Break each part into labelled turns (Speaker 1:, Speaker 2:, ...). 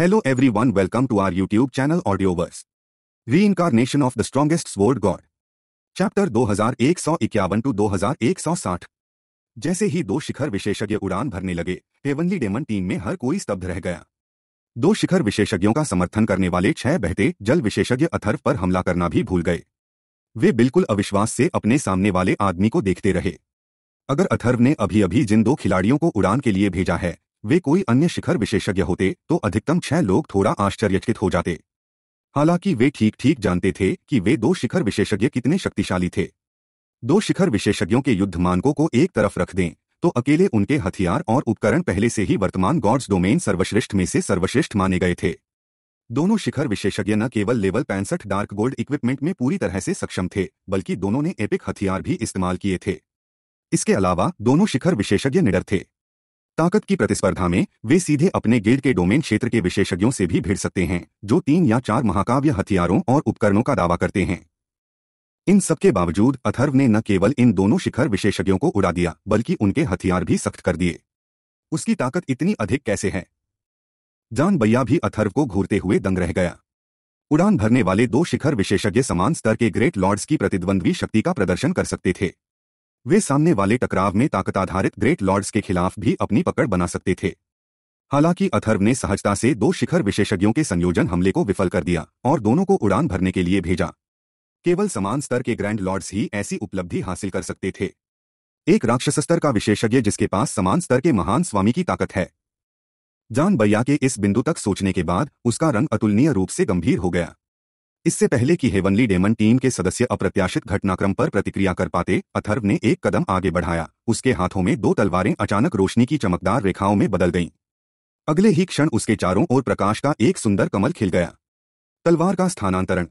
Speaker 1: Hello everyone welcome to our YouTube channel Audioverse. Reincarnation of the Strongest Sword God. Chapter 2151 to 2160 जैसे ही दो शिखर विशेषज्ञ उड़ान भरने लगे हेवनली डेमन टीम में हर कोई स्तब्ध रह गया दो शिखर विशेषज्ञों का समर्थन करने वाले छह बहते जल विशेषज्ञ अथर्व पर हमला करना भी भूल गए वे बिल्कुल अविश्वास से अपने सामने वाले आदमी को देखते रहे अगर अथर्व ने अभी अभी जिन दो खिलाड़ियों को उड़ान के लिए भेजा है वे कोई अन्य शिखर विशेषज्ञ होते तो अधिकतम छह लोग थोड़ा आश्चर्यचकित हो जाते हालांकि वे ठीक ठीक जानते थे कि वे दो शिखर विशेषज्ञ कितने शक्तिशाली थे दो शिखर विशेषज्ञों के युद्ध मानकों को एक तरफ रख दें तो अकेले उनके हथियार और उपकरण पहले से ही वर्तमान गॉड्स डोमेन सर्वश्रेष्ठ में से सर्वश्रेष्ठ माने गए थे दोनों शिखर विशेषज्ञ न केवल लेवल पैंसठ डार्क गोल्ड इक्विपमेंट में पूरी तरह से सक्षम थे बल्कि दोनों ने एपिक हथियार भी इस्तेमाल किए थे इसके अलावा दोनों शिखर विशेषज्ञ निडर थे ताकत की प्रतिस्पर्धा में वे सीधे अपने गिल्ड के डोमेन क्षेत्र के विशेषज्ञों से भी भिड़ सकते हैं जो तीन या चार महाकाव्य हथियारों और उपकरणों का दावा करते हैं इन सबके बावजूद अथर्व ने न केवल इन दोनों शिखर विशेषज्ञों को उड़ा दिया बल्कि उनके हथियार भी सख्त कर दिए उसकी ताकत इतनी अधिक कैसे है जान बैया भी अथर्व को घूरते हुए दंग रह गया उड़ान भरने वाले दो शिखर विशेषज्ञ समान स्तर के ग्रेट लॉर्ड्स की प्रतिद्वंद्वी शक्ति का प्रदर्शन कर सकते थे वे सामने वाले टकराव में ताकत आधारित ग्रेट लॉर्ड्स के खिलाफ भी अपनी पकड़ बना सकते थे हालांकि अथर्व ने सहजता से दो शिखर विशेषज्ञों के संयोजन हमले को विफल कर दिया और दोनों को उड़ान भरने के लिए भेजा केवल समान स्तर के ग्रैंड लॉर्ड्स ही ऐसी उपलब्धि हासिल कर सकते थे एक राक्षस स्तर का विशेषज्ञ जिसके पास समान स्तर के महान स्वामी की ताकत है जान बैया के इस बिंदु तक सोचने के बाद उसका रंग अतुलनीय रूप से गंभीर हो गया इससे पहले कि हेवनली डेमन टीम के सदस्य अप्रत्याशित घटनाक्रम पर प्रतिक्रिया कर पाते अथर्व ने एक कदम आगे बढ़ाया उसके हाथों में दो तलवारें अचानक रोशनी की चमकदार रेखाओं में बदल गईं अगले ही क्षण उसके चारों ओर प्रकाश का एक सुंदर कमल खिल गया तलवार का स्थानांतरण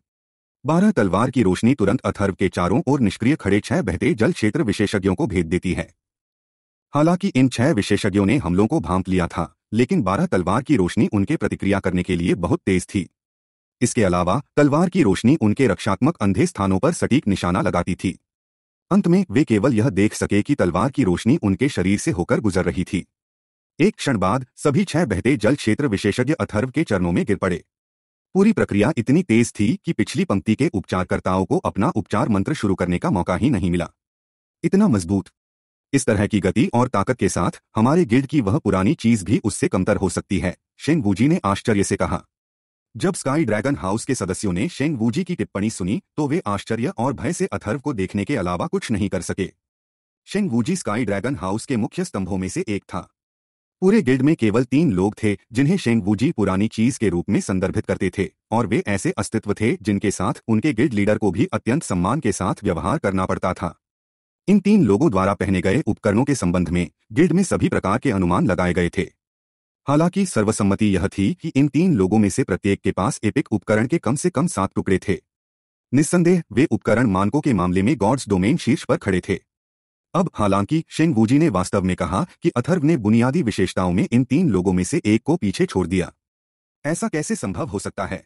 Speaker 1: बारह तलवार की रोशनी तुरंत अथर्व के चारों ओर निष्क्रिय खड़े छह बहते जल क्षेत्र विशेषज्ञों को भेद देती है हालांकि इन छह विशेषज्ञों ने हमलों को भांप लिया था लेकिन बारह तलवार की रोशनी उनके प्रतिक्रिया करने के लिए बहुत तेज थी इसके अलावा तलवार की रोशनी उनके रक्षात्मक अंधे स्थानों पर सटीक निशाना लगाती थी अंत में वे केवल यह देख सके कि तलवार की रोशनी उनके शरीर से होकर गुजर रही थी एक क्षण बाद सभी छह बहते जल क्षेत्र विशेषज्ञ अथर्व के चरणों में गिर पड़े पूरी प्रक्रिया इतनी तेज थी कि पिछली पंक्ति के उपचारकर्ताओं को अपना उपचार मंत्र शुरू करने का मौका ही नहीं मिला इतना मजबूत इस तरह की गति और ताकत के साथ हमारे गिल्ड की वह पुरानी चीज भी उससे कमतर हो सकती है शेंगबूजी ने आश्चर्य से कहा जब स्काई ड्रैगन हाउस के सदस्यों ने शेंग वूजी की टिप्पणी सुनी तो वे आश्चर्य और भय से अथर्व को देखने के अलावा कुछ नहीं कर सके शेंग वूजी स्काई ड्रैगन हाउस के मुख्य स्तंभों में से एक था पूरे गिल्ड में केवल तीन लोग थे जिन्हें वूजी पुरानी चीज के रूप में संदर्भित करते थे और वे ऐसे अस्तित्व थे जिनके साथ उनके गिल्ड लीडर को भी अत्यंत सम्मान के साथ व्यवहार करना पड़ता था इन तीन लोगों द्वारा पहने गए उपकरणों के संबंध में गिल्ड में सभी प्रकार के अनुमान लगाए गए थे हालांकि सर्वसम्मति यह थी कि इन तीन लोगों में से प्रत्येक के पास एपिक उपकरण के कम से कम सात टुकड़े थे निस्संदेह वे उपकरण मानकों के मामले में गॉड्स डोमेन शीर्ष पर खड़े थे अब हालांकि शेंगूजी ने वास्तव में कहा कि अथर्व ने बुनियादी विशेषताओं में इन तीन लोगों में से एक को पीछे छोड़ दिया ऐसा कैसे संभव हो सकता है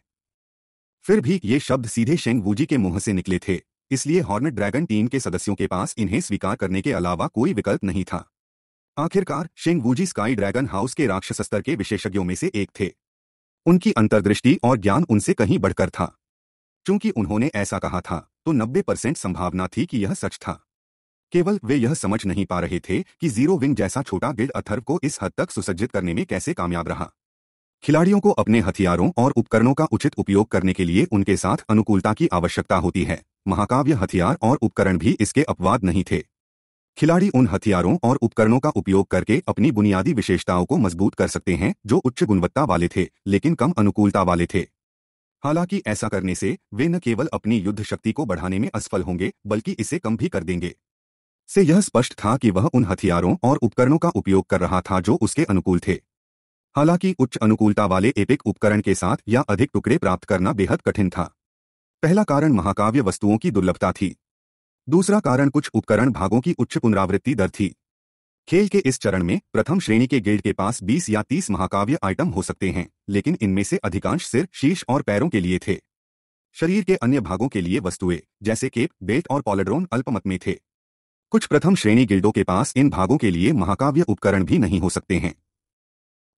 Speaker 1: फिर भी ये शब्द सीधे शेंगवूजी के मुंह से निकले थे इसलिए हॉर्नेट ड्रैगन टीम के सदस्यों के पास इन्हें स्वीकार करने के अलावा कोई विकल्प नहीं था आखिरकार शेंगवूजी स्काई ड्रैगन हाउस के राक्षस स्तर के विशेषज्ञों में से एक थे उनकी अंतर्दृष्टि और ज्ञान उनसे कहीं बढ़कर था चूंकि उन्होंने ऐसा कहा था तो 90 परसेंट संभावना थी कि यह सच था केवल वे यह समझ नहीं पा रहे थे कि जीरो विंग जैसा छोटा गिल्ड अथर्व को इस हद तक सुसज्जित करने में कैसे कामयाब रहा खिलाड़ियों को अपने हथियारों और उपकरणों का उचित उपयोग करने के लिए उनके साथ अनुकूलता की आवश्यकता होती है महाकाव्य हथियार और उपकरण भी इसके अपवाद नहीं थे खिलाड़ी उन हथियारों और उपकरणों का उपयोग करके अपनी बुनियादी विशेषताओं को मजबूत कर सकते हैं जो उच्च गुणवत्ता वाले थे लेकिन कम अनुकूलता वाले थे हालांकि ऐसा करने से वे न केवल अपनी युद्ध शक्ति को बढ़ाने में असफल होंगे बल्कि इसे कम भी कर देंगे से यह स्पष्ट था कि वह उन हथियारों और उपकरणों का उपयोग कर रहा था जो उसके अनुकूल थे हालांकि उच्च अनुकूलता वाले एपिक उपकरण के साथ या अधिक टुकड़े प्राप्त करना बेहद कठिन था पहला कारण महाकाव्य वस्तुओं की दुर्लभता थी दूसरा कारण कुछ उपकरण भागों की उच्च पुनरावृत्ति दर थी खेल के इस चरण में प्रथम श्रेणी के गिल्ड के पास 20 या 30 महाकाव्य आइटम हो सकते हैं लेकिन इनमें से अधिकांश सिर शीश और पैरों के लिए थे शरीर के अन्य भागों के लिए वस्तुएं जैसे केप बेल्ट और पॉलेड्रोन अल्पमत में थे कुछ प्रथम श्रेणी गिल्डों के पास इन भागों के लिए महाकाव्य उपकरण भी नहीं हो सकते हैं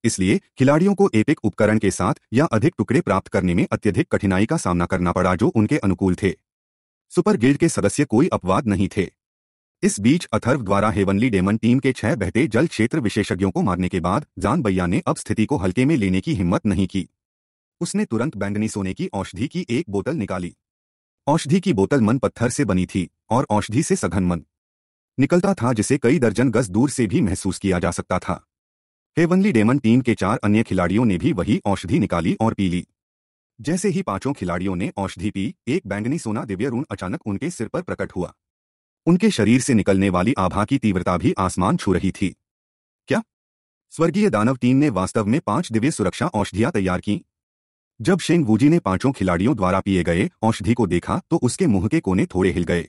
Speaker 1: इसलिए खिलाड़ियों को एपिक उपकरण के साथ या अधिक टुकड़े प्राप्त करने में अत्यधिक कठिनाई का सामना करना पड़ा जो उनके अनुकूल थे सुपर गिल्ड के सदस्य कोई अपवाद नहीं थे इस बीच अथर्व द्वारा हेवनली डेमन टीम के छह बहते जल क्षेत्र विशेषज्ञों को मारने के बाद जान बैया ने अब स्थिति को हल्के में लेने की हिम्मत नहीं की उसने तुरंत बैंगनी सोने की औषधि की एक बोतल निकाली औषधि की बोतल मन पत्थर से बनी थी और औषधि से सघन मन निकलता था जिसे कई दर्जन गज दूर से भी महसूस किया जा सकता था हेवनली डेमन टीम के चार अन्य खिलाड़ियों ने भी वही औषधि निकाली और पी ली जैसे ही पांचों खिलाड़ियों ने औषधि पी एक बैंगनी सोना दिव्य दिव्यरुण अचानक उनके सिर पर प्रकट हुआ उनके शरीर से निकलने वाली आभा की तीव्रता भी आसमान छू रही थी क्या स्वर्गीय दानव टीम ने वास्तव में पांच दिव्य सुरक्षा औषधियां तैयार की जब शेंग वूजी ने पांचों खिलाड़ियों द्वारा पिए गए औषधि को देखा तो उसके मुंह के कोने थोड़े हिल गए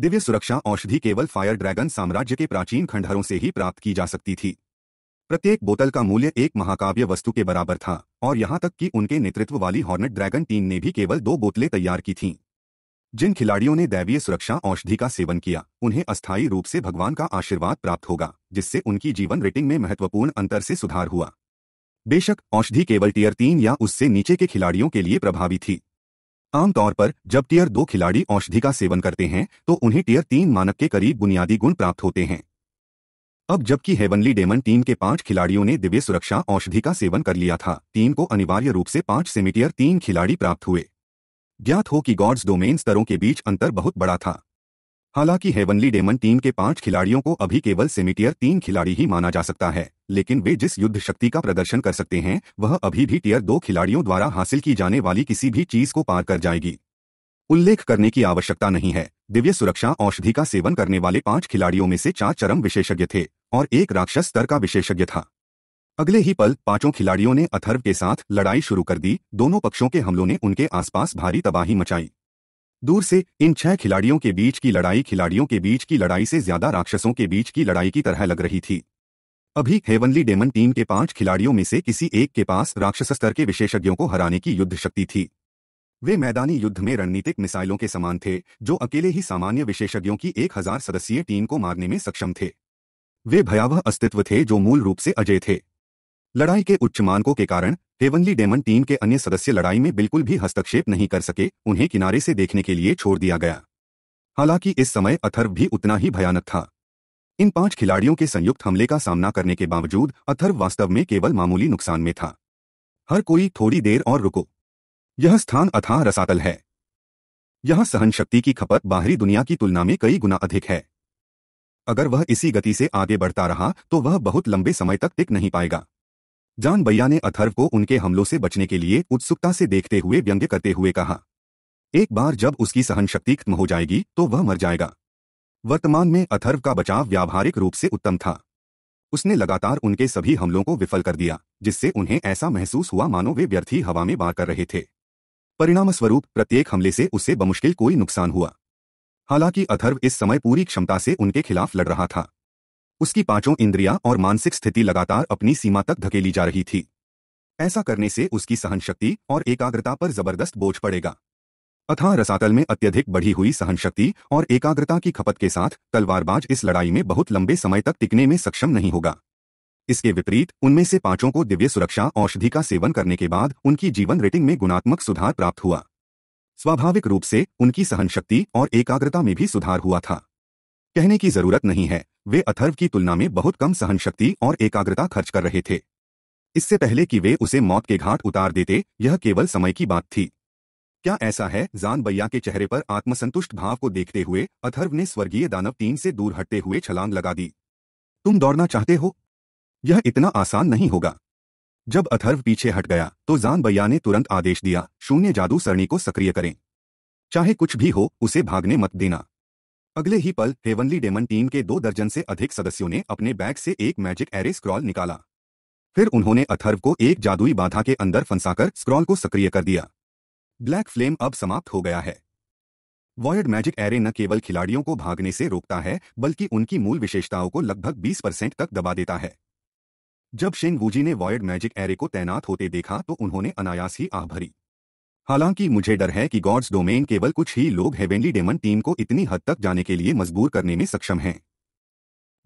Speaker 1: दिव्य सुरक्षा औषधि केवल फायर ड्रैगन साम्राज्य के प्राचीन खंडहरों से ही प्राप्त की जा सकती थी प्रत्येक बोतल का मूल्य एक महाकाव्य वस्तु के बराबर था और यहां तक कि उनके नेतृत्व वाली हॉर्नेट ड्रैगन टीम ने भी केवल दो बोतलें तैयार की थीं जिन खिलाड़ियों ने दैवीय सुरक्षा औषधि का सेवन किया उन्हें अस्थायी रूप से भगवान का आशीर्वाद प्राप्त होगा जिससे उनकी जीवन रेटिंग में महत्वपूर्ण अंतर से सुधार हुआ बेशक औषधि केवल टीयर तीन या उससे नीचे के खिलाड़ियों के लिए प्रभावी थी आमतौर पर जब टीयर दो खिलाड़ी औषधि का सेवन करते हैं तो उन्हें टीयर तीन मानक के करीब बुनियादी गुण प्राप्त होते हैं अब जबकि हेवनली डेमन टीम के पांच खिलाड़ियों ने दिव्य सुरक्षा औषधि का सेवन कर लिया था टीम को अनिवार्य रूप से पांच सेमिटियर तीन खिलाड़ी प्राप्त हुए ज्ञात हो कि गॉड्स डोमेन स्तरों के बीच अंतर बहुत बड़ा था हालांकि हेवनली डेमन टीम के पांच खिलाड़ियों को अभी केवल सेमिटियर तीन खिलाड़ी ही माना जा सकता है लेकिन वे जिस युद्ध शक्ति का प्रदर्शन कर सकते हैं वह अभी भी टीयर दो खिलाड़ियों द्वारा हासिल की जाने वाली किसी भी चीज को पार कर जाएगी उल्लेख करने की आवश्यकता नहीं है दिव्य सुरक्षा औषधि का सेवन करने वाले पांच खिलाड़ियों में से चार चरम विशेषज्ञ थे और एक राक्षस स्तर का विशेषज्ञ था अगले ही पल पांचों खिलाड़ियों ने अथर्व के साथ लड़ाई शुरू कर दी दोनों पक्षों के हमलों ने उनके आसपास भारी तबाही मचाई दूर से इन छह खिलाड़ियों के बीच की लड़ाई खिलाड़ियों के बीच की लड़ाई से ज्यादा राक्षसों के बीच की लड़ाई की तरह लग रही थी अभी हेवनली डेमन टीम के पांच खिलाड़ियों में से किसी एक के पास राक्षस स्तर के विशेषज्ञों को हराने की युद्ध शक्ति थी वे मैदानी युद्ध में रणनीतिक मिसाइलों के समान थे जो अकेले ही सामान्य विशेषज्ञों की एक हजार सदस्यीय टीम को मारने में सक्षम थे वे भयावह अस्तित्व थे जो मूल रूप से अजय थे लड़ाई के उच्च मानकों के कारण हेवनली डेमन टीम के अन्य सदस्य लड़ाई में बिल्कुल भी हस्तक्षेप नहीं कर सके उन्हें किनारे से देखने के लिए छोड़ दिया गया हालांकि इस समय अथर्व भी उतना ही भयानक था इन पांच खिलाड़ियों के संयुक्त हमले का सामना करने के बावजूद अथर्व वास्तव में केवल मामूली नुकसान में था हर कोई थोड़ी देर और रुको यह स्थान अथाह रसातल है यह सहन शक्ति की खपत बाहरी दुनिया की तुलना में कई गुना अधिक है अगर वह इसी गति से आगे बढ़ता रहा तो वह बहुत लंबे समय तक टिक नहीं पाएगा जान बैया ने अथर्व को उनके हमलों से बचने के लिए उत्सुकता से देखते हुए व्यंग्य करते हुए कहा एक बार जब उसकी सहन शक्ति खत्म हो जाएगी तो वह मर जाएगा वर्तमान में अथर्व का बचाव व्यावहारिक रूप से उत्तम था उसने लगातार उनके सभी हमलों को विफल कर दिया जिससे उन्हें ऐसा महसूस हुआ मानो वे व्यर्थी हवा में बार कर रहे थे परिणामस्वरूप प्रत्येक हमले से उससे बमुश्किल कोई नुकसान हुआ हालांकि अथर्व इस समय पूरी क्षमता से उनके खिलाफ लड़ रहा था उसकी पांचों इंद्रिया और मानसिक स्थिति लगातार अपनी सीमा तक धकेली जा रही थी ऐसा करने से उसकी सहनशक्ति और एकाग्रता पर जबरदस्त बोझ पड़ेगा अथा रसातल में अत्यधिक बढ़ी हुई सहनशक्ति और एकाग्रता की खपत के साथ तलवारबाज इस लड़ाई में बहुत लंबे समय तक टिकने में सक्षम नहीं होगा इसके विपरीत उनमें से पांचों को दिव्य सुरक्षा औषधि का सेवन करने के बाद उनकी जीवन रेटिंग में गुणात्मक सुधार प्राप्त हुआ स्वाभाविक रूप से उनकी सहन शक्ति और एकाग्रता में भी सुधार हुआ था कहने की जरूरत नहीं है वे अथर्व की तुलना में बहुत कम सहन शक्ति और एकाग्रता खर्च कर रहे थे इससे पहले कि वे उसे मौत के घाट उतार देते यह केवल समय की बात थी क्या ऐसा है जान बैया के चेहरे पर आत्मसंतुष्ट भाव को देखते हुए अथर्व ने स्वर्गीय दानव तीन से दूर हटते हुए छलांग लगा दी तुम दौड़ना चाहते हो यह इतना आसान नहीं होगा जब अथर्व पीछे हट गया तो जान बैया ने तुरंत आदेश दिया शून्य जादू सरणी को सक्रिय करें चाहे कुछ भी हो उसे भागने मत देना अगले ही पल हेवनली डेमन टीम के दो दर्जन से अधिक सदस्यों ने अपने बैग से एक मैजिक एरे स्क्रॉल निकाला फिर उन्होंने अथर्व को एक जादुई बाधा के अंदर फंसाकर स्क्रॉल को सक्रिय कर दिया ब्लैक फ्लेम अब समाप्त हो गया है वॉयड मैजिक एरे न केवल खिलाड़ियों को भागने से रोकता है बल्कि उनकी मूल विशेषताओं को लगभग 20 परसेंट तक दबा देता है जब शेंग वूजी ने वॉयड मैजिक एरे को तैनात होते देखा तो उन्होंने अनायास ही आह भरी हालांकि मुझे डर है कि गॉड्स डोमेन केवल कुछ ही लोग हेवेनली डेमन टीम को इतनी हद तक जाने के लिए मजबूर करने में सक्षम हैं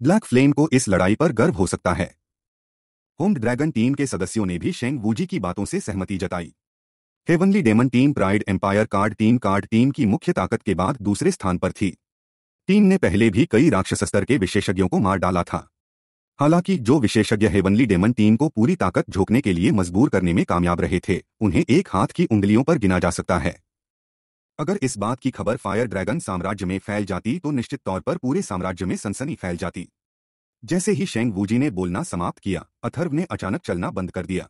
Speaker 1: ब्लैक फ्लेम को इस लड़ाई पर गर्व हो सकता है होम्ड ड्रैगन टीम के सदस्यों ने भी शेंग वूजी की बातों से सहमति जताई Heavenly Demon team Pride Empire card team card team की मुख्य ताकत के बाद दूसरे स्थान पर थी टीम ने पहले भी कई राक्षस स्तर के विशेषज्ञों को मार डाला था हालांकि जो विशेषज्ञ हेवनली डेमन टीम को पूरी ताकत झोंकने के लिए मजबूर करने में कामयाब रहे थे उन्हें एक हाथ की उंगलियों पर गिना जा सकता है अगर इस बात की खबर फायर ड्रैगन साम्राज्य में फैल जाती तो निश्चित तौर पर पूरे साम्राज्य में सनसनी फैल जाती जैसे ही शेंग वूजी ने बोलना समाप्त किया अथर्व ने अचानक चलना बंद कर दिया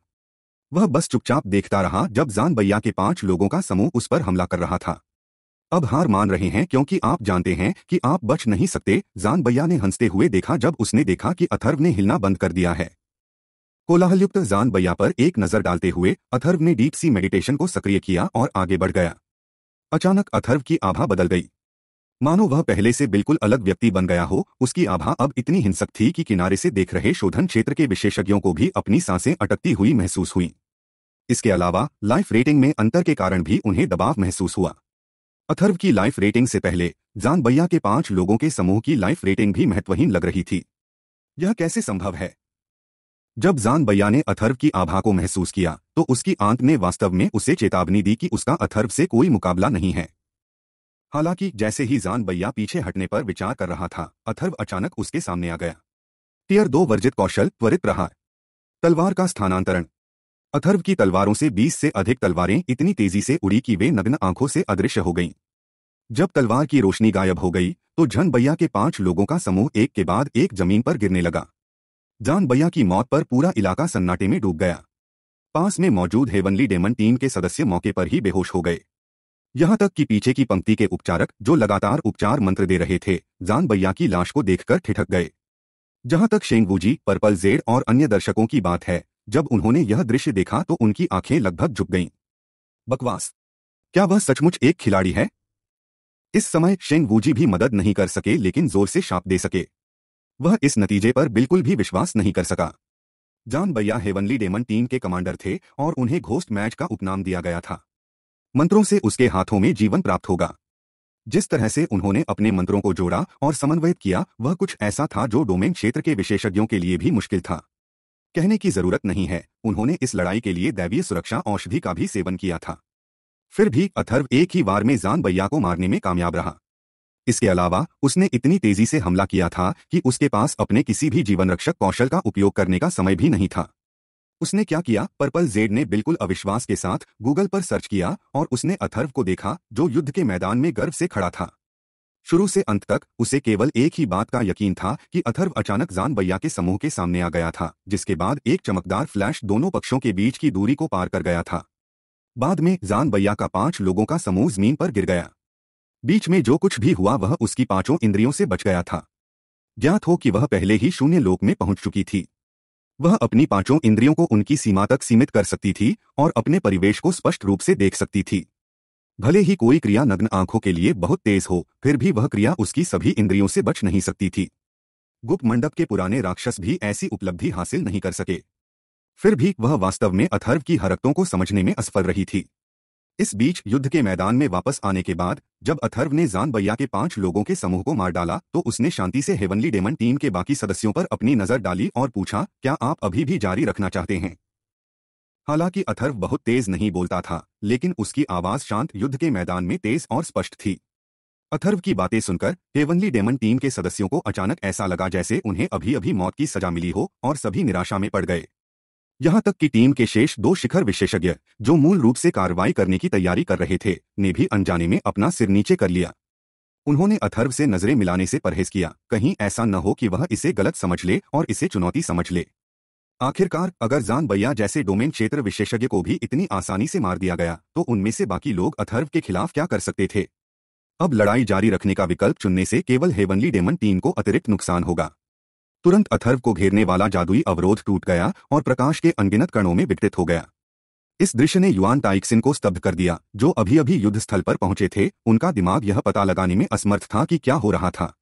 Speaker 1: वह बस चुपचाप देखता रहा जब जान बैया के पांच लोगों का समूह उस पर हमला कर रहा था अब हार मान रहे हैं क्योंकि आप जानते हैं कि आप बच नहीं सकते जान ने हंसते हुए देखा जब उसने देखा कि अथर्व ने हिलना बंद कर दिया है कोलाहलयुक्त जान भैया पर एक नजर डालते हुए अथर्व ने डीप सी मेडिटेशन को सक्रिय किया और आगे बढ़ गया अचानक अथर्व की आभा बदल गई मानो वह पहले से बिल्कुल अलग व्यक्ति बन गया हो उसकी आभा अब इतनी हिंसक थी कि किनारे से देख रहे शोधन क्षेत्र के विशेषज्ञों को भी अपनी सांसें अटकती हुई महसूस हुई इसके अलावा लाइफ रेटिंग में अंतर के कारण भी उन्हें दबाव महसूस हुआ अथर्व की लाइफ रेटिंग से पहले जान भैया के पांच लोगों के समूह की लाइफ रेटिंग भी महत्वहीन लग रही थी यह कैसे संभव है जब जान भैया ने अथर्व की आभा को महसूस किया तो उसकी आंत ने वास्तव में उसे चेतावनी दी कि उसका अथर्व से कोई मुकाबला नहीं है हालांकि जैसे ही जान भैया पीछे हटने पर विचार कर रहा था अथर्व अचानक उसके सामने आ गया टीयर दो वर्जित कौशल त्वरित प्रहार तलवार का स्थानांतरण अथर्व की तलवारों से बीस से अधिक तलवारें इतनी तेजी से उड़ी कि वे नग्न आंखों से अदृश्य हो गईं जब तलवार की रोशनी गायब हो गई तो झन के पांच लोगों का समूह एक के बाद एक जमीन पर गिरने लगा जान की मौत पर पूरा इलाका सन्नाटे में डूब गया पास में मौजूद हेवनली डेमन टीम के सदस्य मौके पर ही बेहोश हो गए यहां तक कि पीछे की पंक्ति के उपचारक जो लगातार उपचार मंत्र दे रहे थे जान बैया की लाश को देखकर ठिठक गए जहां तक शेंगबूजी पर्पल जेड और अन्य दर्शकों की बात है जब उन्होंने यह दृश्य देखा तो उनकी आंखें लगभग झुक गईं। बकवास क्या वह सचमुच एक खिलाड़ी है इस समय शेंग वूजी भी मदद नहीं कर सके लेकिन जोर से शाप दे सके वह इस नतीजे पर बिल्कुल भी विश्वास नहीं कर सका जान बैया हेवनली डेमन टीम के कमांडर थे और उन्हें घोस्ट मैच का उपनाम दिया गया था मंत्रों से उसके हाथों में जीवन प्राप्त होगा जिस तरह से उन्होंने अपने मंत्रों को जोड़ा और समन्वयित किया वह कुछ ऐसा था जो डोमेन क्षेत्र के विशेषज्ञों के लिए भी मुश्किल था कहने की जरूरत नहीं है उन्होंने इस लड़ाई के लिए दैवीय सुरक्षा औषधि का भी सेवन किया था फिर भी अथर्व एक ही बार में जान बैया को मारने में कामयाब रहा इसके अलावा उसने इतनी तेजी से हमला किया था कि उसके पास अपने किसी भी जीवन रक्षक कौशल का उपयोग करने का समय भी नहीं था उसने क्या किया पर्पल जेड ने बिल्कुल अविश्वास के साथ गूगल पर सर्च किया और उसने अथर्व को देखा जो युद्ध के मैदान में गर्व से खड़ा था शुरू से अंत तक उसे केवल एक ही बात का यकीन था कि अथर्व अचानक जान बैया के समूह के सामने आ गया था जिसके बाद एक चमकदार फ्लैश दोनों पक्षों के बीच की दूरी को पार कर गया था बाद में जान बैया का पांच लोगों का समूह जमीन पर गिर गया बीच में जो कुछ भी हुआ वह उसकी पांचों इंद्रियों से बच गया था ज्ञात हो कि वह पहले ही शून्य लोक में पहुंच चुकी थी वह अपनी पांचों इंद्रियों को उनकी सीमा तक सीमित कर सकती थी और अपने परिवेश को स्पष्ट रूप से देख सकती थी भले ही कोई क्रिया नग्न आंखों के लिए बहुत तेज हो फिर भी वह क्रिया उसकी सभी इंद्रियों से बच नहीं सकती थी गुप्त मंडप के पुराने राक्षस भी ऐसी उपलब्धि हासिल नहीं कर सके फिर भी वह वास्तव में अथर्व की हरकतों को समझने में असफल रही थी इस बीच युद्ध के मैदान में वापस आने के बाद जब अथर्व ने जानबैया के पांच लोगों के समूह को मार डाला तो उसने शांति से हेवनली डेमन टीम के बाकी सदस्यों पर अपनी नजर डाली और पूछा क्या आप अभी भी जारी रखना चाहते हैं हालांकि अथर्व बहुत तेज नहीं बोलता था लेकिन उसकी आवाज शांत युद्ध के मैदान में तेज और स्पष्ट थी अथर्व की बातें सुनकर हेवनली डेमन टीम के सदस्यों को अचानक ऐसा लगा जैसे उन्हें अभी अभी मौत की सजा मिली हो और सभी निराशा में पड़ गए यहां तक कि टीम के शेष दो शिखर विशेषज्ञ जो मूल रूप से कार्रवाई करने की तैयारी कर रहे थे ने भी अनजाने में अपना सिर नीचे कर लिया उन्होंने अथर्व से नजरें मिलाने से परहेज किया कहीं ऐसा न हो कि वह इसे गलत समझ ले और इसे चुनौती समझ ले आखिरकार अगर जान बैया जैसे डोमेन क्षेत्र विशेषज्ञ को भी इतनी आसानी से मार दिया गया तो उनमें से बाकी लोग अथर्व के खिलाफ क्या कर सकते थे अब लड़ाई जारी रखने का विकल्प चुनने से केवल हेवनली डेमन टीम को अतिरिक्त नुकसान होगा तुरंत अथर्व को घेरने वाला जादुई अवरोध टूट गया और प्रकाश के अनगिनत कणों में विकटित हो गया इस दृश्य ने युवान टाइक्सिन को स्तब्ध कर दिया जो अभी अभी युद्धस्थल पर पहुंचे थे उनका दिमाग यह पता लगाने में असमर्थ था कि क्या हो रहा था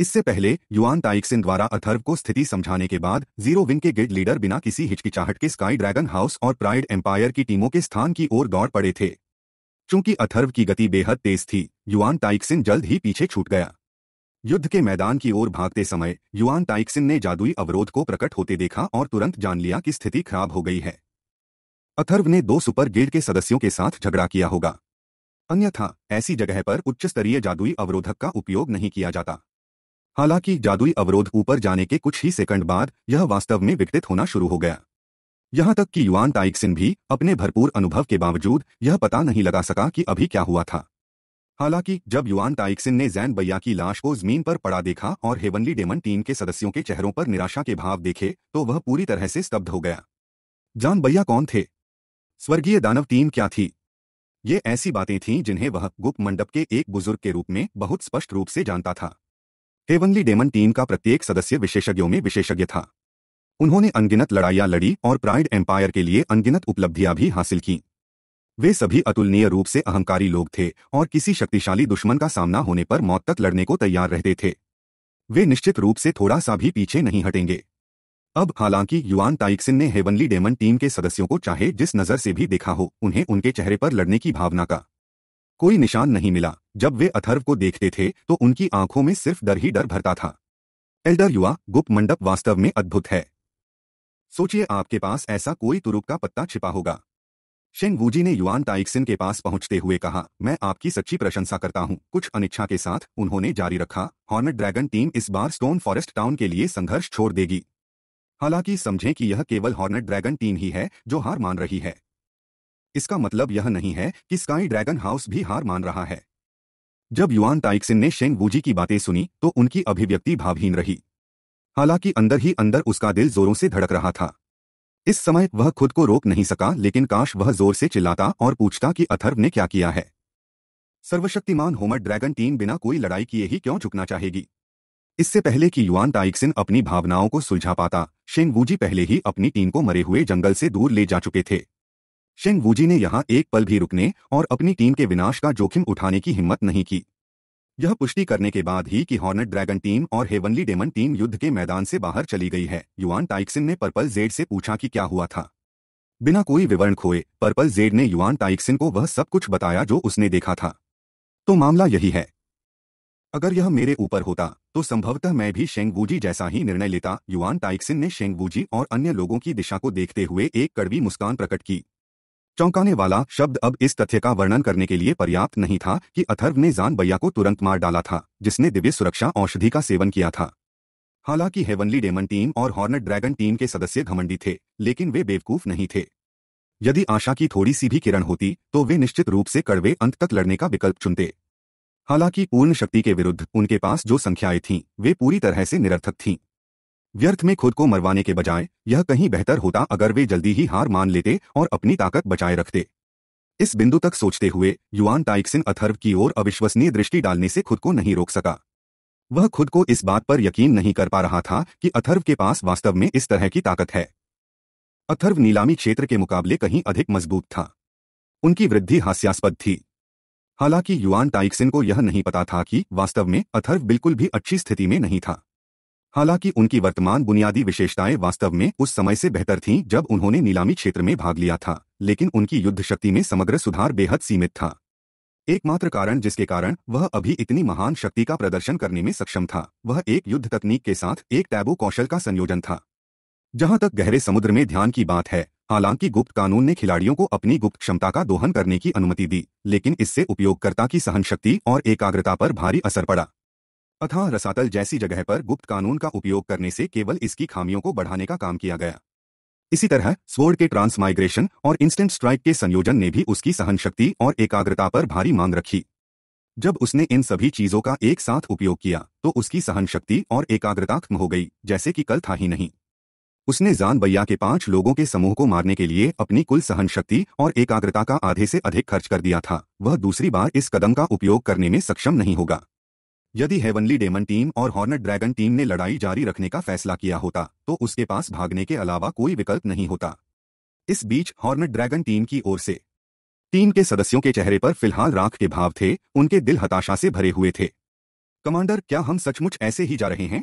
Speaker 1: इससे पहले युआन टाइक्सिन द्वारा अथर्व को स्थिति समझाने के बाद जीरो विन के गिड लीडर बिना किसी हिचकिचाहट के स्काई ड्रैगन हाउस और प्राइड एम्पायर की टीमों के स्थान की ओर दौड़ पड़े थे चूंकि अथर्व की गति बेहद तेज थी युआन ताइक्सिन जल्द ही पीछे छूट गया युद्ध के मैदान की ओर भागते समय युआन ताइक्सिन ने जादुई अवरोध को प्रकट होते देखा और तुरंत जान लिया कि स्थिति खराब हो गई है अथर्व ने दो सुपर गिल्ड के सदस्यों के साथ झगड़ा किया होगा अन्यथा ऐसी जगह पर उच्च स्तरीय जादुई अवरोधक का उपयोग नहीं किया जाता हालांकि जादुई अवरोध ऊपर जाने के कुछ ही सेकंड बाद यह वास्तव में विकटित होना शुरू हो गया यहां तक कि युवान टाइक्सिन भी अपने भरपूर अनुभव के बावजूद यह पता नहीं लगा सका कि अभी क्या हुआ था हालांकि जब युवान टाइक्सिन ने जैन बैया की लाश को जमीन पर पड़ा देखा और हेवनली डेमन टीम के सदस्यों के चेहरों पर निराशा के भाव देखे तो वह पूरी तरह से स्तब्ध हो गया जान बैया कौन थे स्वर्गीय दानव टीम क्या थी ये ऐसी बातें थीं जिन्हें वह गुप्त मंडप के एक बुजुर्ग के रूप में बहुत स्पष्ट रूप से जानता था हेवनली डेमन टीम का प्रत्येक सदस्य विशेषज्ञों में विशेषज्ञ था उन्होंने अनगिनत लड़ाइयां लड़ी और प्राइड एम्पायर के लिए अनगिनत उपलब्धियां भी हासिल की वे सभी अतुलनीय रूप से अहंकारी लोग थे और किसी शक्तिशाली दुश्मन का सामना होने पर मौत तक लड़ने को तैयार रहते थे वे निश्चित रूप से थोड़ा सा भी पीछे नहीं हटेंगे अब हालांकि युआन ताइक्सिन ने हेवनली डेमन टीम के सदस्यों को चाहे जिस नज़र से भी देखा हो उन्हें उनके चेहरे पर लड़ने की भावना का कोई निशान नहीं मिला जब वे अथर्व को देखते थे तो उनकी आंखों में सिर्फ डर ही डर भरता था एल्डर युवा गुप्त मंडप वास्तव में अद्भुत है सोचिए आपके पास ऐसा कोई तुरुक का पत्ता छिपा होगा शेन वूजी ने युआन टाइक्सिन के पास पहुंचते हुए कहा मैं आपकी सच्ची प्रशंसा करता हूं कुछ अनिच्छा के साथ उन्होंने जारी रखा हॉर्नेट ड्रैगन टीम इस बार स्टोन फॉरेस्ट टाउन के लिए संघर्ष छोड़ देगी हालांकि समझें कि यह केवल हॉर्नेट ड्रैगन टीम ही है जो हार मान रही है इसका मतलब यह नहीं है कि स्काई ड्रैगन हाउस भी हार मान रहा है जब युआन ताइक्सिन ने शेंग वूजी की बातें सुनी तो उनकी अभिव्यक्ति भावहीन रही हालांकि अंदर ही अंदर उसका दिल जोरों से धड़क रहा था इस समय वह खुद को रोक नहीं सका लेकिन काश वह जोर से चिल्लाता और पूछता कि अथर्व ने क्या किया है सर्वशक्तिमान होमर ड्रैगन टीम बिना कोई लड़ाई किए ही क्यों झुकना चाहेगी इससे पहले कि युआन ताइक्सिन अपनी भावनाओं को सुलझा पाता शेंगवूजी पहले ही अपनी टीम को मरे हुए जंगल से दूर ले जा चुके थे शेंग वूजी ने यहाँ एक पल भी रुकने और अपनी टीम के विनाश का जोखिम उठाने की हिम्मत नहीं की यह पुष्टि करने के बाद ही कि हॉर्नेट ड्रैगन टीम और हेवनली डेमन टीम युद्ध के मैदान से बाहर चली गई है युवान टाइक्सिन ने पर्पल जेड से पूछा कि क्या हुआ था बिना कोई विवरण खोए पर्पल जेड ने युवान टाइक्सिन को वह सब कुछ बताया जो उसने देखा था तो मामला यही है अगर यह मेरे ऊपर होता तो संभवतः मैं भी शेंगबूजी जैसा ही निर्णय लेता युवान टाइक्सिन ने शेंगबूजी और अन्य लोगों की दिशा को देखते हुए एक कड़वी मुस्कान प्रकट की चौंकाने वाला शब्द अब इस तथ्य का वर्णन करने के लिए पर्याप्त नहीं था कि अथर्व ने जान बैया को तुरंत मार डाला था जिसने दिव्य सुरक्षा औषधि का सेवन किया था हालांकि हेवनली डेमन टीम और हॉर्नेट ड्रैगन टीम के सदस्य घमंडी थे लेकिन वे बेवकूफ नहीं थे यदि आशा की थोड़ी सी भी किरण होती तो वे निश्चित रूप से कड़वे अंत तक लड़ने का विकल्प चुनते हालांकि पूर्ण शक्ति के विरुद्ध उनके पास जो संख्याएं थीं वे पूरी तरह से निरर्थक थीं व्यर्थ में खुद को मरवाने के बजाय यह कहीं बेहतर होता अगर वे जल्दी ही हार मान लेते और अपनी ताकत बचाए रखते इस बिंदु तक सोचते हुए युआन टाइक्सिन अथर्व की ओर अविश्वसनीय दृष्टि डालने से खुद को नहीं रोक सका वह खुद को इस बात पर यकीन नहीं कर पा रहा था कि अथर्व के पास वास्तव में इस तरह की ताकत है अथर्व नीलामी क्षेत्र के मुकाबले कहीं अधिक मजबूत था उनकी वृद्धि हास्यास्पद थी हालांकि युआन टाइक्सिन को यह नहीं पता था कि वास्तव में अथर्व बिल्कुल भी अच्छी स्थिति में नहीं था हालांकि उनकी वर्तमान बुनियादी विशेषताएं वास्तव में उस समय से बेहतर थीं जब उन्होंने नीलामी क्षेत्र में भाग लिया था लेकिन उनकी युद्ध शक्ति में समग्र सुधार बेहद सीमित था एकमात्र कारण जिसके कारण वह अभी इतनी महान शक्ति का प्रदर्शन करने में सक्षम था वह एक युद्ध तकनीक के साथ एक टैबो कौशल का संयोजन था जहां तक गहरे समुद्र में ध्यान की बात है हालांकि गुप्त कानून ने खिलाड़ियों को अपनी गुप्त क्षमता का दोहन करने की अनुमति दी लेकिन इससे उपयोगकर्ता की सहनशक्ति और एकाग्रता पर भारी असर पड़ा अथाह रसातल जैसी जगह पर गुप्त कानून का उपयोग करने से केवल इसकी खामियों को बढ़ाने का काम किया गया इसी तरह स्वोर्ड के ट्रांसमाइग्रेशन और इंस्टेंट स्ट्राइक के संयोजन ने भी उसकी सहन शक्ति और एकाग्रता पर भारी मांग रखी जब उसने इन सभी चीजों का एक साथ उपयोग किया तो उसकी सहन शक्ति और एकाग्रता खत्म हो गई जैसे कि कल था ही नहीं उसने जान बैया के पांच लोगों के समूह को मारने के लिए अपनी कुल सहन शक्ति और एकाग्रता का आधे से अधिक खर्च कर दिया था वह दूसरी बार इस कदम का उपयोग करने में सक्षम नहीं होगा यदि हेवनली डेमन टीम और हॉर्नेट ड्रैगन टीम ने लड़ाई जारी रखने का फैसला किया होता तो उसके पास भागने के अलावा कोई विकल्प नहीं होता इस बीच हॉर्नेट ड्रैगन टीम की ओर से टीम के सदस्यों के चेहरे पर फिलहाल राख के भाव थे उनके दिल हताशा से भरे हुए थे कमांडर क्या हम सचमुच ऐसे ही जा रहे हैं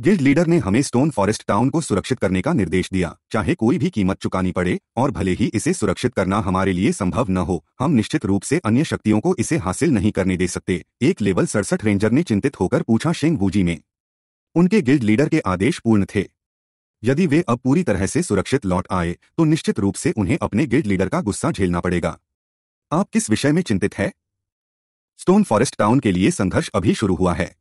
Speaker 1: गिल्ड लीडर ने हमें स्टोन फॉरेस्ट टाउन को सुरक्षित करने का निर्देश दिया चाहे कोई भी कीमत चुकानी पड़े और भले ही इसे सुरक्षित करना हमारे लिए संभव न हो हम निश्चित रूप से अन्य शक्तियों को इसे हासिल नहीं करने दे सकते एक लेवल सड़सठ रेंजर ने चिंतित होकर पूछा शेंग वूजी में उनके गिल्ड लीडर के आदेश पूर्ण थे यदि वे अब पूरी तरह से सुरक्षित लौट आए तो निश्चित रूप से उन्हें अपने गिल्ड लीडर का गुस्सा झेलना पड़ेगा आप किस विषय में चिंतित है स्टोन फॉरेस्ट टाउन के लिए संघर्ष अभी शुरू हुआ है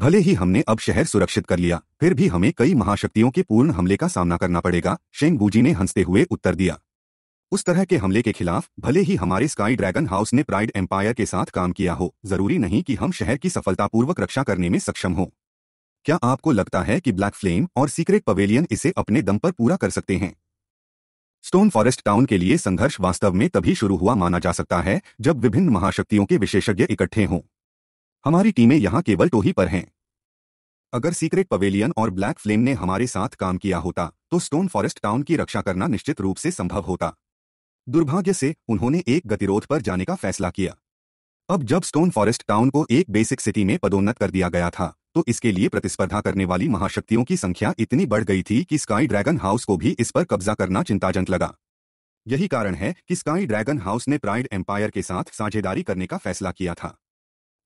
Speaker 1: भले ही हमने अब शहर सुरक्षित कर लिया फिर भी हमें कई महाशक्तियों के पूर्ण हमले का सामना करना पड़ेगा शेंग बूजी ने हंसते हुए उत्तर दिया उस तरह के हमले के खिलाफ भले ही हमारे स्काई ड्रैगन हाउस ने प्राइड एम्पायर के साथ काम किया हो जरूरी नहीं कि हम शहर की सफलतापूर्वक रक्षा करने में सक्षम हो क्या आपको लगता है कि ब्लैक फ्लेम और सीक्रेट पवेलियन इसे अपने दम पर पूरा कर सकते हैं स्टोन फॉरेस्ट टाउन के लिए संघर्ष वास्तव में तभी शुरू हुआ माना जा सकता है जब विभिन्न महाशक्तियों के विशेषज्ञ इकट्ठे हों हमारी टीमें यहां केवल टोही पर हैं अगर सीक्रेट पवेलियन और ब्लैक फ्लेम ने हमारे साथ काम किया होता तो स्टोन फॉरेस्ट टाउन की रक्षा करना निश्चित रूप से संभव होता दुर्भाग्य से उन्होंने एक गतिरोध पर जाने का फैसला किया अब जब स्टोन फॉरेस्ट टाउन को एक बेसिक सिटी में पदोन्नत कर दिया गया था तो इसके लिए प्रतिस्पर्धा करने वाली महाशक्तियों की संख्या इतनी बढ़ गई थी कि स्काई ड्रैगन हाउस को भी इस पर कब्जा करना चिंताजनक लगा यही कारण है कि स्काई ड्रैगन हाउस ने प्राइड एम्पायर के साथ साझेदारी करने का फैसला किया था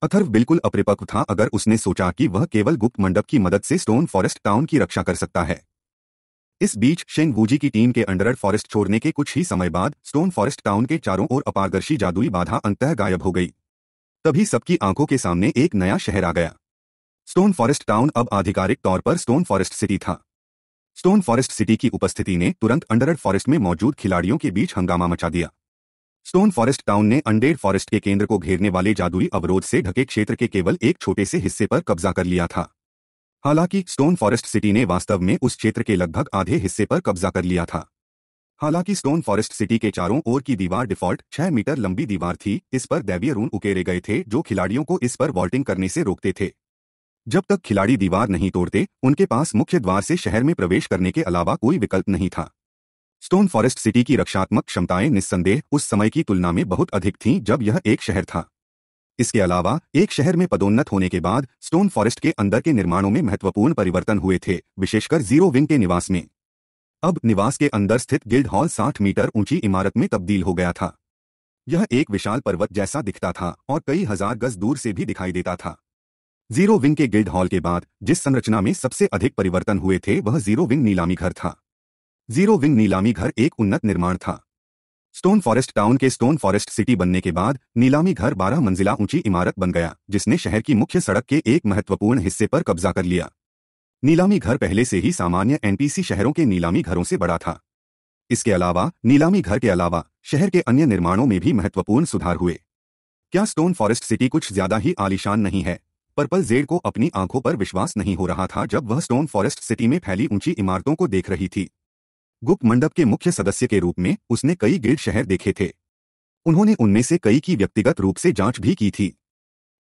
Speaker 1: अथर्व बिल्कुल अपरिपक्व था अगर उसने सोचा कि वह केवल गुप्त मंडप की मदद से स्टोन फॉरेस्ट टाउन की रक्षा कर सकता है इस बीच शेंग वूजी की टीम के अंडरअर्ड फॉरेस्ट छोड़ने के कुछ ही समय बाद स्टोन फॉरेस्ट टाउन के चारों ओर अपारदर्शी जादुई बाधा अंतः गायब हो गई तभी सबकी आंखों के सामने एक नया शहर आ गया स्टोन फॉरेस्ट टाउन अब आधिकारिक तौर पर स्टोन फॉरेस्ट सिटी था स्टोन फॉरेस्ट सिटी की उपस्थिति ने तुरंत अंडरड फॉरेस्ट में मौजूद खिलाड़ियों के बीच हंगामा मचा दिया स्टोन फॉरेस्ट टाउन ने अंडेड फॉरेस्ट के केंद्र को घेरने वाले जादुई अवरोध से ढके क्षेत्र के केवल एक छोटे से हिस्से पर कब्जा कर लिया था हालांकि स्टोन फॉरेस्ट सिटी ने वास्तव में उस क्षेत्र के लगभग आधे हिस्से पर कब्जा कर लिया था हालांकि स्टोन फॉरेस्ट सिटी के चारों ओर की दीवार डिफॉल्ट छह मीटर लंबी दीवार थी इस पर दैवीय रून उकेरे गए थे जो खिलाड़ियों को इस पर वॉल्टिंग करने से रोकते थे जब तक खिलाड़ी दीवार नहीं तोड़ते उनके पास मुख्य द्वार से शहर में प्रवेश करने के अलावा कोई विकल्प नहीं था स्टोन फॉरेस्ट सिटी की रक्षात्मक क्षमताएं निस्संदेह उस समय की तुलना में बहुत अधिक थीं जब यह एक शहर था इसके अलावा एक शहर में पदोन्नत होने के बाद स्टोन फॉरेस्ट के अंदर के निर्माणों में महत्वपूर्ण परिवर्तन हुए थे विशेषकर जीरो विंग के निवास में अब निवास के अंदर स्थित गिल्ड हॉल 60 मीटर ऊंची इमारत में तब्दील हो गया था यह एक विशाल पर्वत जैसा दिखता था और कई हजार गज दूर से भी दिखाई देता था जीरो विंग के गिल्ड हॉल के बाद जिस संरचना में सबसे अधिक परिवर्तन हुए थे वह जीरो विंग नीलामी घर था जीरो विंग नीलामी घर एक उन्नत निर्माण था स्टोन फॉरेस्ट टाउन के स्टोन फॉरेस्ट सिटी बनने के बाद नीलामी घर 12 मंजिला ऊंची इमारत बन गया जिसने शहर की मुख्य सड़क के एक महत्वपूर्ण हिस्से पर कब्जा कर लिया नीलामी घर पहले से ही सामान्य एनपीसी शहरों के नीलामी घरों से बड़ा था इसके अलावा नीलामी घर के अलावा शहर के अन्य निर्माणों में भी महत्वपूर्ण सुधार हुए क्या स्टोन फॉरेस्ट सिटी कुछ ज्यादा ही आलिशान नहीं है पर्पल जेड को अपनी आंखों पर विश्वास नहीं हो रहा था जब वह स्टोन फॉरेस्ट सिटी में फैली ऊंची इमारतों को देख रही थी गुप्त मंडप के मुख्य सदस्य के रूप में उसने कई गिल्ड शहर देखे थे उन्होंने उनमें से कई की व्यक्तिगत रूप से जांच भी की थी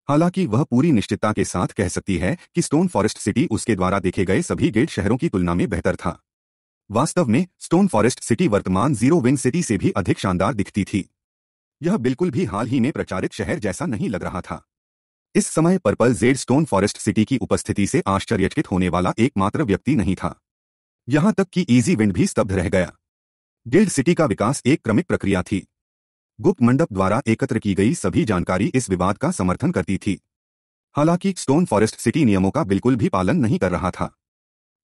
Speaker 1: हालांकि वह पूरी निश्चितता के साथ कह सकती है कि स्टोन फॉरेस्ट सिटी उसके द्वारा देखे गए सभी गिल्ड शहरों की तुलना में बेहतर था वास्तव में स्टोन फॉरेस्ट सिटी वर्तमान जीरो विन सिटी से भी अधिक शानदार दिखती थी यह बिल्कुल भी हाल ही में प्रचारित शहर जैसा नहीं लग रहा था इस समय Purple Jade Stone Forest City की उपस्थिति से आश्चर्यचकित होने वाला एकमात्र व्यक्ति नहीं था यहां तक कि इजी विंड भी स्तब्ध रह गया गिल्ड सिटी का विकास एक क्रमिक प्रक्रिया थी गुप्त मंडप द्वारा एकत्र की गई सभी जानकारी इस विवाद का समर्थन करती थी हालांकि स्टोन फॉरेस्ट सिटी नियमों का बिल्कुल भी पालन नहीं कर रहा था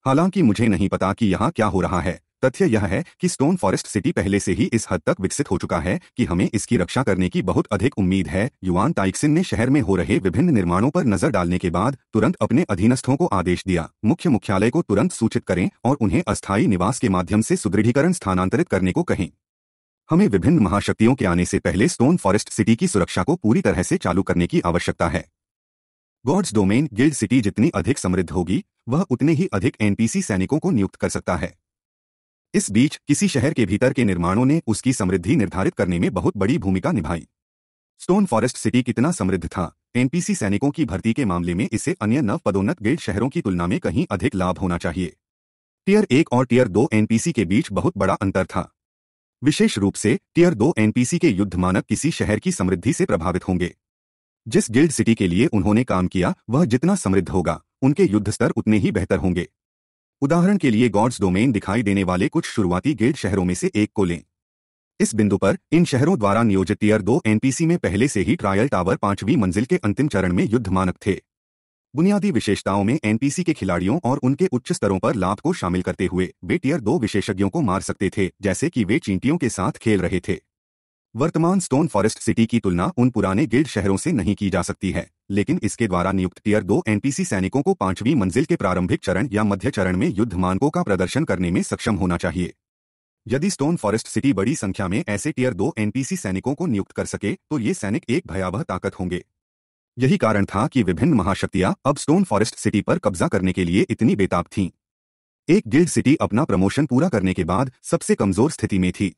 Speaker 1: हालांकि मुझे नहीं पता कि यहां क्या हो रहा है तथ्य यह है कि स्टोन फॉरेस्ट सिटी पहले से ही इस हद तक विकसित हो चुका है कि हमें इसकी रक्षा करने की बहुत अधिक उम्मीद है युवान ताइक्सिन ने शहर में हो रहे विभिन्न निर्माणों पर नजर डालने के बाद तुरंत अपने अधीनस्थों को आदेश दिया मुख्य मुख्यालय को तुरंत सूचित करें और उन्हें अस्थायी निवास के माध्यम से सुदृढ़ीकरण स्थानांतरित करने को कहें हमें विभिन्न महाशक्तियों के आने से पहले स्टोन फॉरेस्ट सिटी की सुरक्षा को पूरी तरह से चालू करने की आवश्यकता है गॉड्स डोमेन गिल्ड सिटी जितनी अधिक समृद्ध होगी वह उतने ही अधिक एनपीसी सैनिकों को नियुक्त कर सकता है इस बीच किसी शहर के भीतर के निर्माणों ने उसकी समृद्धि निर्धारित करने में बहुत बड़ी भूमिका निभाई स्टोन फॉरेस्ट सिटी कितना समृद्ध था एनपीसी सैनिकों की भर्ती के मामले में इसे अन्य नव पदोन्नत गिल्ड शहरों की तुलना में कहीं अधिक लाभ होना चाहिए टीयर एक और टीयर दो एनपीसी के बीच बहुत बड़ा अंतर था विशेष रूप से टीयर दो एनपीसी के युद्ध मानक किसी शहर की समृद्धि से प्रभावित होंगे जिस गिल्ड सिटी के लिए उन्होंने काम किया वह जितना समृद्ध होगा उनके युद्ध स्तर उतने ही बेहतर होंगे उदाहरण के लिए गॉड्स डोमेन दिखाई देने वाले कुछ शुरुआती गिल्ड शहरों में से एक को लें इस बिंदु पर इन शहरों द्वारा नियोजित टीयर दो एनपीसी में पहले से ही ट्रायल टावर पांचवीं मंजिल के अंतिम चरण में युद्ध मानक थे बुनियादी विशेषताओं में एनपीसी के खिलाड़ियों और उनके उच्च स्तरों पर लाभ को शामिल करते हुए वे टीयर दो विशेषज्ञों को मार सकते थे जैसे कि वे चींटियों के साथ खेल रहे थे वर्तमान स्टोन फॉरेस्ट सिटी की तुलना उन पुराने गिल्ड शहरों से नहीं की जा सकती है लेकिन इसके द्वारा नियुक्त टीयर दो एनपीसी सैनिकों को पांचवीं मंजिल के प्रारंभिक चरण या मध्य चरण में युद्ध मानकों का प्रदर्शन करने में सक्षम होना चाहिए यदि स्टोन फॉरेस्ट सिटी बड़ी संख्या में ऐसे टीयर दो एनपीसी सैनिकों को नियुक्त कर सके तो ये सैनिक एक भयावह ताकत होंगे यही कारण था कि विभिन्न महाशक्तियां अब स्टोन फॉरेस्ट सिटी पर कब्जा करने के लिए इतनी बेताब थीं। एक गिल्ड सिटी अपना प्रमोशन पूरा करने के बाद सबसे कमजोर स्थिति में थी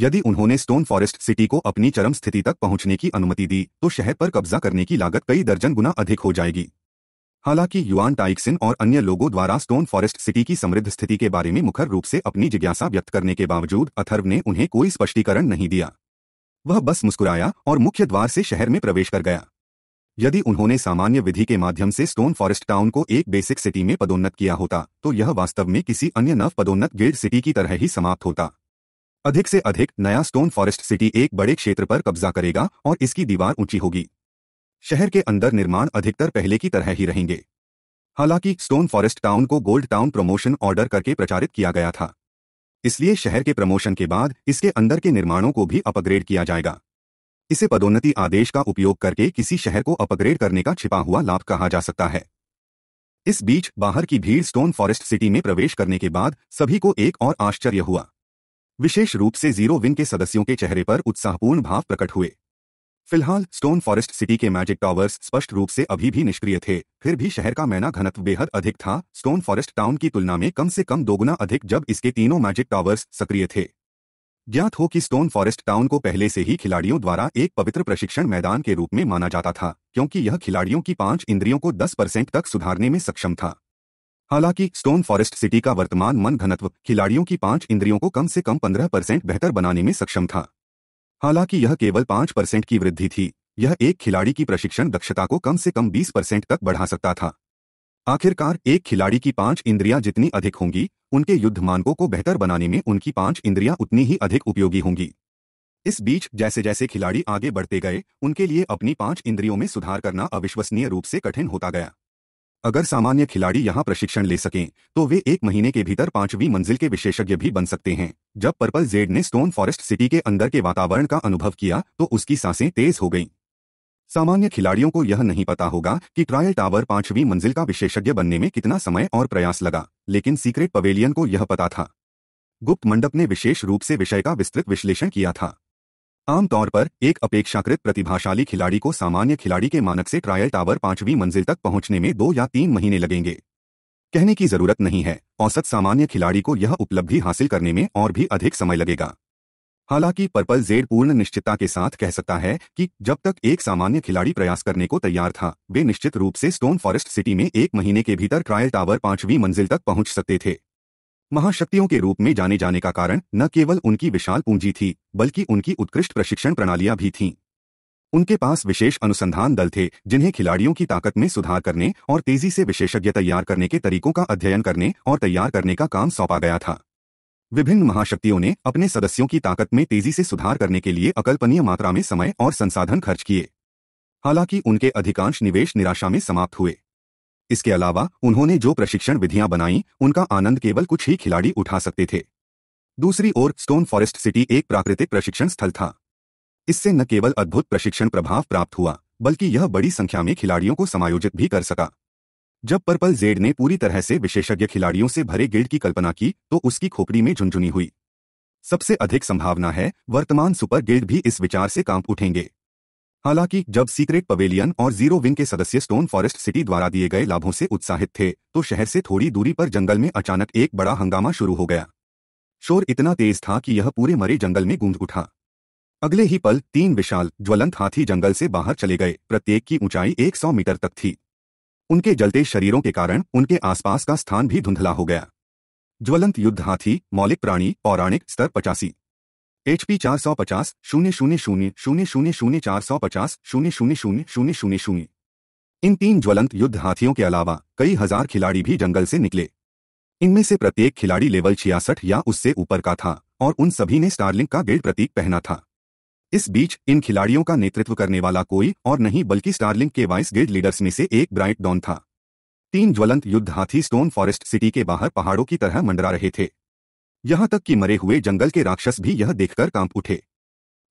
Speaker 1: यदि उन्होंने स्टोन फॉरेस्ट सिटी को अपनी चरम स्थिति तक पहुंचने की अनुमति दी तो शहर पर कब्जा करने की लागत कई दर्जन गुना अधिक हो जाएगी हालांकि युआन टाइक्सिन और अन्य लोगों द्वारा स्टोन फॉरेस्ट सिटी की समृद्ध स्थिति के बारे में मुखर रूप से अपनी जिज्ञासा व्यक्त करने के बावजूद अथर्व ने उन्हें कोई स्पष्टीकरण नहीं दिया वह बस मुस्कुराया और मुख्य द्वार से शहर में प्रवेश कर गया यदि उन्होंने सामान्य विधि के माध्यम से स्टोन फॉरेस्ट टाउन को एक बेसिक सिटी में पदोन्नत किया होता तो यह वास्तव में किसी अन्य नव पदोन्नत गिल्ड सिटी की तरह ही समाप्त होता अधिक से अधिक नया स्टोन फॉरेस्ट सिटी एक बड़े क्षेत्र पर कब्जा करेगा और इसकी दीवार ऊंची होगी शहर के अंदर निर्माण अधिकतर पहले की तरह ही रहेंगे हालांकि स्टोन फॉरेस्ट टाउन को गोल्ड टाउन प्रमोशन ऑर्डर करके प्रचारित किया गया था इसलिए शहर के प्रमोशन के बाद इसके अंदर के निर्माणों को भी अपग्रेड किया जाएगा इसे पदोन्नति आदेश का उपयोग करके किसी शहर को अपग्रेड करने का छिपा हुआ लाभ कहा जा सकता है इस बीच बाहर की भीड़ स्टोन फॉरेस्ट सिटी में प्रवेश करने के बाद सभी को एक और आश्चर्य हुआ विशेष रूप से जीरो विन के सदस्यों के चेहरे पर उत्साहपूर्ण भाव प्रकट हुए फिलहाल स्टोन फॉरेस्ट सिटी के मैजिक टावर्स स्पष्ट रूप से अभी भी निष्क्रिय थे फिर भी शहर का मैना घनत्व बेहद अधिक था स्टोन फॉरेस्ट टाउन की तुलना में कम से कम दोगुना अधिक जब इसके तीनों मैजिक टावर्स सक्रिय थे ज्ञात हो कि स्टोन फॉरेस्ट टाउन को पहले से ही खिलाड़ियों द्वारा एक पवित्र प्रशिक्षण मैदान के रूप में माना जाता था क्योंकि यह खिलाड़ियों की पांच इंद्रियों को दस परसेंट तक सुधारने में सक्षम था हालांकि स्टोन फॉरेस्ट सिटी का वर्तमान मन घनत्व खिलाड़ियों की पांच इंद्रियों को कम से कम पंद्रह परसेंट बेहतर बनाने में सक्षम था हालांकि यह केवल पांच परसेंट की वृद्धि थी यह एक खिलाड़ी की प्रशिक्षण दक्षता को कम से कम बीस परसेंट तक बढ़ा सकता था आखिरकार एक खिलाड़ी की पांच इंद्रियां जितनी अधिक होंगी उनके युद्ध मानकों को बेहतर बनाने में उनकी पांच इंद्रियां उतनी ही अधिक उपयोगी होंगी इस बीच जैसे जैसे खिलाड़ी आगे बढ़ते गए उनके लिए अपनी पांच इंद्रियों में सुधार करना अविश्वसनीय रूप से कठिन होता गया अगर सामान्य खिलाड़ी यहाँ प्रशिक्षण ले सकें तो वे एक महीने के भीतर पांचवी मंजिल के विशेषज्ञ भी बन सकते हैं जब पर्पल जेड ने स्टोन फॉरेस्ट सिटी के अंदर के वातावरण का अनुभव किया तो उसकी सांसें तेज हो गईं सामान्य खिलाड़ियों को यह नहीं पता होगा कि ट्रायल टावर पांचवीं मंजिल का विशेषज्ञ बनने में कितना समय और प्रयास लगा लेकिन सीक्रेट पवेलियन को यह पता था गुप्त मंडप ने विशेष रूप से विषय का विस्तृत विश्लेषण किया था आमतौर पर एक अपेक्षाकृत प्रतिभाशाली खिलाड़ी को सामान्य खिलाड़ी के मानक से ट्रायल टावर पांचवीं मंजिल तक पहुंचने में दो या तीन महीने लगेंगे कहने की जरूरत नहीं है औसत सामान्य खिलाड़ी को यह उपलब्धि हासिल करने में और भी अधिक समय लगेगा हालांकि पर्पल जेड पूर्ण निश्चितता के साथ कह सकता है कि जब तक एक सामान्य खिलाड़ी प्रयास करने को तैयार था वे निश्चित रूप से स्टोन फॉरेस्ट सिटी में एक महीने के भीतर ट्रायल टावर पांचवीं मंजिल तक पहुंच सकते थे महाशक्तियों के रूप में जाने जाने का कारण न केवल उनकी विशाल पूंजी थी बल्कि उनकी उत्कृष्ट प्रशिक्षण प्रणालियां भी थीं उनके पास विशेष अनुसंधान दल थे जिन्हें खिलाड़ियों की ताकत में सुधार करने और तेजी से विशेषज्ञ तैयार करने के तरीकों का अध्ययन करने और तैयार करने का काम सौंपा गया था विभिन्न महाशक्तियों ने अपने सदस्यों की ताकत में तेजी से सुधार करने के लिए अकल्पनीय मात्रा में समय और संसाधन खर्च किए हालांकि उनके अधिकांश निवेश निराशा में समाप्त हुए इसके अलावा उन्होंने जो प्रशिक्षण विधियां बनाई उनका आनंद केवल कुछ ही खिलाड़ी उठा सकते थे दूसरी ओर स्टोन फॉरेस्ट सिटी एक प्राकृतिक प्रशिक्षण स्थल था इससे न केवल अद्भुत प्रशिक्षण प्रभाव प्राप्त हुआ बल्कि यह बड़ी संख्या में खिलाड़ियों को समायोजित भी कर सका जब पर्पल जेड ने पूरी तरह से विशेषज्ञ खिलाड़ियों से भरे गिल्ड की कल्पना की तो उसकी खोपड़ी में झुंझुनी हुई सबसे अधिक संभावना है वर्तमान सुपर गिल्ड भी इस विचार से कांप उठेंगे हालांकि जब सीक्रेट पवेलियन और जीरो विंग के सदस्य स्टोन फॉरेस्ट सिटी द्वारा दिए गए लाभों से उत्साहित थे तो शहर से थोड़ी दूरी पर जंगल में अचानक एक बड़ा हंगामा शुरू हो गया शोर इतना तेज था कि यह पूरे मरे जंगल में गूंज उठा अगले ही पल तीन विशाल ज्वलंत हाथी जंगल से बाहर चले गए प्रत्येक की ऊंचाई 100 मीटर तक थी उनके जलते शरीरों के कारण उनके आसपास का स्थान भी धुंधला हो गया ज्वलंत युद्ध हाथी मौलिक प्राणी पौराणिक स्तर पचासी एच पी चार सौ पचास शून्य शून्य शून्य शून्य शून्य शून्य चार सौ पचास शून्य शून्य शून्य शून्य शून्य शून्य इन तीन ज्वलंत युद्ध हाथियों के अलावा कई हजार खिलाड़ी भी जंगल से निकले इनमें से प्रत्येक खिलाड़ी लेवल छियासठ या उससे ऊपर का था और उन सभी ने स्टारलिंक का गेट प्रतीक पहना था इस बीच इन खिलाड़ियों का नेतृत्व करने वाला कोई और नहीं बल्कि स्टारलिंग के वाइस गेट लीडर्स में से एक ब्राइट डॉन था तीन ज्वलंत युद्ध हाथी स्टोन फॉरेस्ट सिटी के बाहर पहाड़ों की तरह मंडरा रहे थे यहां तक कि मरे हुए जंगल के राक्षस भी यह देखकर कांप उठे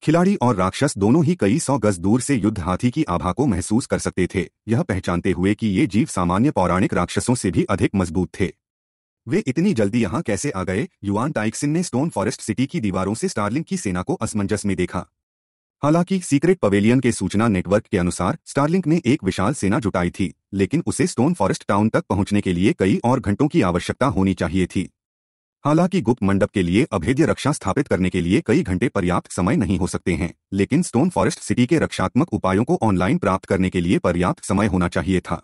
Speaker 1: खिलाड़ी और राक्षस दोनों ही कई सौ गज दूर से युद्ध हाथी की आभा को महसूस कर सकते थे यह पहचानते हुए कि ये जीव सामान्य पौराणिक राक्षसों से भी अधिक मजबूत थे वे इतनी जल्दी यहां कैसे आ गए युवान टाइक्सिन ने स्टोन फॉरेस्ट सिटी की दीवारों से स्टारलिंग की सेना को असमंजस में देखा हालांकि सीक्रेट पवेलियन के सूचना नेटवर्क के अनुसार स्टारलिंक ने एक विशाल सेना जुटाई थी लेकिन उसे स्टोन फॉरेस्ट टाउन तक पहुंचने के लिए कई और घंटों की आवश्यकता होनी चाहिए थी हालांकि गुप्त मंडप के लिए अभेद्य रक्षा स्थापित करने के लिए कई घंटे पर्याप्त समय नहीं हो सकते हैं लेकिन स्टोन फॉरेस्ट सिटी के रक्षात्मक उपायों को ऑनलाइन प्राप्त करने के लिए पर्याप्त समय होना चाहिए था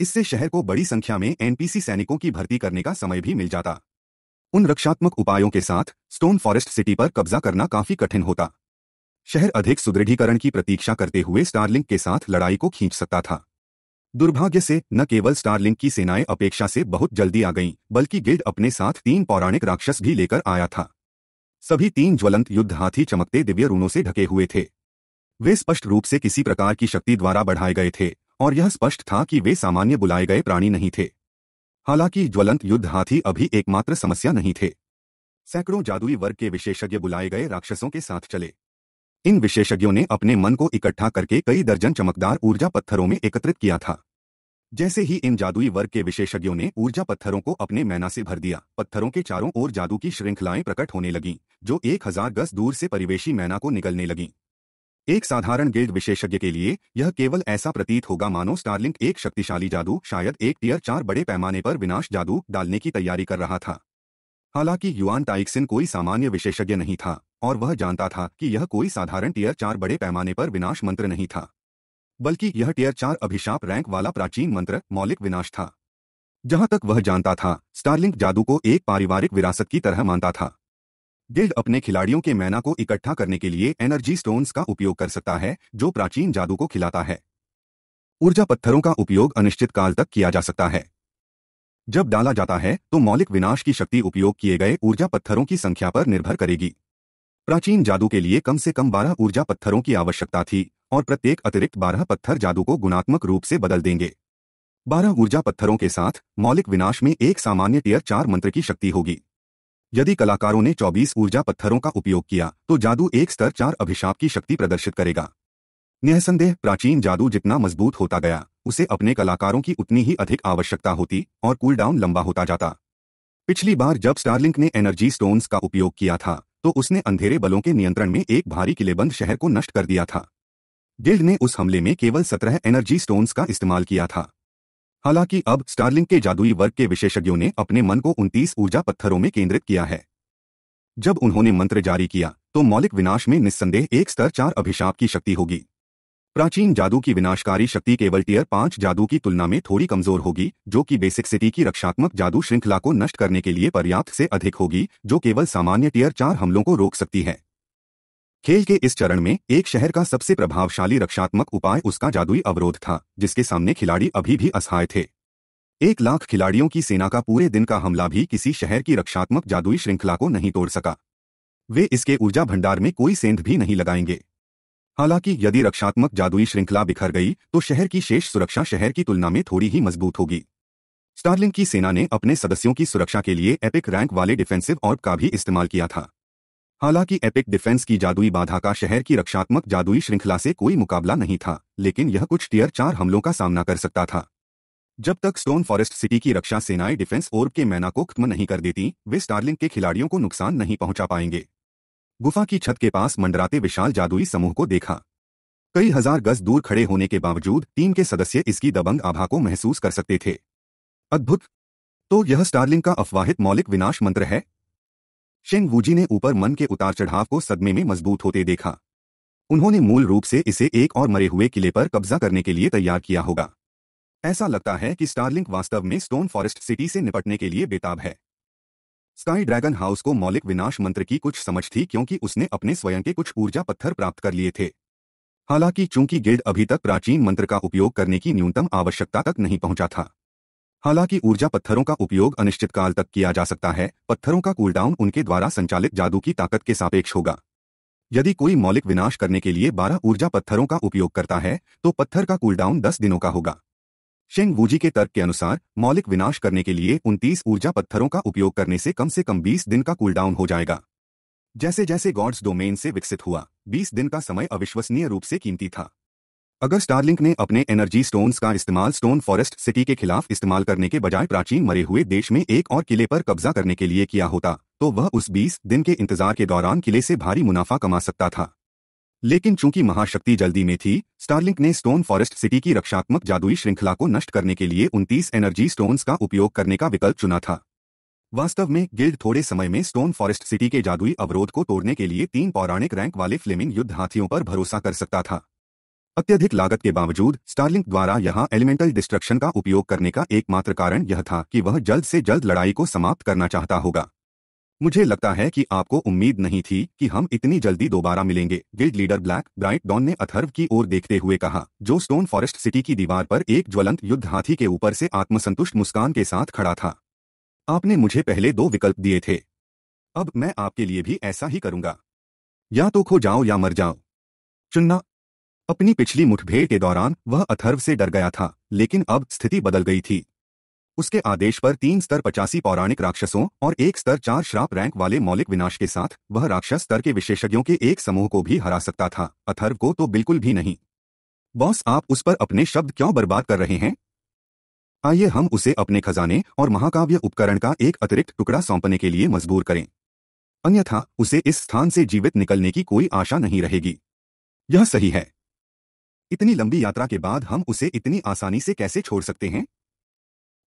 Speaker 1: इससे शहर को बड़ी संख्या में एनपीसी सैनिकों की भर्ती करने का समय भी मिल जाता उन रक्षात्मक उपायों के साथ स्टोन फॉरेस्ट सिटी पर कब्जा करना काफी कठिन होता शहर अधिक सुदृढ़ीकरण की प्रतीक्षा करते हुए स्टारलिंक के साथ लड़ाई को खींच सकता था दुर्भाग्य से न केवल स्टारलिंक की सेनाएं अपेक्षा से बहुत जल्दी आ गईं, बल्कि गिल्ड अपने साथ तीन पौराणिक राक्षस भी लेकर आया था सभी तीन ज्वलंत युद्ध हाथी चमकते दिव्य रूणों से ढके हुए थे वे स्पष्ट रूप से किसी प्रकार की शक्ति द्वारा बढ़ाए गए थे और यह स्पष्ट था कि वे सामान्य बुलाए गए प्राणी नहीं थे हालांकि ज्वलंत युद्ध हाथी अभी एकमात्र समस्या नहीं थे सैकड़ों जादुई वर्ग के विशेषज्ञ बुलाए गए राक्षसों के साथ चले इन विशेषज्ञों ने अपने मन को इकट्ठा करके कई दर्जन चमकदार ऊर्जा पत्थरों में एकत्रित किया था जैसे ही इन जादुई वर्ग के विशेषज्ञों ने ऊर्जा पत्थरों को अपने मैना से भर दिया पत्थरों के चारों ओर जादू की श्रृंखलाएं प्रकट होने लगीं, जो एक हजार गज दूर से परिवेशी मैना को निकलने लगीं। एक साधारण गिल्ड विशेषज्ञ के लिए यह केवल ऐसा प्रतीत होगा मानो स्टारलिंक एक शक्तिशाली जादू शायद एक टीयर चार बड़े पैमाने पर विनाश जादू डालने की तैयारी कर रहा था हालांकि युआन टाइक्सिन कोई सामान्य विशेषज्ञ नहीं था और वह जानता था कि यह कोई साधारण टीयर चार बड़े पैमाने पर विनाश मंत्र नहीं था बल्कि यह टीयर चार अभिशाप रैंक वाला प्राचीन मंत्र मौलिक विनाश था जहां तक वह जानता था स्टारलिंक जादू को एक पारिवारिक विरासत की तरह मानता था गिल्ड अपने खिलाड़ियों के मैना को इकट्ठा करने के लिए एनर्जी स्टोन्स का उपयोग कर सकता है जो प्राचीन जादू को खिलाता है ऊर्जा पत्थरों का उपयोग अनिश्चित काल तक किया जा सकता है जब डाला जाता है तो मौलिक विनाश की शक्ति उपयोग किए गए ऊर्जा पत्थरों की संख्या पर निर्भर करेगी प्राचीन जादू के लिए कम से कम बारह ऊर्जा पत्थरों की आवश्यकता थी और प्रत्येक अतिरिक्त बारह पत्थर जादू को गुणात्मक रूप से बदल देंगे बारह ऊर्जा पत्थरों के साथ मौलिक विनाश में एक सामान्य टीयर चार मंत्र की शक्ति होगी यदि कलाकारों ने 24 ऊर्जा पत्थरों का उपयोग किया तो जादू एक स्तर चार अभिशाप की शक्ति प्रदर्शित करेगा निहसंदेह प्राचीन जादू जितना मजबूत होता गया उसे अपने कलाकारों की उतनी ही अधिक आवश्यकता होती और कूल डाउन लंबा होता जाता पिछली बार जब स्टारलिंक ने एनर्जी स्टोन्स का उपयोग किया था तो उसने अंधेरे बलों के नियंत्रण में एक भारी किलेबंद शहर को नष्ट कर दिया था गिल्ड ने उस हमले में केवल सत्रह एनर्जी स्टोन्स का इस्तेमाल किया था हालांकि अब स्टारलिंग के जादुई वर्ग के विशेषज्ञों ने अपने मन को उनतीस ऊर्जा पत्थरों में केंद्रित किया है जब उन्होंने मंत्र जारी किया तो मौलिक विनाश में निस्संदेह एक स्तर चार अभिशाप की शक्ति होगी प्राचीन जादू की विनाशकारी शक्ति केवल टीयर पांच जादू की तुलना में थोड़ी कमजोर होगी जो कि बेसिक सिटी की रक्षात्मक जादू श्रृंखला को नष्ट करने के लिए पर्याप्त से अधिक होगी जो केवल सामान्य टीयर चार हमलों को रोक सकती है खेल के इस चरण में एक शहर का सबसे प्रभावशाली रक्षात्मक उपाय उसका जादुई अवरोध था जिसके सामने खिलाड़ी अभी भी असहाय थे एक लाख खिलाड़ियों की सेना का पूरे दिन का हमला भी किसी शहर की रक्षात्मक जादुई श्रृंखला को नहीं तोड़ सका वे इसके ऊर्जा भंडार में कोई सेंध भी नहीं लगाएंगे हालांकि यदि रक्षात्मक जादुई श्रृंखला बिखर गई तो शहर की शेष सुरक्षा शहर की तुलना में थोड़ी ही मजबूत होगी स्टारलिंग की सेना ने अपने सदस्यों की सुरक्षा के लिए एपिक रैंक वाले डिफेंसिव ऑर्ब का भी इस्तेमाल किया था हालांकि एपिक डिफेंस की जादुई बाधा का शहर की रक्षात्मक जादुई श्रृंखला से कोई मुकाबला नहीं था लेकिन यह कुछ टीयर चार हमलों का सामना कर सकता था जब तक स्टोन फॉरेस्ट सिटी की रक्षा सेनाएं डिफेंस ओर्ब के मैना को खत्म नहीं कर देती वे स्टारलिंग के खिलाड़ियों को नुकसान नहीं पहुंचा पाएंगे गुफा की छत के पास मंडराते विशाल जादुई समूह को देखा कई हजार गज दूर खड़े होने के बावजूद टीम के सदस्य इसकी दबंग आभा को महसूस कर सकते थे अद्भुत तो यह स्टारलिंग का अफवाहित मौलिक विनाश मंत्र है शेंग वूजी ने ऊपर मन के उतार चढ़ाव को सदमे में मजबूत होते देखा उन्होंने मूल रूप से इसे एक और मरे हुए किले पर कब्जा करने के लिए तैयार किया होगा ऐसा लगता है कि स्टारलिंक वास्तव में स्टोन फॉरेस्ट सिटी से निपटने के लिए बेताब है स्काई ड्रैगन हाउस को मौलिक विनाश मंत्र की कुछ समझ थी क्योंकि उसने अपने स्वयं के कुछ ऊर्जा पत्थर प्राप्त कर लिए थे हालांकि चूंकि गिल्ड अभी तक प्राचीन मंत्र का उपयोग करने की न्यूनतम आवश्यकता तक नहीं पहुंचा था हालांकि ऊर्जा पत्थरों का उपयोग अनिश्चित काल तक किया जा सकता है पत्थरों का कूलडाउन उनके द्वारा संचालित जादू की ताकत के सापेक्ष होगा यदि कोई मौलिक विनाश करने के लिए 12 ऊर्जा पत्थरों का उपयोग करता है तो पत्थर का कूलडाउन 10 दिनों का होगा शेंग वूजी के तर्क के अनुसार मौलिक विनाश करने के लिए 29 ऊर्जा पत्थरों का उपयोग करने से कम से कम 20 दिन का कूलडाउन हो जाएगा जैसे जैसे गॉड्स डोमेन से विकसित हुआ 20 दिन का समय अविश्वसनीय रूप से कीमती था अगर स्टारलिंक ने अपने एनर्जी स्टोन्स का इस्तेमाल स्टोन फॉरेस्ट सिटी के खिलाफ इस्तेमाल करने के बजाय प्राचीन मरे हुए देश में एक और किले पर कब्जा करने के लिए किया होता तो वह उस 20 दिन के इंतजार के दौरान किले से भारी मुनाफा कमा सकता था लेकिन चूंकि महाशक्ति जल्दी में थी स्टारलिंक ने स्टोन फॉरेस्ट सिटी की रक्षात्मक जादुई श्रृंखला को नष्ट करने के लिए 29 एनर्जी स्टोन्स का उपयोग करने का विकल्प चुना था वास्तव में गिल्ड थोड़े समय में स्टोन फॉरेस्ट सिटी के जादुई अवरोध को तोड़ने के लिए तीन पौराणिक रैंक वाले फ्लेमिंग युद्ध हाथियों पर भरोसा कर सकता था अत्यधिक लागत के बावजूद स्टारलिंक द्वारा यहां एलिमेंटल डिस्ट्रक्शन का उपयोग करने का एकमात्र कारण यह था कि वह जल्द से जल्द लड़ाई को समाप्त करना चाहता होगा मुझे लगता है कि आपको उम्मीद नहीं थी कि हम इतनी जल्दी दोबारा मिलेंगे guild leader Black Bright Dawn ने अथर्व की ओर देखते हुए कहा जो स्टोन फॉरेस्ट सिटी की दीवार पर एक ज्वलंत युद्ध हाथी के ऊपर से आत्मसंतुष्ट मुस्कान के साथ खड़ा था आपने मुझे पहले दो विकल्प दिए थे अब मैं आपके लिए भी ऐसा ही करूंगा या तो खो जाओ या मर जाओ चुनना अपनी पिछली मुठभेड़ के दौरान वह अथर्व से डर गया था लेकिन अब स्थिति बदल गई थी उसके आदेश पर तीन स्तर पचासी पौराणिक राक्षसों और एक स्तर चार श्राप रैंक वाले मौलिक विनाश के साथ वह राक्षस स्तर के विशेषज्ञों के एक समूह को भी हरा सकता था अथर्व को तो बिल्कुल भी नहीं बॉस आप उस पर अपने शब्द क्यों बर्बाद कर रहे हैं आइए हम उसे अपने खजाने और महाकाव्य उपकरण का एक अतिरिक्त टुकड़ा सौंपने के लिए मजबूर करें अन्यथा उसे इस स्थान से जीवित निकलने की कोई आशा नहीं रहेगी यह सही है इतनी लंबी यात्रा के बाद हम उसे इतनी आसानी से कैसे छोड़ सकते हैं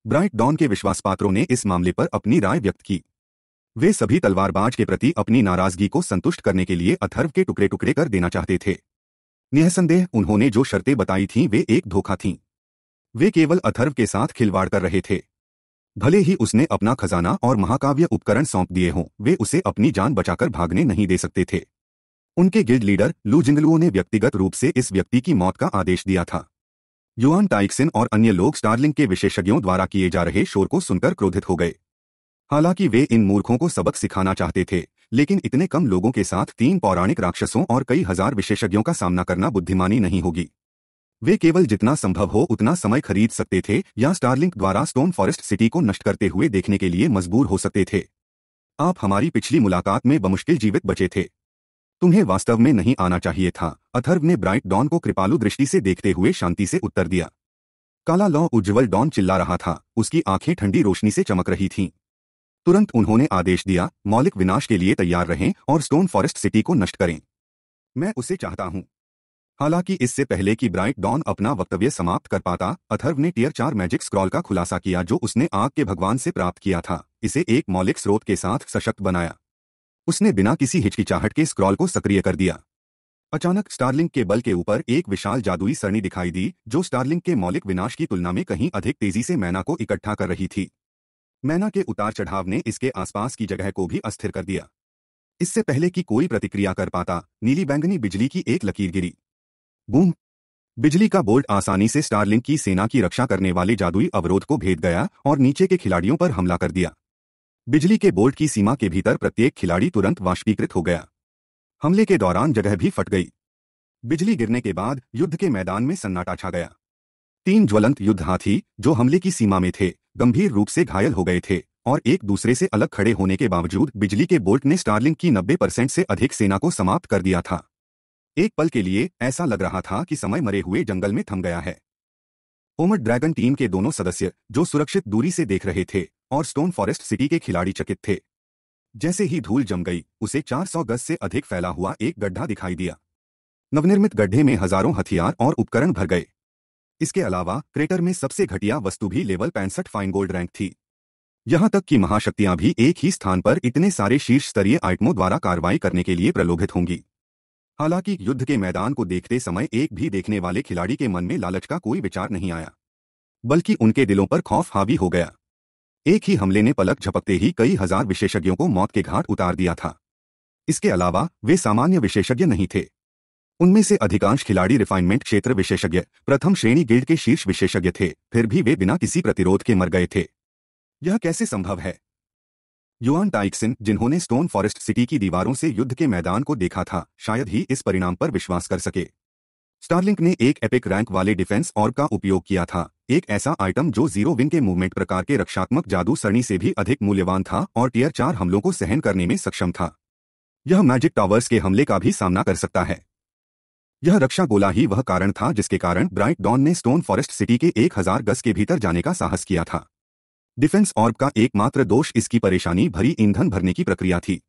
Speaker 1: ब्राइट डॉन के विश्वासपात्रों ने इस मामले पर अपनी राय व्यक्त की वे सभी तलवारबाज के प्रति अपनी नाराजगी को संतुष्ट करने के लिए अथर्व के टुकड़े टुकड़े कर देना चाहते थे निहसंदेह उन्होंने जो शर्तें बताई थीं वे एक धोखा थीं वे केवल अथर्व के साथ खिलवाड़ कर रहे थे भले ही उसने अपना खजाना और महाकाव्य उपकरण सौंप दिए हों वे उसे अपनी जान बचाकर भागने नहीं दे सकते थे उनके गिल्ड लीडर लू जिंगलुओं ने व्यक्तिगत रूप से इस व्यक्ति की मौत का आदेश दिया था युआन टाइक्सिन और अन्य लोग स्टारलिंग के विशेषज्ञों द्वारा किए जा रहे शोर को सुनकर क्रोधित हो गए हालांकि वे इन मूर्खों को सबक सिखाना चाहते थे लेकिन इतने कम लोगों के साथ तीन पौराणिक राक्षसों और कई हजार विशेषज्ञों का सामना करना बुद्धिमानी नहीं होगी वे केवल जितना संभव हो उतना समय खरीद सकते थे या स्टारलिंक द्वारा स्टोन फॉरेस्ट सिटी को नष्ट करते हुए देखने के लिए मजबूर हो सकते थे आप हमारी पिछली मुलाकात में बमुश्किल जीवित बचे थे तुम्हें वास्तव में नहीं आना चाहिए था अथर्व ने ब्राइट डॉन को कृपालु दृष्टि से देखते हुए शांति से उत्तर दिया काला लौ उज्जवल डॉन चिल्ला रहा था उसकी आंखें ठंडी रोशनी से चमक रही थीं तुरंत उन्होंने आदेश दिया मौलिक विनाश के लिए तैयार रहें और स्टोन फॉरेस्ट सिटी को नष्ट करें मैं उसे चाहता हूं हालांकि इससे पहले कि ब्राइट डॉन अपना वक्तव्य समाप्त कर पाता अथर्व ने टीयर चार मैजिक स्क्रॉल का खुलासा किया जो उसने आग के भगवान से प्राप्त किया था इसे एक मौलिक स्रोत के साथ सशक्त बनाया उसने बिना किसी हिचकिचाहट के स्क्रॉल को सक्रिय कर दिया अचानक स्टारलिंक के बल के ऊपर एक विशाल जादुई सरणी दिखाई दी जो स्टारलिंक के मौलिक विनाश की तुलना में कहीं अधिक तेजी से मैना को इकट्ठा कर रही थी मैना के उतार चढ़ाव ने इसके आसपास की जगह को भी अस्थिर कर दिया इससे पहले कि कोई प्रतिक्रिया कर पाता नीली बैंगनी बिजली की एक लकीर गिरी बूम बिजली का बोल्ट आसानी से स्टारलिंक की सेना की रक्षा करने वाले जादुई अवरोध को भेद गया और नीचे के खिलाड़ियों पर हमला कर दिया बिजली के बोल्ट की सीमा के भीतर प्रत्येक खिलाड़ी तुरंत वाष्पीकृत हो गया हमले के दौरान जगह भी फट गई बिजली गिरने के बाद युद्ध के मैदान में सन्नाटा छा गया तीन ज्वलंत युद्ध हाथी जो हमले की सीमा में थे गंभीर रूप से घायल हो गए थे और एक दूसरे से अलग खड़े होने के बावजूद बिजली के बोल्ट ने स्टारलिंग की 90 परसेंट से अधिक सेना को समाप्त कर दिया था एक पल के लिए ऐसा लग रहा था कि समय मरे हुए जंगल में थम गया है ओमर ड्रैगन टीम के दोनों सदस्य जो सुरक्षित दूरी से देख रहे थे और स्टोन फॉरेस्ट सिटी के खिलाड़ी चकित थे जैसे ही धूल जम गई उसे 400 गज से अधिक फैला हुआ एक गड्ढा दिखाई दिया नवनिर्मित गड्ढे में हजारों हथियार और उपकरण भर गए इसके अलावा क्रेटर में सबसे घटिया वस्तु भी लेवल पैंसठ फाइन गोल्ड रैंक थी यहां तक कि महाशक्तियां भी एक ही स्थान पर इतने सारे शीर्ष स्तरीय आइटमों द्वारा कार्रवाई करने के लिए प्रलोभित होंगी हालांकि युद्ध के मैदान को देखते समय एक भी देखने वाले खिलाड़ी के मन में लालच का कोई विचार नहीं आया बल्कि उनके दिलों पर खौफ हावी हो गया एक ही हमले ने पलक झपकते ही कई हजार विशेषज्ञों को मौत के घाट उतार दिया था इसके अलावा वे सामान्य विशेषज्ञ नहीं थे उनमें से अधिकांश खिलाड़ी रिफाइनमेंट क्षेत्र विशेषज्ञ प्रथम श्रेणी गिल्ड के शीर्ष विशेषज्ञ थे फिर भी वे बिना किसी प्रतिरोध के मर गए थे यह कैसे संभव है युआन टाइक्सिन जिन्होंने स्टोन फॉरेस्ट सिटी की दीवारों से युद्ध के मैदान को देखा था शायद ही इस परिणाम पर विश्वास कर सके स्टारलिंक ने एक एपिक रैंक वाले डिफेंस और का उपयोग किया था एक ऐसा आइटम जो जीरो विन के मूवमेंट प्रकार के रक्षात्मक जादू सरणी से भी अधिक मूल्यवान था और टीयर चार हमलों को सहन करने में सक्षम था यह मैजिक टावर्स के हमले का भी सामना कर सकता है यह रक्षा गोला ही वह कारण था जिसके कारण ब्राइट डॉन ने स्टोन फॉरेस्ट सिटी के एक हजार गज के भीतर जाने का साहस किया था डिफेंस ऑर्ब का एकमात्र दोष इसकी परेशानी भरी ईंधन भरने की प्रक्रिया थी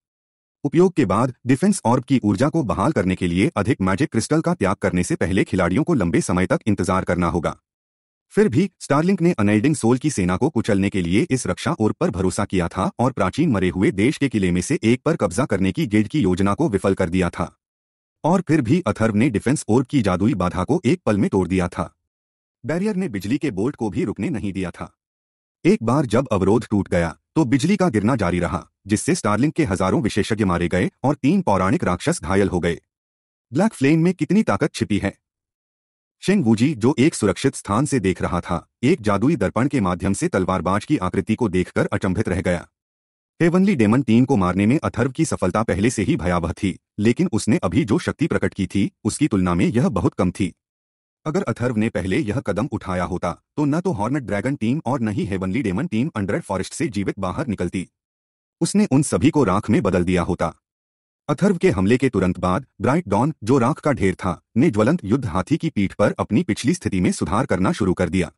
Speaker 1: उपयोग के बाद डिफेंस ऑर्ब की ऊर्जा को बहाल करने के लिए अधिक मैजिक क्रिस्टल का त्याग करने से पहले खिलाड़ियों को लंबे समय तक इंतजार करना होगा फिर भी स्टारलिंक ने अनएल्डिंग सोल की सेना को कुचलने के लिए इस रक्षा और पर भरोसा किया था और प्राचीन मरे हुए देश के किले में से एक पर कब्जा करने की गिल्ड की योजना को विफल कर दिया था और फिर भी अथर्व ने डिफेंस ओर की जादुई बाधा को एक पल में तोड़ दिया था बैरियर ने बिजली के बोल्ट को भी रुकने नहीं दिया था एक बार जब अवरोध टूट गया तो बिजली का गिरना जारी रहा जिससे स्टारलिंक के हजारों विशेषज्ञ मारे गए और तीन पौराणिक राक्षस घायल हो गए ब्लैक फ्लेम में कितनी ताकत छिपी है शेंगुजी जो एक सुरक्षित स्थान से देख रहा था एक जादुई दर्पण के माध्यम से तलवारबाज की आकृति को देखकर अचंभित रह गया हेवनली डेमन टीम को मारने में अथर्व की सफलता पहले से ही भयावह थी लेकिन उसने अभी जो शक्ति प्रकट की थी उसकी तुलना में यह बहुत कम थी अगर अथर्व ने पहले यह कदम उठाया होता तो न तो हॉर्नेट ड्रैगन टीम और न ही Heavenly Demon team Under Forest से जीवित बाहर निकलती उसने उन सभी को राख में बदल दिया होता अथर्व के हमले के तुरंत बाद ब्राइट डॉन जो राख का ढेर था ने ज्वलंत युद्ध हाथी की पीठ पर अपनी पिछली स्थिति में सुधार करना शुरू कर दिया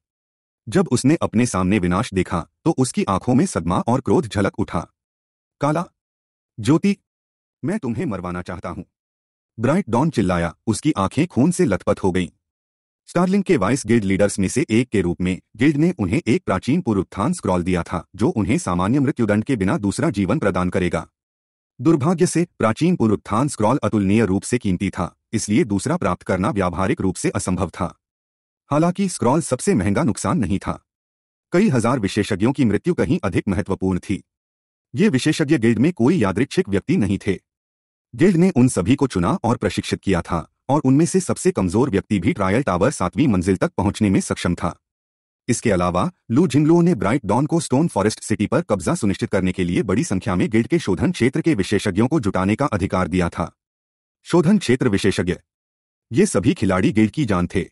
Speaker 1: जब उसने अपने सामने विनाश देखा तो उसकी आंखों में सदमा और क्रोध झलक उठा काला ज्योति मैं तुम्हें मरवाना चाहता हूं ब्राइट डॉन चिल्लाया उसकी आंखें खून से लथपथ हो गईं स्टारलिंग के वाइस गिल्ड लीडर्स में से एक के रूप में गिल्ड ने उन्हें एक प्राचीन पुरुत्थान स्क्रॉल दिया था जो उन्हें सामान्य मृत्युदंड के बिना दूसरा जीवन प्रदान करेगा दुर्भाग्य से प्राचीन पुरुत्थान स्क्रॉल अतुलनीय रूप से कीमती था इसलिए दूसरा प्राप्त करना व्यावहारिक रूप से असंभव था हालांकि स्क्रॉल सबसे महंगा नुकसान नहीं था कई हजार विशेषज्ञों की मृत्यु कहीं अधिक महत्वपूर्ण थी ये विशेषज्ञ गिल्ड में कोई यादृच्छिक व्यक्ति नहीं थे गिल्ड ने उन सभी को चुना और प्रशिक्षित किया था और उनमें से सबसे कमजोर व्यक्ति भी ट्रायल टावर सातवीं मंजिल तक पहुंचने में सक्षम था इसके अलावा लू जिनलुओ ने ब्राइट डॉन को स्टोन फॉरेस्ट सिटी पर कब्जा सुनिश्चित करने के लिए बड़ी संख्या में गिल्ड के शोधन क्षेत्र के विशेषज्ञों को जुटाने का अधिकार दिया था शोधन क्षेत्र विशेषज्ञ ये सभी खिलाड़ी गिल्ड की जान थे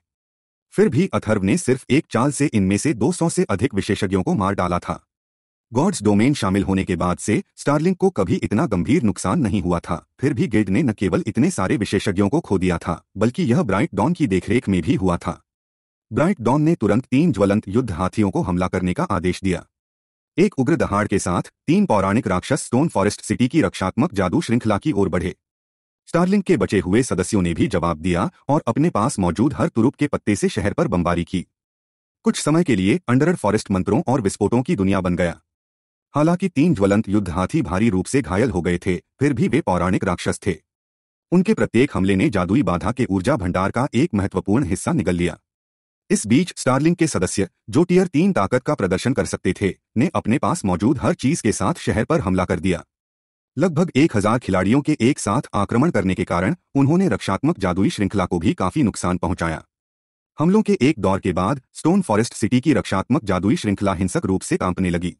Speaker 1: फिर भी अथर्व ने सिर्फ एक चाल से इनमें से 200 से अधिक विशेषज्ञों को मार डाला था गॉड्स डोमेन शामिल होने के बाद से स्टारलिंक को कभी इतना गंभीर नुकसान नहीं हुआ था फिर भी गिल्ड ने न केवल इतने सारे विशेषज्ञों को खो दिया था बल्कि यह ब्राइट डॉन की देखरेख में भी हुआ था ब्राइट डॉन ने तुरंत तीन ज्वलंत युद्ध हाथियों को हमला करने का आदेश दिया एक उग्र दहाड़ के साथ तीन पौराणिक राक्षस स्टोन फॉरेस्ट सिटी की रक्षात्मक जादू श्रृंखला की ओर बढ़े स्टारलिंग के बचे हुए सदस्यों ने भी जवाब दिया और अपने पास मौजूद हर तुरुप के पत्ते से शहर पर बमबारी की कुछ समय के लिए अंडरड फॉरेस्ट मंत्रों और विस्फोटों की दुनिया बन गया हालांकि तीन ज्वलंत युद्ध हाथी भारी रूप से घायल हो गए थे फिर भी वे पौराणिक राक्षस थे उनके प्रत्येक हमले ने जादुई बाधा के ऊर्जा भंडार का एक महत्वपूर्ण हिस्सा निगल लिया इस बीच स्टारलिंग के सदस्य जो टीयर तीन ताकत का प्रदर्शन कर सकते थे ने अपने पास मौजूद हर चीज के साथ शहर पर हमला कर दिया लगभग एक हजार खिलाड़ियों के एक साथ आक्रमण करने के कारण उन्होंने रक्षात्मक जादुई श्रृंखला को भी काफी नुकसान पहुंचाया हमलों के एक दौर के बाद स्टोन फॉरेस्ट सिटी की रक्षात्मक जादुई श्रृंखला हिंसक रूप से कांपने लगी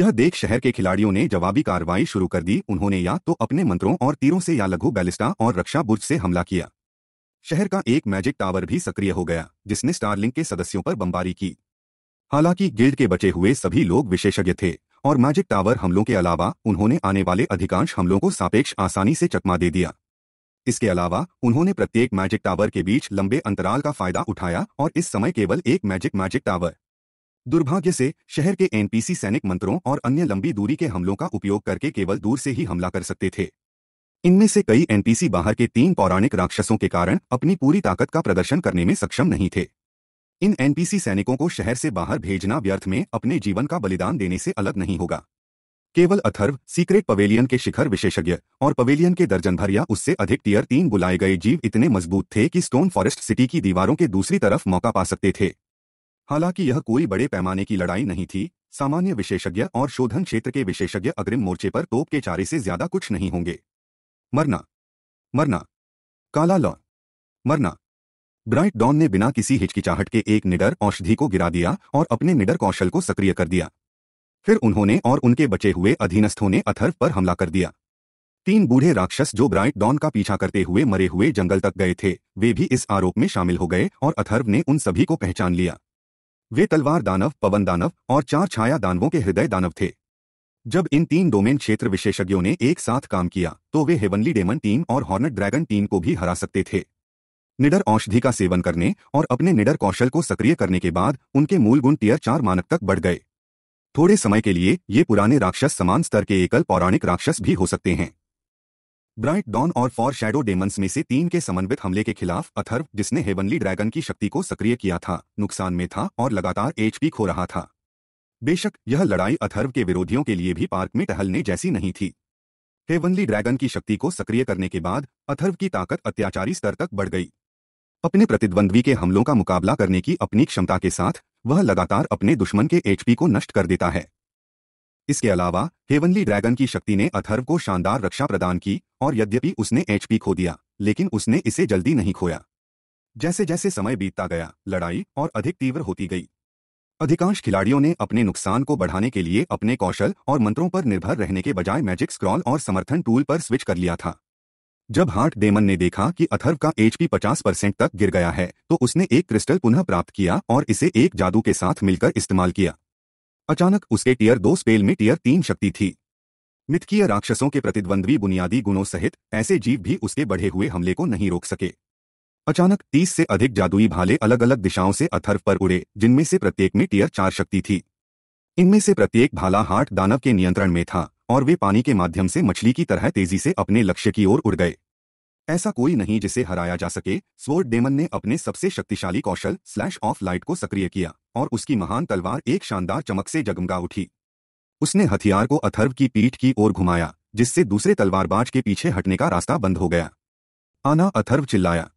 Speaker 1: यह देख शहर के खिलाड़ियों ने जवाबी कार्रवाई शुरू कर दी उन्होंने या तो अपने मंत्रों और तीरों से या लघु बैलिस्टा और रक्षा बुर्ज से हमला किया शहर का एक मैजिक टावर भी सक्रिय हो गया जिसने स्टारलिंग के सदस्यों पर बमबारी की हालांकि गिल्ड के बचे हुए सभी लोग विशेषज्ञ थे और मैजिक टावर हमलों के अलावा उन्होंने आने वाले अधिकांश हमलों को सापेक्ष आसानी से चकमा दे दिया इसके अलावा उन्होंने प्रत्येक मैजिक टावर के बीच लंबे अंतराल का फायदा उठाया और इस समय केवल एक मैजिक मैजिक टावर दुर्भाग्य से शहर के एनपीसी सैनिक मंत्रों और अन्य लंबी दूरी के हमलों का उपयोग करके केवल दूर से ही हमला कर सकते थे इनमें से कई एनपीसी बाहर के तीन पौराणिक राक्षसों के कारण अपनी पूरी ताकत का प्रदर्शन करने में सक्षम नहीं थे इन एनपीसी सैनिकों को शहर से बाहर भेजना व्यर्थ में अपने जीवन का बलिदान देने से अलग नहीं होगा केवल अथर्व सीक्रेट पवेलियन के शिखर विशेषज्ञ और पवेलियन के दर्जन भर या उससे अधिक टीयर तीन बुलाए गए जीव इतने मजबूत थे कि स्टोन फॉरेस्ट सिटी की दीवारों के दूसरी तरफ मौका पा सकते थे हालांकि यह कोई बड़े पैमाने की लड़ाई नहीं थी सामान्य विशेषज्ञ और शोधन क्षेत्र के विशेषज्ञ अग्रिम मोर्चे पर तोप के चारे से ज्यादा कुछ नहीं होंगे मरना मरना काला लॉन मरना ब्राइट डॉन ने बिना किसी हिचकिचाहट के एक निडर औषधि को गिरा दिया और अपने निडर कौशल को सक्रिय कर दिया फिर उन्होंने और उनके बचे हुए अधीनस्थों ने अथर्व पर हमला कर दिया तीन बूढ़े राक्षस जो ब्राइट डॉन का पीछा करते हुए मरे हुए जंगल तक गए थे वे भी इस आरोप में शामिल हो गए और अथर्व ने उन सभी को पहचान लिया वे तलवार दानव पवन दानव और चार छाया दानवों के हृदय दानव थे जब इन तीन डोमेन क्षेत्र विशेषज्ञों ने एक साथ काम किया तो वे हेवनली डेमन टीम और हॉर्नेट ड्रैगन टीम को भी हरा सकते थे निडर औषधि का सेवन करने और अपने निडर कौशल को सक्रिय करने के बाद उनके मूल गुण टीयर चार मानक तक बढ़ गए थोड़े समय के लिए ये पुराने राक्षस समान स्तर के एकल पौराणिक राक्षस भी हो सकते हैं ब्राइट डॉन और फॉर शैडो डेमंस में से तीन के समन्वित हमले के खिलाफ अथर्व जिसने हेवनली ड्रैगन की शक्ति को सक्रिय किया था नुकसान में था और लगातार एचपी खो रहा था बेशक यह लड़ाई अथर्व के विरोधियों के लिए भी पार्क में टहलने जैसी नहीं थी हेवनली ड्रैगन की शक्ति को सक्रिय करने के बाद अथर्व की ताकत अत्याचारी स्तर तक बढ़ गई अपने प्रतिद्वंद्वी के हमलों का मुकाबला करने की अपनी क्षमता के साथ वह लगातार अपने दुश्मन के एचपी को नष्ट कर देता है इसके अलावा हेवनली ड्रैगन की शक्ति ने अथर्व को शानदार रक्षा प्रदान की और यद्यपि उसने एचपी खो दिया लेकिन उसने इसे जल्दी नहीं खोया जैसे जैसे समय बीतता गया लड़ाई और अधिक तीव्र होती गई अधिकांश खिलाड़ियों ने अपने नुकसान को बढ़ाने के लिए अपने कौशल और मंत्रों पर निर्भर रहने के बजाय मैजिक स्क्रॉल और समर्थन टूल पर स्विच कर लिया था जब हार्ट डेमन ने देखा कि अथर्व का एचपी 50 परसेंट तक गिर गया है तो उसने एक क्रिस्टल पुनः प्राप्त किया और इसे एक जादू के साथ मिलकर इस्तेमाल किया अचानक उसके टीयर दो स्पेल में टीयर तीन शक्ति थी मिथकीय राक्षसों के प्रतिद्वंद्वी बुनियादी गुणों सहित ऐसे जीव भी उसके बढ़े हुए हमले को नहीं रोक सके अचानक तीस से अधिक जादुई भाले अलग अलग दिशाओं से अथर्व पर उड़े जिनमें से प्रत्येक में टीयर चार शक्ति थी इनमें से प्रत्येक भाला हाट दानव के नियंत्रण में था और वे पानी के माध्यम से मछली की तरह तेजी से अपने लक्ष्य की ओर उड़ गए ऐसा कोई नहीं जिसे हराया जा सके स्वोर्ड डेमन ने अपने सबसे शक्तिशाली कौशल स्लैश ऑफ लाइट को सक्रिय किया और उसकी महान तलवार एक शानदार चमक से जगमगा उठी उसने हथियार को अथर्व की पीठ की ओर घुमाया जिससे दूसरे तलवारबाज के पीछे हटने का रास्ता बंद हो गया आना अथर्व चिल्लाया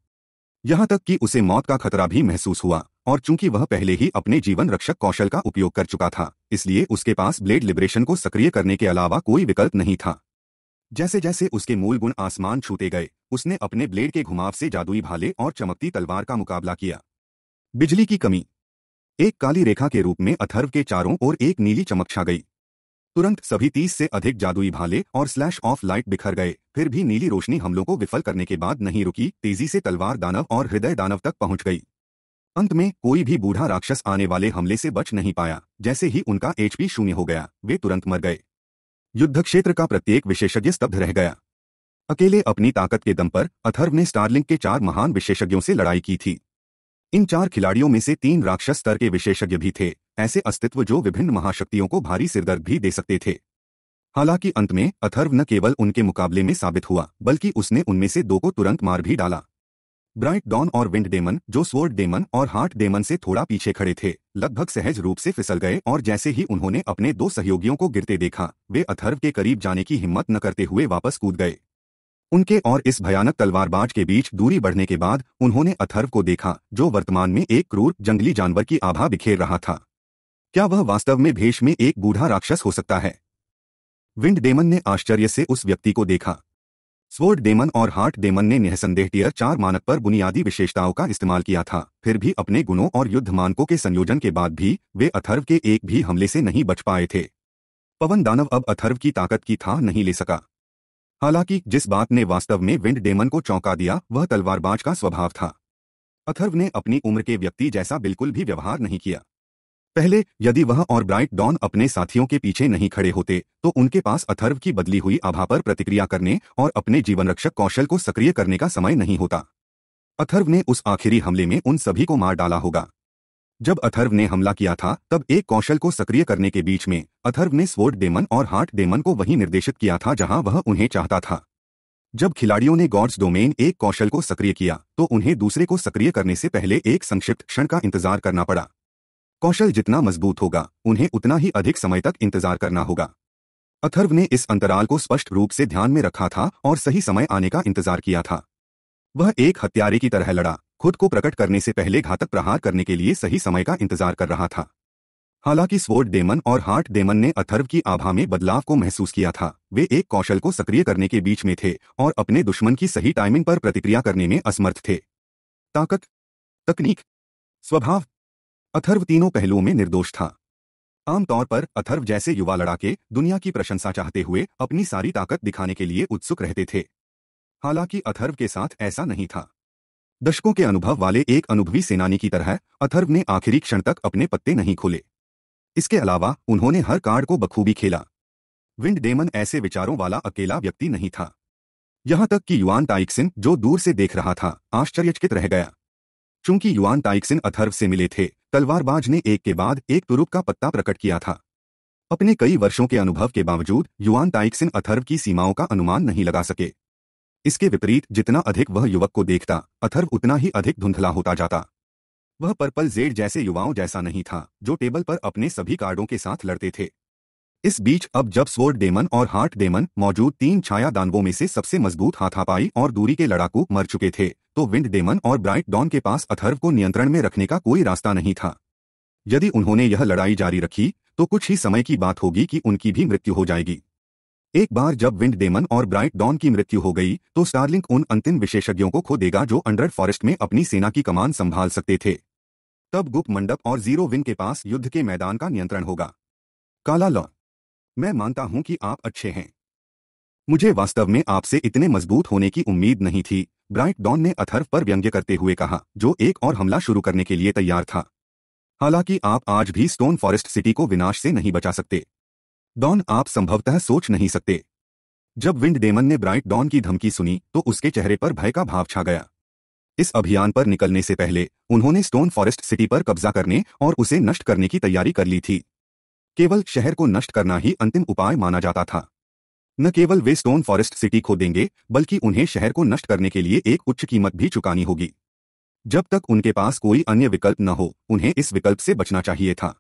Speaker 1: यहां तक कि उसे मौत का खतरा भी महसूस हुआ और चूंकि वह पहले ही अपने जीवन रक्षक कौशल का उपयोग कर चुका था इसलिए उसके पास ब्लेड लिबरेशन को सक्रिय करने के अलावा कोई विकल्प नहीं था जैसे जैसे उसके मूल गुण आसमान छूते गए उसने अपने ब्लेड के घुमाव से जादुई भाले और चमकती तलवार का मुकाबला किया बिजली की कमी एक काली रेखा के रूप में अथर्व के चारों ओर एक नीली चमक छा गई तुरंत सभी तीस से अधिक जादुई भाले और स्लैश ऑफ लाइट बिखर गए फिर भी नीली रोशनी हमलों को विफल करने के बाद नहीं रुकी तेजी से तलवार दानव और हृदय दानव तक पहुंच गई अंत में कोई भी बूढ़ा राक्षस आने वाले हमले से बच नहीं पाया जैसे ही उनका एचपी शून्य हो गया वे तुरंत मर गए युद्ध क्षेत्र का प्रत्येक विशेषज्ञ स्तब्ध रह गया अकेले अपनी ताकत के दम पर अथर्व ने स्टारलिंग के चार महान विशेषज्ञों से लड़ाई की थी इन चार खिलाड़ियों में से तीन राक्षस स्तर के विशेषज्ञ भी थे ऐसे अस्तित्व जो विभिन्न महाशक्तियों को भारी सिरदर्द भी दे सकते थे हालांकि अंत में अथर्व न केवल उनके मुकाबले में साबित हुआ बल्कि उसने उनमें से दो को तुरंत मार भी डाला ब्राइट डॉन और विंड डेमन जो स्वर्ड डेमन और हार्ट डेमन से थोड़ा पीछे खड़े थे लगभग सहज रूप से फिसल गए और जैसे ही उन्होंने अपने दो सहयोगियों को गिरते देखा वे अथर्व के करीब जाने की हिम्मत न करते हुए वापस कूद गए उनके और इस भयानक तलवारबाज के बीच दूरी बढ़ने के बाद उन्होंने अथर्व को देखा जो वर्तमान में एक क्रूर जंगली जानवर की आभा बिखेर रहा था क्या वह वास्तव में भेष में एक बूढ़ा राक्षस हो सकता है विंड डेमन ने आश्चर्य से उस व्यक्ति को देखा स्वोर्ड डेमन और हार्ट डेमन ने निहसंदेह टीयर चार मानक पर बुनियादी विशेषताओं का इस्तेमाल किया था फिर भी अपने गुणों और युद्ध मानकों के संयोजन के बाद भी वे अथर्व के एक भी हमले से नहीं बच पाए थे पवन दानव अब अथर्व की ताकत की था नहीं ले सका हालांकि जिस बात ने वास्तव में विंड डेमन को चौंका दिया वह तलवारबाज का स्वभाव था अथर्व ने अपनी उम्र के व्यक्ति जैसा बिल्कुल भी व्यवहार नहीं किया पहले यदि वह और ब्राइट डॉन अपने साथियों के पीछे नहीं खड़े होते तो उनके पास अथर्व की बदली हुई आभा पर प्रतिक्रिया करने और अपने जीवन रक्षक कौशल को सक्रिय करने का समय नहीं होता अथर्व ने उस आखिरी हमले में उन सभी को मार डाला होगा जब अथर्व ने हमला किया था तब एक कौशल को सक्रिय करने के बीच में अथर्व ने स्वोर्ड डेमन और हार्ट डेमन को वहीं निर्देशित किया था जहां वह उन्हें चाहता था जब खिलाड़ियों ने गॉड्स डोमेन एक कौशल को सक्रिय किया तो उन्हें दूसरे को सक्रिय करने से पहले एक संक्षिप्त क्षण का इंतजार करना पड़ा कौशल जितना मजबूत होगा उन्हें उतना ही अधिक समय तक इंतजार करना होगा अथर्व ने इस अंतराल को स्पष्ट रूप से ध्यान में रखा था और सही समय आने का इंतजार किया था वह एक हत्यारे की तरह लड़ा खुद को प्रकट करने से पहले घातक प्रहार करने के लिए सही समय का इंतजार कर रहा था हालांकि स्वोर्ड डेमन और हार्ट डेमन ने अथर्व की आभा में बदलाव को महसूस किया था वे एक कौशल को सक्रिय करने के बीच में थे और अपने दुश्मन की सही टाइमिंग पर प्रतिक्रिया करने में असमर्थ थे ताकत तकनीक स्वभाव अथर्व तीनों पहलुओं में निर्दोष था आमतौर पर अथर्व जैसे युवा लड़ाके दुनिया की प्रशंसा चाहते हुए अपनी सारी ताकत दिखाने के लिए उत्सुक रहते थे हालांकि अथर्व के साथ ऐसा नहीं था दशकों के अनुभव वाले एक अनुभवी सेनानी की तरह अथर्व ने आखिरी क्षण तक अपने पत्ते नहीं खोले इसके अलावा उन्होंने हर कार्ड को बखूबी खेला विंड डेमन ऐसे विचारों वाला अकेला व्यक्ति नहीं था यहां तक कि युवान टाइक्सिन जो दूर से देख रहा था आश्चर्यचकित रह गया चूंकि युआन टाइक्सिन अथर्व से मिले थे तलवारबाज ने एक के बाद एक तुरुप का पत्ता प्रकट किया था अपने कई वर्षों के अनुभव के बावजूद युआन टाइक्सिन अथर्व की सीमाओं का अनुमान नहीं लगा सके इसके विपरीत जितना अधिक वह युवक को देखता अथर्व उतना ही अधिक धुंधला होता जाता वह पर्पल जेड जैसे युवाओं जैसा नहीं था जो टेबल पर अपने सभी कार्डों के साथ लड़ते थे इस बीच अब जब स्वोर्ड डेमन और हार्ट डेमन मौजूद तीन छाया दानवों में से सबसे मजबूत हाथापाई और दूरी के लड़ाकू मर चुके थे तो विंड डेमन और ब्राइट डॉन के पास अथर्व को नियंत्रण में रखने का कोई रास्ता नहीं था यदि उन्होंने यह लड़ाई जारी रखी तो कुछ ही समय की बात होगी कि उनकी भी मृत्यु हो जाएगी एक बार जब विंड डेमन और ब्राइट डॉन की मृत्यु हो गई तो स्टारलिंक उन अंतिम विशेषज्ञों को खो देगा जो अंडर फॉरेस्ट में अपनी सेना की कमान संभाल सकते थे तब गुप्त मंडप और जीरो विन के पास युद्ध के मैदान का नियंत्रण होगा काला लॉ मैं मानता हूं कि आप अच्छे हैं मुझे वास्तव में आपसे इतने मजबूत होने की उम्मीद नहीं थी ब्राइट डॉन ने अथर्व पर व्यंग्य करते हुए कहा जो एक और हमला शुरू करने के लिए तैयार था हालांकि आप आज भी स्टोन फॉरेस्ट सिटी को विनाश से नहीं बचा सकते डॉन आप संभवतः सोच नहीं सकते जब विंड डेमन ने ब्राइट डॉन की धमकी सुनी तो उसके चेहरे पर भय का भाव छा गया इस अभियान पर निकलने से पहले उन्होंने स्टोन फॉरेस्ट सिटी पर कब्जा करने और उसे नष्ट करने की तैयारी कर ली थी केवल शहर को नष्ट करना ही अंतिम उपाय माना जाता था न केवल वे स्टोन फॉरेस्ट सिटी खो देंगे बल्कि उन्हें शहर को नष्ट करने के लिए एक उच्च कीमत भी चुकानी होगी जब तक उनके पास कोई अन्य विकल्प न हो उन्हें इस विकल्प से बचना चाहिए था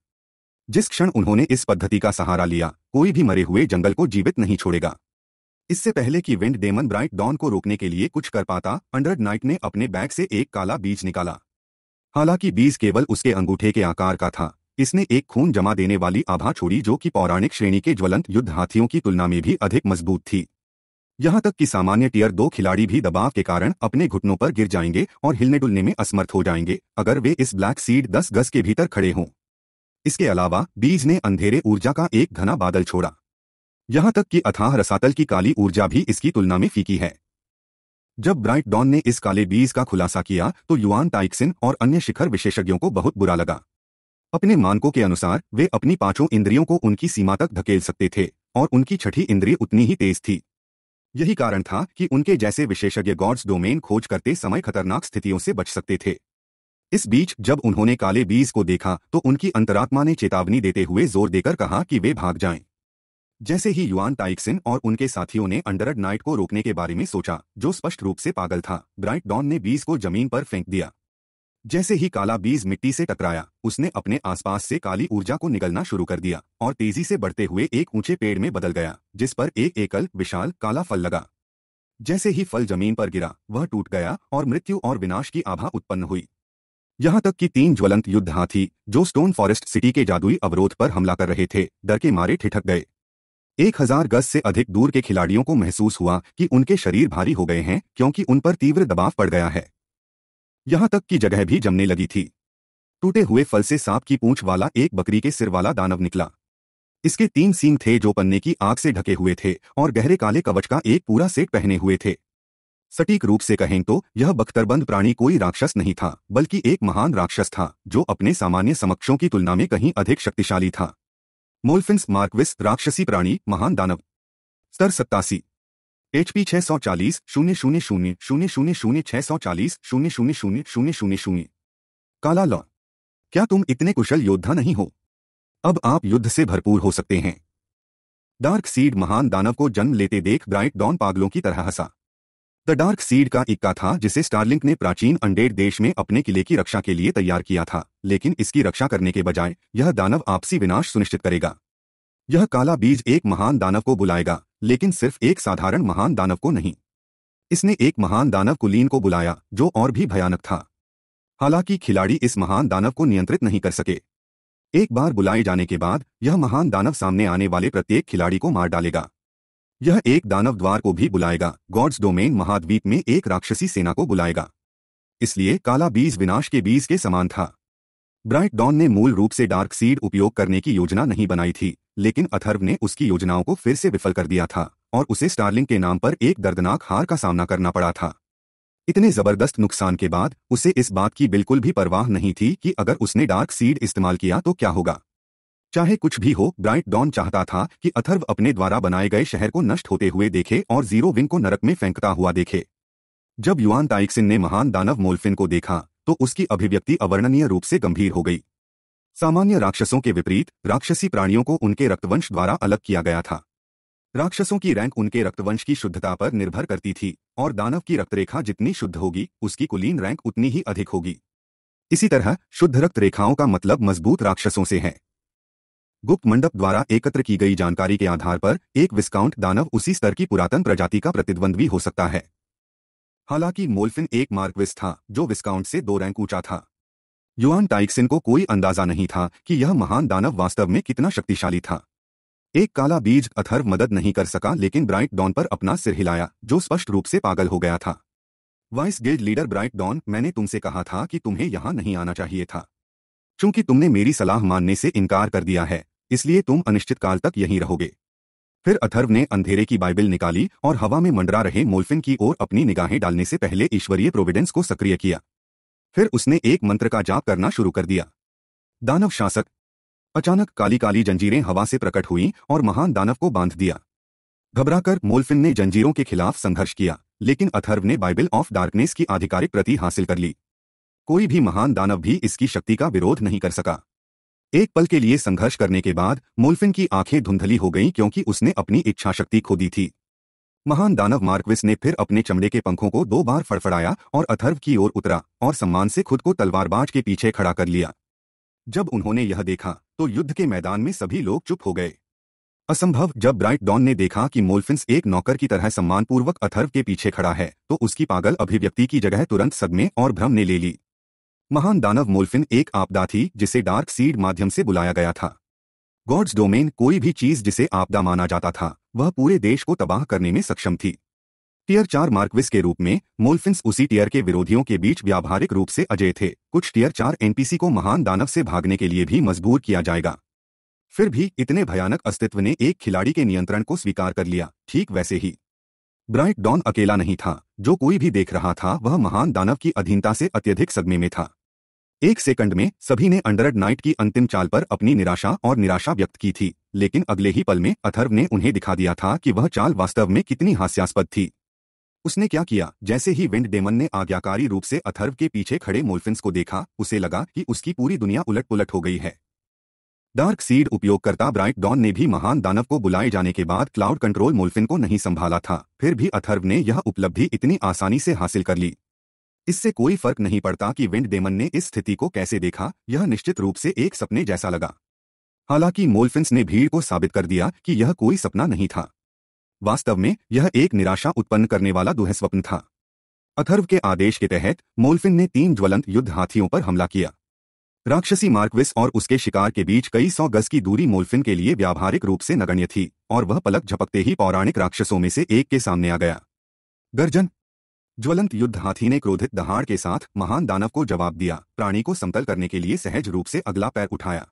Speaker 1: जिस क्षण उन्होंने इस पद्धति का सहारा लिया कोई भी मरे हुए जंगल को जीवित नहीं छोड़ेगा इससे पहले कि विंड डेमन ब्राइट डॉन को रोकने के लिए कुछ कर पाता अंडर नाइट ने अपने बैग से एक काला बीज निकाला हालांकि बीज केवल उसके अंगूठे के आकार का था इसने एक खून जमा देने वाली आभा छोड़ी जो कि पौराणिक श्रेणी के ज्वलंत युद्ध हाथियों की तुलना में भी अधिक मजबूत थी यहां तक कि सामान्य टीयर दो खिलाड़ी भी दबाव के कारण अपने घुटनों पर गिर जाएंगे और हिलने डुलने में असमर्थ हो जाएंगे अगर वे इस ब्लैक सीड दस गज के भीतर खड़े हों इसके अलावा बीज ने अंधेरे ऊर्जा का एक घना बादल छोड़ा यहां तक कि अथाह रसातल की काली ऊर्जा भी इसकी तुलना में फीकी है जब ब्राइट डॉन ने इस काले बीज का खुलासा किया तो युआन टाइक्सिन और अन्य शिखर विशेषज्ञों को बहुत बुरा लगा अपने मानकों के अनुसार वे अपनी पांचों इंद्रियों को उनकी सीमा तक धकेल सकते थे और उनकी छठी इंद्रिय उतनी ही तेज थी यही कारण था कि उनके जैसे विशेषज्ञ गॉड्स डोमेन खोज करते समय खतरनाक स्थितियों से बच सकते थे इस बीच जब उन्होंने काले बीज को देखा तो उनकी अंतरात्मा ने चेतावनी देते हुए जोर देकर कहा कि वे भाग जाएं। जैसे ही युआन टाइक्सिन और उनके साथियों ने अंडरड नाइट को रोकने के बारे में सोचा जो स्पष्ट रूप से पागल था ब्राइट डॉन ने बीज को जमीन पर फेंक दिया जैसे ही काला बीज मिट्टी से टकराया उसने अपने आसपास से काली ऊर्जा को निगलना शुरू कर दिया और तेजी से बढ़ते हुए एक ऊंचे पेड़ में बदल गया जिस पर एक एकल विशाल काला फल लगा जैसे ही फल जमीन पर गिरा वह टूट गया और मृत्यु और विनाश की आभा उत्पन्न हुई यहां तक कि तीन ज्वलंत युद्ध हाथी जो स्टोन फॉरेस्ट सिटी के जादुई अवरोध पर हमला कर रहे थे डर के मारे ठिठक गए एक हजार गज से अधिक दूर के खिलाड़ियों को महसूस हुआ कि उनके शरीर भारी हो गए हैं क्योंकि उन पर तीव्र दबाव पड़ गया है यहां तक कि जगह भी जमने लगी थी टूटे हुए फल से सांप की पूंछ वाला एक बकरी के सिर वाला दानव निकला इसके तीन सींग थे जो पन्ने की आग से ढके हुए थे और गहरे काले कवच का एक पूरा सेट पहने हुए थे सटीक रूप से कहें तो यह बख्तरबंद प्राणी कोई राक्षस नहीं था बल्कि एक महान राक्षस था जो अपने सामान्य समक्षों की तुलना में कहीं अधिक शक्तिशाली था मोल्फिन्स मार्कविस राक्षसी प्राणी महान दानव स्तर सत्तासी एच पी छह सौ चालीस शून्य शून्य शून्य शून्य शून्य शून्य छह सौ चालीस शून्य शून्य शून्य शून्य शून्य शून्य काला लॉ क्या तुम इतने कुशल योद्धा नहीं हो अब आप युद्ध से भरपूर हो सकते हैं डार्क सीड महान दानव को जन्म लेते देख ब्राइट डॉन पागलों की तरह हंसा द डार्क सीड का इक्का था जिसे स्टारलिंक ने प्राचीन अंडेड देश में अपने किले की रक्षा के लिए तैयार किया था लेकिन इसकी रक्षा करने के बजाय यह दानव आपसी विनाश सुनिश्चित करेगा यह काला बीज एक महान दानव को बुलाएगा लेकिन सिर्फ एक साधारण महान दानव को नहीं इसने एक महान दानव कुलीन को बुलाया जो और भी भयानक था हालांकि खिलाड़ी इस महान दानव को नियंत्रित नहीं कर सके एक बार बुलाए जाने के बाद यह महान दानव सामने आने वाले प्रत्येक खिलाड़ी को मार डालेगा यह एक दानव द्वार को भी बुलाएगा गॉड्स डोमेन महाद्वीप में एक राक्षसी सेना को बुलाएगा इसलिए काला बीज विनाश के बीज के समान था ब्राइट डॉन ने मूल रूप से डार्क सीड उपयोग करने की योजना नहीं बनाई थी लेकिन अथर्व ने उसकी योजनाओं को फिर से विफल कर दिया था और उसे स्टारलिंग के नाम पर एक दर्दनाक हार का सामना करना पड़ा था इतने जबरदस्त नुकसान के बाद उसे इस बात की बिल्कुल भी परवाह नहीं थी कि अगर उसने डार्क सीड इस्तेमाल किया तो क्या होगा चाहे कुछ भी हो ब्राइट डॉन चाहता था कि अथर्व अपने द्वारा बनाए गए शहर को नष्ट होते हुए देखे और जीरो विंग को नरक में फेंकता हुआ देखे जब युवान ताइकसिन ने महान दानव मोल्फिन को देखा तो उसकी अभिव्यक्ति अवर्णनीय रूप से गंभीर हो गई सामान्य राक्षसों के विपरीत राक्षसी प्राणियों को उनके रक्तवंश द्वारा अलग किया गया था राक्षसों की रैंक उनके रक्तवंश की शुद्धता पर निर्भर करती थी और दानव की रक्तरेखा जितनी शुद्ध होगी उसकी कुलीन रैंक उतनी ही अधिक होगी इसी तरह शुद्ध रक्त रेखाओं का मतलब मजबूत राक्षसों से है गुप्त मंडप द्वारा एकत्र की गई जानकारी के आधार पर एक विस्काउंट दानव उसी स्तर की पुरातन प्रजाति का प्रतिद्वंद्वी हो सकता है हालांकि मोल्फिन एक मार्कविस था जो विस्काउंट से दो रैंक ऊंचा था युआन टाइक्सिन को कोई अंदाजा नहीं था कि यह महान दानव वास्तव में कितना शक्तिशाली था एक काला बीज अथर्व मदद नहीं कर सका लेकिन ब्राइट डॉन पर अपना सिर हिलाया जो स्पष्ट रूप से पागल हो गया था vice guild leader Bright Dawn मैंने तुमसे कहा था कि तुम्हें यहां नहीं आना चाहिए था चूंकि तुमने मेरी सलाह मानने से इनकार कर दिया है इसलिए तुम अनिश्चितकाल तक यहीं रहोगे फिर अथर्व ने अंधेरे की बाइबल निकाली और हवा में मंडरा रहे मोल्फिन की ओर अपनी निगाहें डालने से पहले ईश्वरीय प्रोविडेंस को सक्रिय किया फिर उसने एक मंत्र का जाप करना शुरू कर दिया दानव शासक अचानक काली काली जंजीरें हवा से प्रकट हुईं और महान दानव को बांध दिया घबराकर मोल्फिन ने जंजीरों के खिलाफ संघर्ष किया लेकिन अथर्व ने बाइबल ऑफ डार्कनेस की आधिकारिक प्रति हासिल कर ली कोई भी महान दानव भी इसकी शक्ति का विरोध नहीं कर सका एक पल के लिए संघर्ष करने के बाद मोल्फिन की आंखें धुंधली हो गईं क्योंकि उसने अपनी इच्छा शक्ति खो दी थी महान दानव मार्कविस ने फिर अपने चमड़े के पंखों को दो बार फड़फड़ाया और अथर्व की ओर उतरा और सम्मान से खुद को तलवारबाज के पीछे खड़ा कर लिया जब उन्होंने यह देखा तो युद्ध के मैदान में सभी लोग चुप हो गए असंभव जब ब्राइट डॉन ने देखा कि मोल्फिन्स एक नौकर की तरह सम्मानपूर्वक अथर्व के पीछे खड़ा है तो उसकी पागल अभिव्यक्ति की जगह तुरंत सदमे और भ्रम ने ले ली महान दानव मोल्फिन एक आपदा थी जिसे डार्क सीड माध्यम से बुलाया गया था गॉड्स डोमेन कोई भी चीज जिसे आपदा माना जाता था वह पूरे देश को तबाह करने में सक्षम थी टीयर चार मार्कविस के रूप में मोल्फिन्स उसी टीयर के विरोधियों के बीच व्यावहारिक रूप से अजय थे कुछ टीयर चार एनपीसी को महान दानव से भागने के लिए भी मजबूर किया जाएगा फिर भी इतने भयानक अस्तित्व ने एक खिलाड़ी के नियंत्रण को स्वीकार कर लिया ठीक वैसे ही ब्राइट डॉन अकेला नहीं था जो कोई भी देख रहा था वह महान दानव की अधीनता से अत्यधिक सदमे में था एक सेकंड में सभी ने अंडरड नाइट की अंतिम चाल पर अपनी निराशा और निराशा व्यक्त की थी लेकिन अगले ही पल में अथर्व ने उन्हें दिखा दिया था कि वह चाल वास्तव में कितनी हास्यास्पद थी उसने क्या किया जैसे ही विंड डेमन ने आज्ञाकारी रूप से अथर्व के पीछे खड़े मोल्फिन्स को देखा उसे लगा कि उसकी पूरी दुनिया उलट पुलट हो गई है डार्क सीड उपयोगकर्ता ब्राइट डॉन ने भी महान दानव को बुलाए जाने के बाद क्लाउड कंट्रोल मोल्फिन को नहीं संभाला था फिर भी अथर्व ने यह उपलब्धि इतनी आसानी से हासिल कर ली इससे कोई फर्क नहीं पड़ता कि विंड डेमन ने इस स्थिति को कैसे देखा यह निश्चित रूप से एक सपने जैसा लगा हालांकि मोल्फिन्स ने भीड़ को साबित कर दिया कि यह कोई सपना नहीं था वास्तव में यह एक निराशा उत्पन्न करने वाला दुहस्वप्न था अथर्व के आदेश के तहत मोल्फिन ने तीन ज्वलंत युद्ध हाथियों पर हमला किया राक्षसी मार्कविस और उसके शिकार के बीच कई सौ गज की दूरी मोल्फिन के लिए व्यावहारिक रूप से नगण्य थी और वह पलक झपकते ही पौराणिक राक्षसों में से एक के सामने आ गया गर्जन ज्वलंत युद्ध हाथी ने क्रोधित दहाड़ के साथ महान दानव को जवाब दिया प्राणी को समतल करने के लिए सहज रूप से अगला पैर उठाया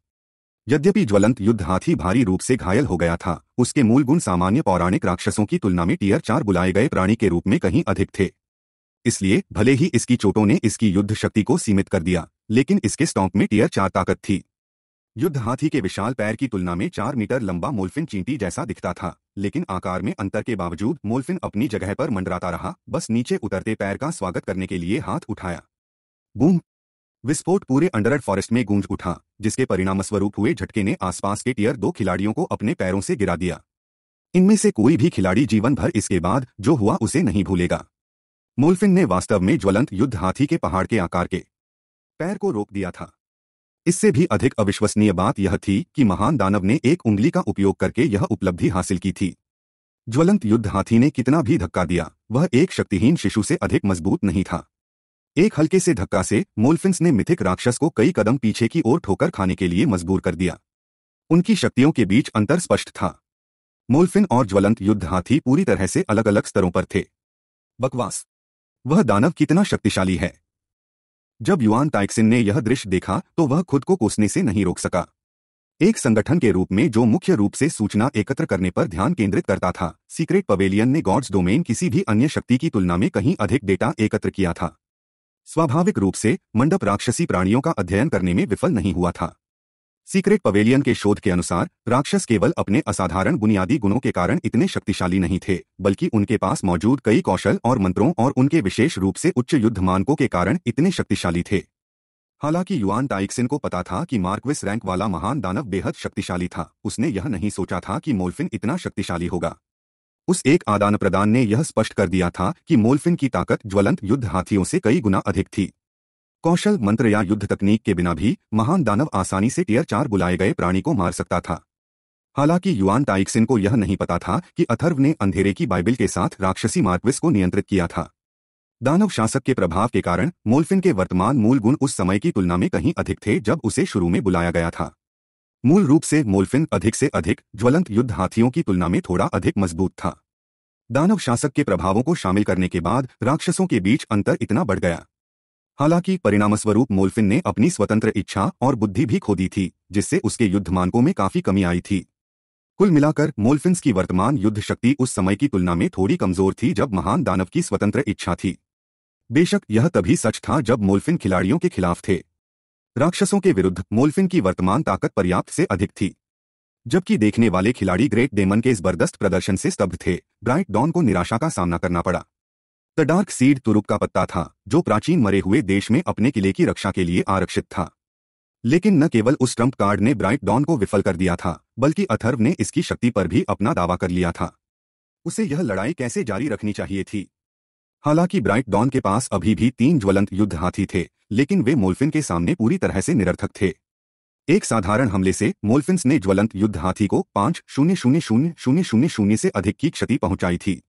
Speaker 1: यद्यपि ज्वलंत युद्ध हाथी भारी रूप से घायल हो गया था उसके मूल गुण सामान्य पौराणिक राक्षसों की तुलना में टीयर चार बुलाए गए प्राणी के रूप में कहीं अधिक थे इसलिए भले ही इसकी चोटों ने इसकी युद्ध शक्ति को सीमित कर दिया लेकिन इसके स्टॉक में टीयर चार ताकत थी युद्ध हाथी के विशाल पैर की तुलना में चार मीटर लंबा मोल्फिन चींटी जैसा दिखता था लेकिन आकार में अंतर के बावजूद मोल्फिन अपनी जगह पर मंडराता रहा बस नीचे उतरते पैर का स्वागत करने के लिए हाथ उठाया बूम विस्फोट पूरे अंडरड फॉरेस्ट में गूंज उठा जिसके परिणामस्वरूप हुए झटके ने आसपास के टीयर दो खिलाड़ियों को अपने पैरों से गिरा दिया इनमें से कोई भी खिलाड़ी जीवन भर इसके बाद जो हुआ उसे नहीं भूलेगा मोल्फिन ने वास्तव में ज्वलंत युद्ध हाथी के पहाड़ के आकार के पैर को रोक दिया था इससे भी अधिक अविश्वसनीय बात यह थी कि महान दानव ने एक उंगली का उपयोग करके यह उपलब्धि हासिल की थी ज्वलंत युद्ध हाथी ने कितना भी धक्का दिया वह एक शक्तिहीन शिशु से अधिक मजबूत नहीं था एक हल्के से धक्का से मोल्फिन्स ने मिथिक राक्षस को कई कदम पीछे की ओर ठोकर खाने के लिए मजबूर कर दिया उनकी शक्तियों के बीच अंतर स्पष्ट था मोल्फिन और ज्वलंत युद्ध हाथी पूरी तरह से अलग अलग स्तरों पर थे बकवास वह दानव कितना शक्तिशाली है जब युआन ताइक्सिन ने यह दृश्य देखा तो वह खुद को कोसने से नहीं रोक सका एक संगठन के रूप में जो मुख्य रूप से सूचना एकत्र करने पर ध्यान केंद्रित करता था सीक्रेट पवेलियन ने गॉड्स डोमेन किसी भी अन्य शक्ति की तुलना में कहीं अधिक डेटा एकत्र किया था स्वाभाविक रूप से मंडप राक्षसी प्राणियों का अध्ययन करने में विफल नहीं हुआ था सीक्रेट पवेलियन के शोध के अनुसार राक्षस केवल अपने असाधारण बुनियादी गुणों के कारण इतने शक्तिशाली नहीं थे बल्कि उनके पास मौजूद कई कौशल और मंत्रों और उनके विशेष रूप से उच्च युद्ध मानकों के कारण इतने शक्तिशाली थे हालांकि युआन टाइक्सिन को पता था कि मार्कविस रैंक वाला महान दानव बेहद शक्तिशाली था उसने यह नहीं सोचा था कि मोल्फिन इतना शक्तिशाली होगा उस एक आदान प्रदान ने यह स्पष्ट कर दिया था कि मोल्फिन की ताकत ज्वलंत युद्ध हाथियों से कई गुना अधिक थी कौशल मंत्र या युद्ध तकनीक के बिना भी महान दानव आसानी से टीयर चार बुलाए गए प्राणी को मार सकता था हालांकि युआन टाइक्सिन को यह नहीं पता था कि अथर्व ने अंधेरे की बाइबिल के साथ राक्षसी मार्क्विस को नियंत्रित किया था दानव शासक के प्रभाव के कारण मोल्फिन के वर्तमान मूल गुण उस समय की तुलना में कहीं अधिक थे जब उसे शुरू में बुलाया गया था मूल रूप से मोल्फिन अधिक से अधिक ज्वलंत युद्ध हाथियों की तुलना में थोड़ा अधिक मजबूत था दानव शासक के प्रभावों को शामिल करने के बाद राक्षसों के बीच अंतर इतना बढ़ गया हालांकि परिणामस्वरूप मोल्फिन ने अपनी स्वतंत्र इच्छा और बुद्धि भी खो दी थी जिससे उसके युद्ध मानकों में काफी कमी आई थी कुल मिलाकर मोल्फिन्स की वर्तमान युद्ध शक्ति उस समय की तुलना में थोड़ी कमजोर थी जब महान दानव की स्वतंत्र इच्छा थी बेशक यह तभी सच था जब मोल्फिन खिलाड़ियों के खिलाफ थे राक्षसों के विरुद्ध मोल्फिन की वर्तमान ताकत पर्याप्त से अधिक थी जबकि देखने वाले खिलाड़ी ग्रेट डेमन के इस बर्दस्त प्रदर्शन से स्तब्ध थे ब्राइट डॉन को निराशा का सामना करना पड़ा द डार्क सीड तुरुक का पत्ता था जो प्राचीन मरे हुए देश में अपने किले की रक्षा के लिए आरक्षित था लेकिन न केवल उस ट्रंप कार्ड ने ब्राइट डॉन को विफल कर दिया था बल्कि अथर्व ने इसकी शक्ति पर भी अपना दावा कर लिया था उसे यह लड़ाई कैसे जारी रखनी चाहिए थी हालांकि ब्राइट डॉन के पास अभी भी तीन ज्वलंत युद्ध हाथी थे लेकिन वे मोल्फिन के सामने पूरी तरह से निरर्थक थे एक साधारण हमले से मोल्फिन्स ने ज्वलंत युद्ध हाथी को पांच शून्य शून्य शून्य शून्य शून्य शून्य से अधिक की क्षति पहुंचाई थी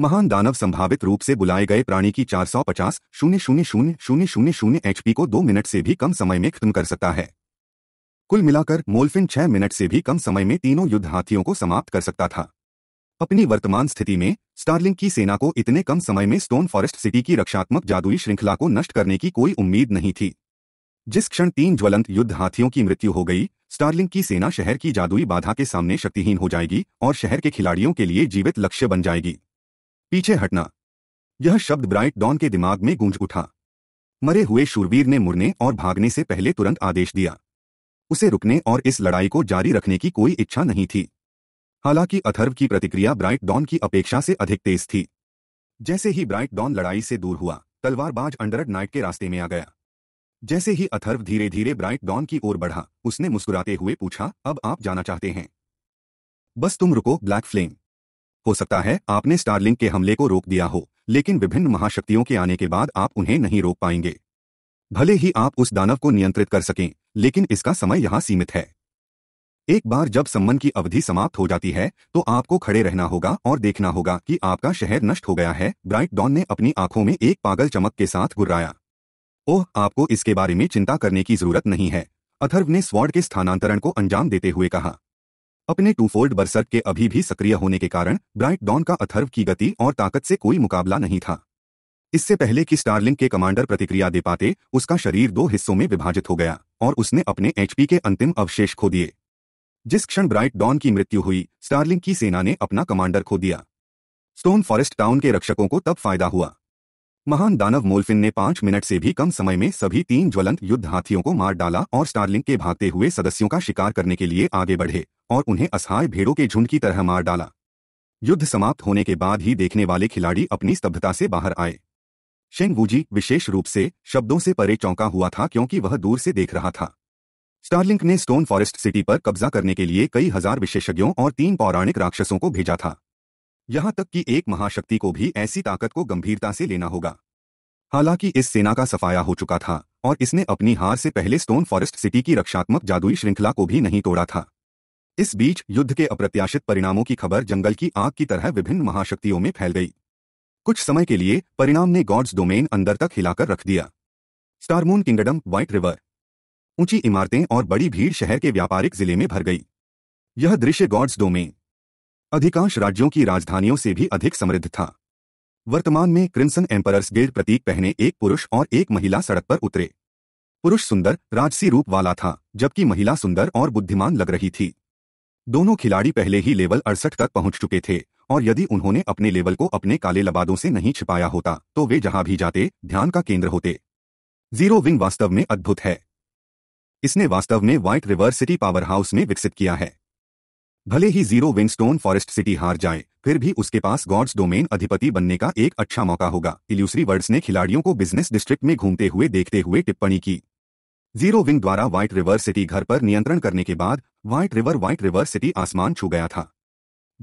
Speaker 1: महान दानव संभावित रूप से बुलाए गए प्राणी की चार सौ पचास शून्य शून्य शून्य शून्य शून्य शून्य एचपी को दो मिनट से भी कम समय में खत्म कर सकता है कुल मिलाकर मोल्फिन छह मिनट से भी कम समय में तीनों युद्ध हाथियों को समाप्त कर सकता था अपनी वर्तमान स्थिति में स्टारलिंग की सेना को इतने कम समय में स्टोन फॉरेस्ट सिटी की रक्षात्मक जादुई श्रृंखला को नष्ट करने की कोई उम्मीद नहीं थी जिस क्षण तीन ज्वलंत युद्ध हाथियों की मृत्यु हो गई स्टारलिंग की सेना शहर की जादुई बाधा के सामने शक्तिहीन हो जाएगी और शहर के खिलाड़ियों के लिए जीवित लक्ष्य बन जाएगी पीछे हटना यह शब्द ब्राइट डॉन के दिमाग में गूंज उठा मरे हुए शूरवीर ने मुड़ने और भागने से पहले तुरंत आदेश दिया उसे रुकने और इस लड़ाई को जारी रखने की कोई इच्छा नहीं थी हालांकि अथर्व की प्रतिक्रिया ब्राइट डॉन की अपेक्षा से अधिक तेज थी जैसे ही ब्राइट डॉन लड़ाई से दूर हुआ तलवारबाज अंडरड नाइट के रास्ते में आ गया जैसे ही अथर्व धीरे धीरे ब्राइट डॉन की ओर बढ़ा उसने मुस्कुराते हुए पूछा अब आप जाना चाहते हैं बस तुम रुको ब्लैक फ्लेम हो सकता है आपने स्टारलिंग के हमले को रोक दिया हो लेकिन विभिन्न महाशक्तियों के आने के बाद आप उन्हें नहीं रोक पाएंगे भले ही आप उस दानव को नियंत्रित कर सकें लेकिन इसका समय यहाँ सीमित है एक बार जब सम्मन की अवधि समाप्त हो जाती है तो आपको खड़े रहना होगा और देखना होगा कि आपका शहर नष्ट हो गया है ब्राइट डॉन ने अपनी आंखों में एक पागल चमक के साथ गुर्राया ओह आपको इसके बारे में चिंता करने की जरूरत नहीं है अथर्व ने स्वॉर्ड के स्थानांतरण को अंजाम देते हुए कहा अपने टू फोल्ड बरसर के अभी भी सक्रिय होने के कारण ब्राइट डॉन का अथर्व की गति और ताकत से कोई मुकाबला नहीं था इससे पहले कि स्टारलिंग के कमांडर प्रतिक्रिया दे पाते उसका शरीर दो हिस्सों में विभाजित हो गया और उसने अपने एचपी के अंतिम अवशेष खो दिए जिस क्षण ब्राइट डॉन की मृत्यु हुई स्टारलिंग की सेना ने अपना कमांडर खो दिया स्टोन फॉरेस्ट टाउन के रक्षकों को तब फायदा हुआ महान दानव मोल्फिन ने पांच मिनट से भी कम समय में सभी तीन ज्वलंत युद्ध हाथियों को मार डाला और स्टारलिंग के भागते हुए सदस्यों का शिकार करने के लिए आगे बढ़े और उन्हें असहाय भेड़ों के झुंड की तरह मार डाला युद्ध समाप्त होने के बाद ही देखने वाले खिलाड़ी अपनी स्तब्धता से बाहर आए शेंग वूजी विशेष रूप से शब्दों से परे चौंका हुआ था क्योंकि वह दूर से देख रहा था स्टारलिंक ने स्टोन फॉरेस्ट सिटी पर कब्जा करने के लिए कई हजार विशेषज्ञों और तीन पौराणिक राक्षसों को भेजा था यहां तक कि एक महाशक्ति को भी ऐसी ताकत को गंभीरता से लेना होगा हालांकि इस सेना का सफाया हो चुका था और इसने अपनी हार से पहले स्टोन फॉरेस्ट सिटी की रक्षात्मक जादुई श्रृंखला को भी नहीं तोड़ा था इस बीच युद्ध के अप्रत्याशित परिणामों की खबर जंगल की आग की तरह विभिन्न महाशक्तियों में फैल गई कुछ समय के लिए परिणाम ने गॉड्स डोमेन अंदर तक हिलाकर रख दिया स्टारमून किंगडम व्हाइट रिवर ऊंची इमारतें और बड़ी भीड़ शहर के व्यापारिक जिले में भर गई यह दृश्य गॉड्स डोमेन अधिकांश राज्यों की राजधानियों से भी अधिक समृद्ध था वर्तमान में क्रिम्सन एम्परर्स गिल्ड प्रतीक पहने एक पुरुष और एक महिला सड़क पर उतरे पुरुष सुंदर राजसी रूप वाला था जबकि महिला सुंदर और बुद्धिमान लग रही थी दोनों खिलाड़ी पहले ही लेवल अड़सठ तक पहुंच चुके थे और यदि उन्होंने अपने लेवल को अपने काले लबादों से नहीं छिपाया होता तो वे जहां भी जाते ध्यान का केंद्र होते जीरो विंग वास्तव में अद्भुत है इसने वास्तव में White River City powerhouse में विकसित किया है भले ही Zero Wing Stone Forest City हार जाए फिर भी उसके पास गॉड्स डोमेन अधिपति बनने का एक अच्छा मौका होगा इल्यूसरी वर्ड्स ने खिलाड़ियों को बिजनेस डिस्ट्रिक्ट में घूमते हुए देखते हुए टिप्पणी की जीरो विंग द्वारा व्हाइट रिवर सिटी घर पर नियंत्रण करने के बाद White River White River City आसमान छू गया था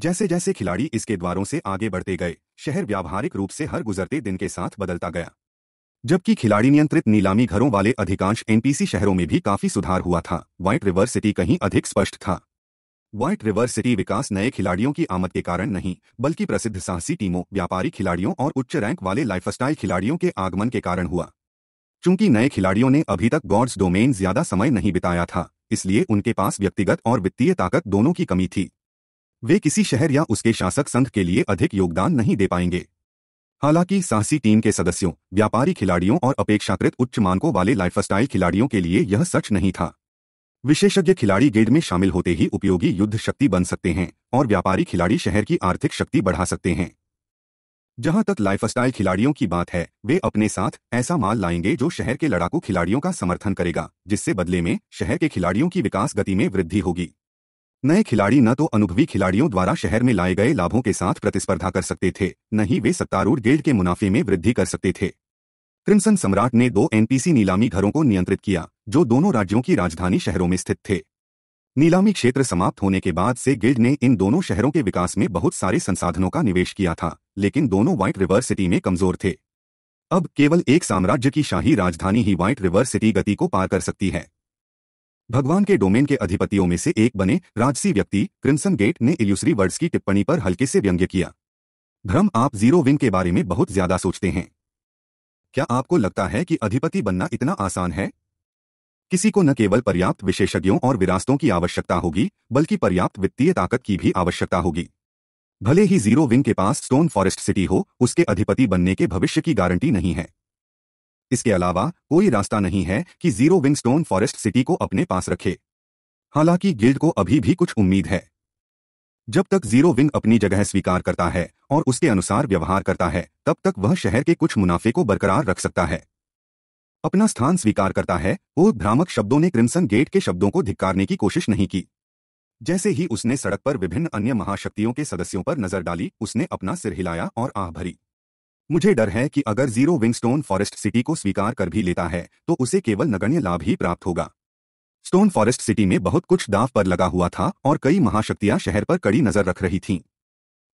Speaker 1: जैसे जैसे खिलाड़ी इसके द्वारों से आगे बढ़ते गए शहर व्यावहारिक रूप से हर गुजरते दिन के साथ बदलता गया जबकि खिलाड़ी नियंत्रित नीलामी घरों वाले अधिकांश एनपीसी शहरों में भी काफी सुधार हुआ था व्हाइट रिवर सिटी कहीं अधिक स्पष्ट था व्हाइट रिवर सिटी विकास नए खिलाड़ियों की आमद के कारण नहीं बल्कि प्रसिद्ध साहसी टीमों व्यापारी खिलाड़ियों और उच्च रैंक वाले लाइफस्टाइल खिलाड़ियों के आगमन के कारण हुआ चूंकि नए खिलाड़ियों ने अभी तक गॉड्स डोमेन ज्यादा समय नहीं बिताया था इसलिए उनके पास व्यक्तिगत और वित्तीय ताकत दोनों की कमी थी वे किसी शहर या उसके शासक संघ के लिए अधिक योगदान नहीं दे पाएंगे हालांकि साहसी टीम के सदस्यों व्यापारी खिलाड़ियों और अपेक्षाकृत उच्च मानकों वाले लाइफस्टाइल खिलाड़ियों के लिए यह सच नहीं था विशेषज्ञ खिलाड़ी गेड में शामिल होते ही उपयोगी युद्ध शक्ति बन सकते हैं और व्यापारी खिलाड़ी शहर की आर्थिक शक्ति बढ़ा सकते हैं जहां तक लाइफस्टाइल खिलाड़ियों की बात है वे अपने साथ ऐसा माल लाएंगे जो शहर के लड़ाकू खिलाड़ियों का समर्थन करेगा जिससे बदले में शहर के खिलाड़ियों की विकास गति में वृद्धि होगी नए खिलाड़ी न तो अनुभवी खिलाड़ियों द्वारा शहर में लाए गए लाभों के साथ प्रतिस्पर्धा कर सकते थे न ही वे सत्तारूढ़ गिल्ड के मुनाफे में वृद्धि कर सकते थे क्रिमसन सम्राट ने दो एनपीसी नीलामी घरों को नियंत्रित किया जो दोनों राज्यों की राजधानी शहरों में स्थित थे नीलामी क्षेत्र समाप्त होने के बाद से गिल्ड ने इन दोनों शहरों के विकास में बहुत सारे संसाधनों का निवेश किया था लेकिन दोनों व्हाइट रिवर सिटी में कमजोर थे अब केवल एक साम्राज्य की शाही राजधानी ही व्हाइट रिवर सिटी गति को पार कर सकती है भगवान के डोमेन के अधिपतियों में से एक बने राजसी व्यक्ति क्रिम्सन गेट ने इल्यूसरी वर्ड्स की टिप्पणी पर हल्के से व्यंग्य किया भ्रम आप जीरो विंग के बारे में बहुत ज्यादा सोचते हैं क्या आपको लगता है कि अधिपति बनना इतना आसान है किसी को न केवल पर्याप्त विशेषज्ञों और विरासतों की आवश्यकता होगी बल्कि पर्याप्त वित्तीय ताकत की भी आवश्यकता होगी भले ही जीरो विंग के पास स्टोन फॉरेस्ट सिटी हो उसके अधिपति बनने के भविष्य की गारंटी नहीं है इसके अलावा कोई रास्ता नहीं है कि Zero Wing Stone Forest City को अपने पास रखे हालांकि गिल्ड को अभी भी कुछ उम्मीद है जब तक जीरो विंग अपनी जगह स्वीकार करता है और उसके अनुसार व्यवहार करता है तब तक वह शहर के कुछ मुनाफे को बरकरार रख सकता है अपना स्थान स्वीकार करता है वो भ्रामक शब्दों ने क्रिम्सन गेट के शब्दों को धिक्कारने की कोशिश नहीं की जैसे ही उसने सड़क पर विभिन्न अन्य महाशक्तियों के सदस्यों पर नजर डाली उसने अपना सिर हिलाया और आह भरी मुझे डर है कि अगर जीरो विंगस्टोन फॉरेस्ट सिटी को स्वीकार कर भी लेता है तो उसे केवल नगण्य लाभ ही प्राप्त होगा स्टोन फॉरेस्ट सिटी में बहुत कुछ दाव पर लगा हुआ था और कई महाशक्तियां शहर पर कड़ी नजर रख रही थीं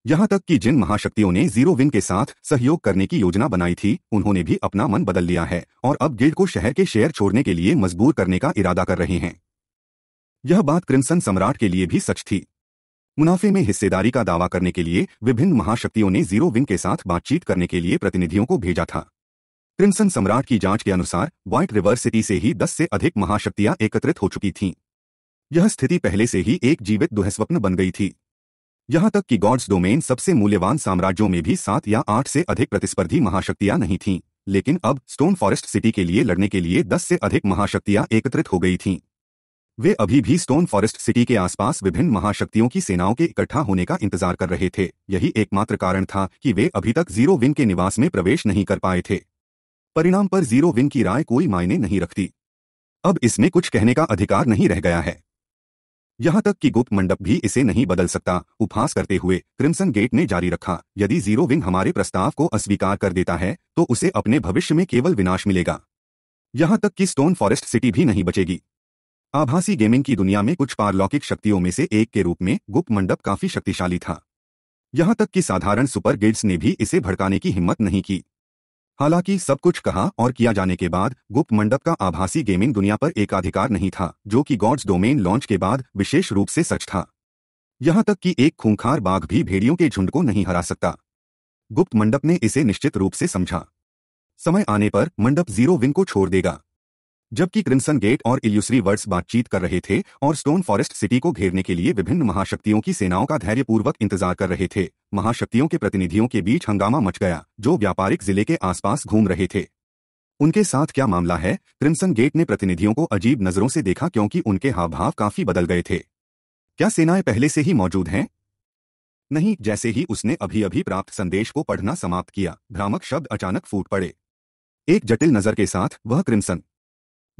Speaker 1: यहां तक कि जिन महाशक्तियों ने जीरो विंग के साथ सहयोग करने की योजना बनाई थी उन्होंने भी अपना मन बदल लिया है और अब गिल्ड को शहर के शेयर छोड़ने के लिए मजबूर करने का इरादा कर रहे हैं यह बात क्रिंसन सम्राट के लिए भी सच थी मुनाफे में हिस्सेदारी का दावा करने के लिए विभिन्न महाशक्तियों ने जीरो विंग के साथ बातचीत करने के लिए प्रतिनिधियों को भेजा था क्रिमसन सम्राट की जांच के अनुसार व्हाइट रिवर सिटी से ही दस से अधिक महाशक्तियां एकत्रित हो चुकी थीं यह स्थिति पहले से ही एक जीवित दुहस्वप्न बन गई थी यहां तक कि गॉड्स डोमेन सबसे मूल्यवान साम्राज्यों में भी सात या आठ से अधिक प्रतिस्पर्धी महाशक्तियां नहीं थीं लेकिन अब स्टोन फॉरेस्ट सिटी के लिए लड़ने के लिए दस से अधिक महाशक्तियां एकत्रित हो गई थीं वे अभी भी स्टोन फॉरेस्ट सिटी के आसपास विभिन्न महाशक्तियों की सेनाओं के इकट्ठा होने का इंतजार कर रहे थे यही एकमात्र कारण था कि वे अभी तक जीरो विन के निवास में प्रवेश नहीं कर पाए थे परिणाम पर जीरो विन की राय कोई मायने नहीं रखती अब इसमें कुछ कहने का अधिकार नहीं रह गया है यहां तक कि गुप्त मंडप भी इसे नहीं बदल सकता उपहास करते हुए क्रिम्सन गेट ने जारी रखा यदि जीरो विंग हमारे प्रस्ताव को अस्वीकार कर देता है तो उसे अपने भविष्य में केवल विनाश मिलेगा यहां तक कि स्टोन फॉरेस्ट सिटी भी नहीं बचेगी आभासी गेमिंग की दुनिया में कुछ पारलौकिक शक्तियों में से एक के रूप में गुप्त मंडप काफी शक्तिशाली था यहां तक कि साधारण सुपर गिड्स ने भी इसे भड़काने की हिम्मत नहीं की हालांकि सब कुछ कहा और किया जाने के बाद गुप्त मंडप का आभासी गेमिंग दुनिया पर एकाधिकार नहीं था जो कि गॉड्स डोमेन लॉन्च के बाद विशेष रूप से सच था यहां तक कि एक खूंखार बाघ भी भेड़ियों के झुंड को नहीं हरा सकता गुप्त मंडप ने इसे निश्चित रूप से समझा समय आने पर मंडप जीरो विंग को छोड़ देगा जबकि क्रिमसन गेट और इल्यूसरी वर्ड्स बातचीत कर रहे थे और स्टोन फॉरेस्ट सिटी को घेरने के लिए विभिन्न महाशक्तियों की सेनाओं का धैर्यपूर्वक इंतजार कर रहे थे महाशक्तियों के प्रतिनिधियों के बीच हंगामा मच गया जो व्यापारिक जिले के आसपास घूम रहे थे उनके साथ क्या मामला है क्रिम्सन गेट ने प्रतिनिधियों को अजीब नजरों से देखा क्योंकि उनके हावभाव काफी बदल गए थे क्या सेनाएं पहले से ही मौजूद हैं नहीं जैसे ही उसने अभी अभी प्राप्त संदेश को पढ़ना समाप्त किया भ्रामक शब्द अचानक फूट पड़े एक जटिल नजर के साथ वह क्रिम्सन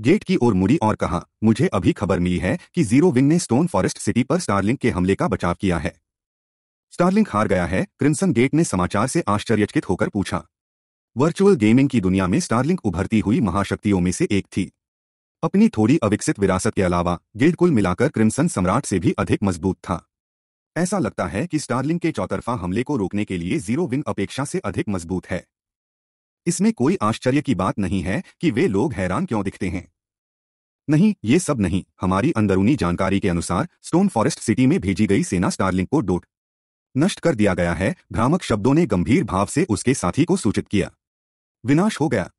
Speaker 1: गेट की ओर मुड़ी और कहा मुझे अभी खबर मिली है कि जीरो विंग ने स्टोन फॉरेस्ट सिटी पर स्टारलिंक के हमले का बचाव किया है स्टारलिंक हार गया है क्रिम्सन गेट ने समाचार से आश्चर्यचकित होकर पूछा वर्चुअल गेमिंग की दुनिया में स्टारलिंक उभरती हुई महाशक्तियों में से एक थी अपनी थोड़ी अविकसित विरासत के अलावा गेट कुल मिलाकर क्रिम्सन सम्राट से भी अधिक मजबूत था ऐसा लगता है कि स्टारलिंग के चौतरफा हमले को रोकने के लिए जीरो विंग अपेक्षा से अधिक मजबूत है इसमें कोई आश्चर्य की बात नहीं है कि वे लोग हैरान क्यों दिखते हैं नहीं ये सब नहीं हमारी अंदरूनी जानकारी के अनुसार स्टोन फॉरेस्ट सिटी में भेजी गई सेना स्टारलिंग को डोट नष्ट कर दिया गया है भ्रामक शब्दों ने गंभीर भाव से उसके साथी को सूचित किया विनाश हो गया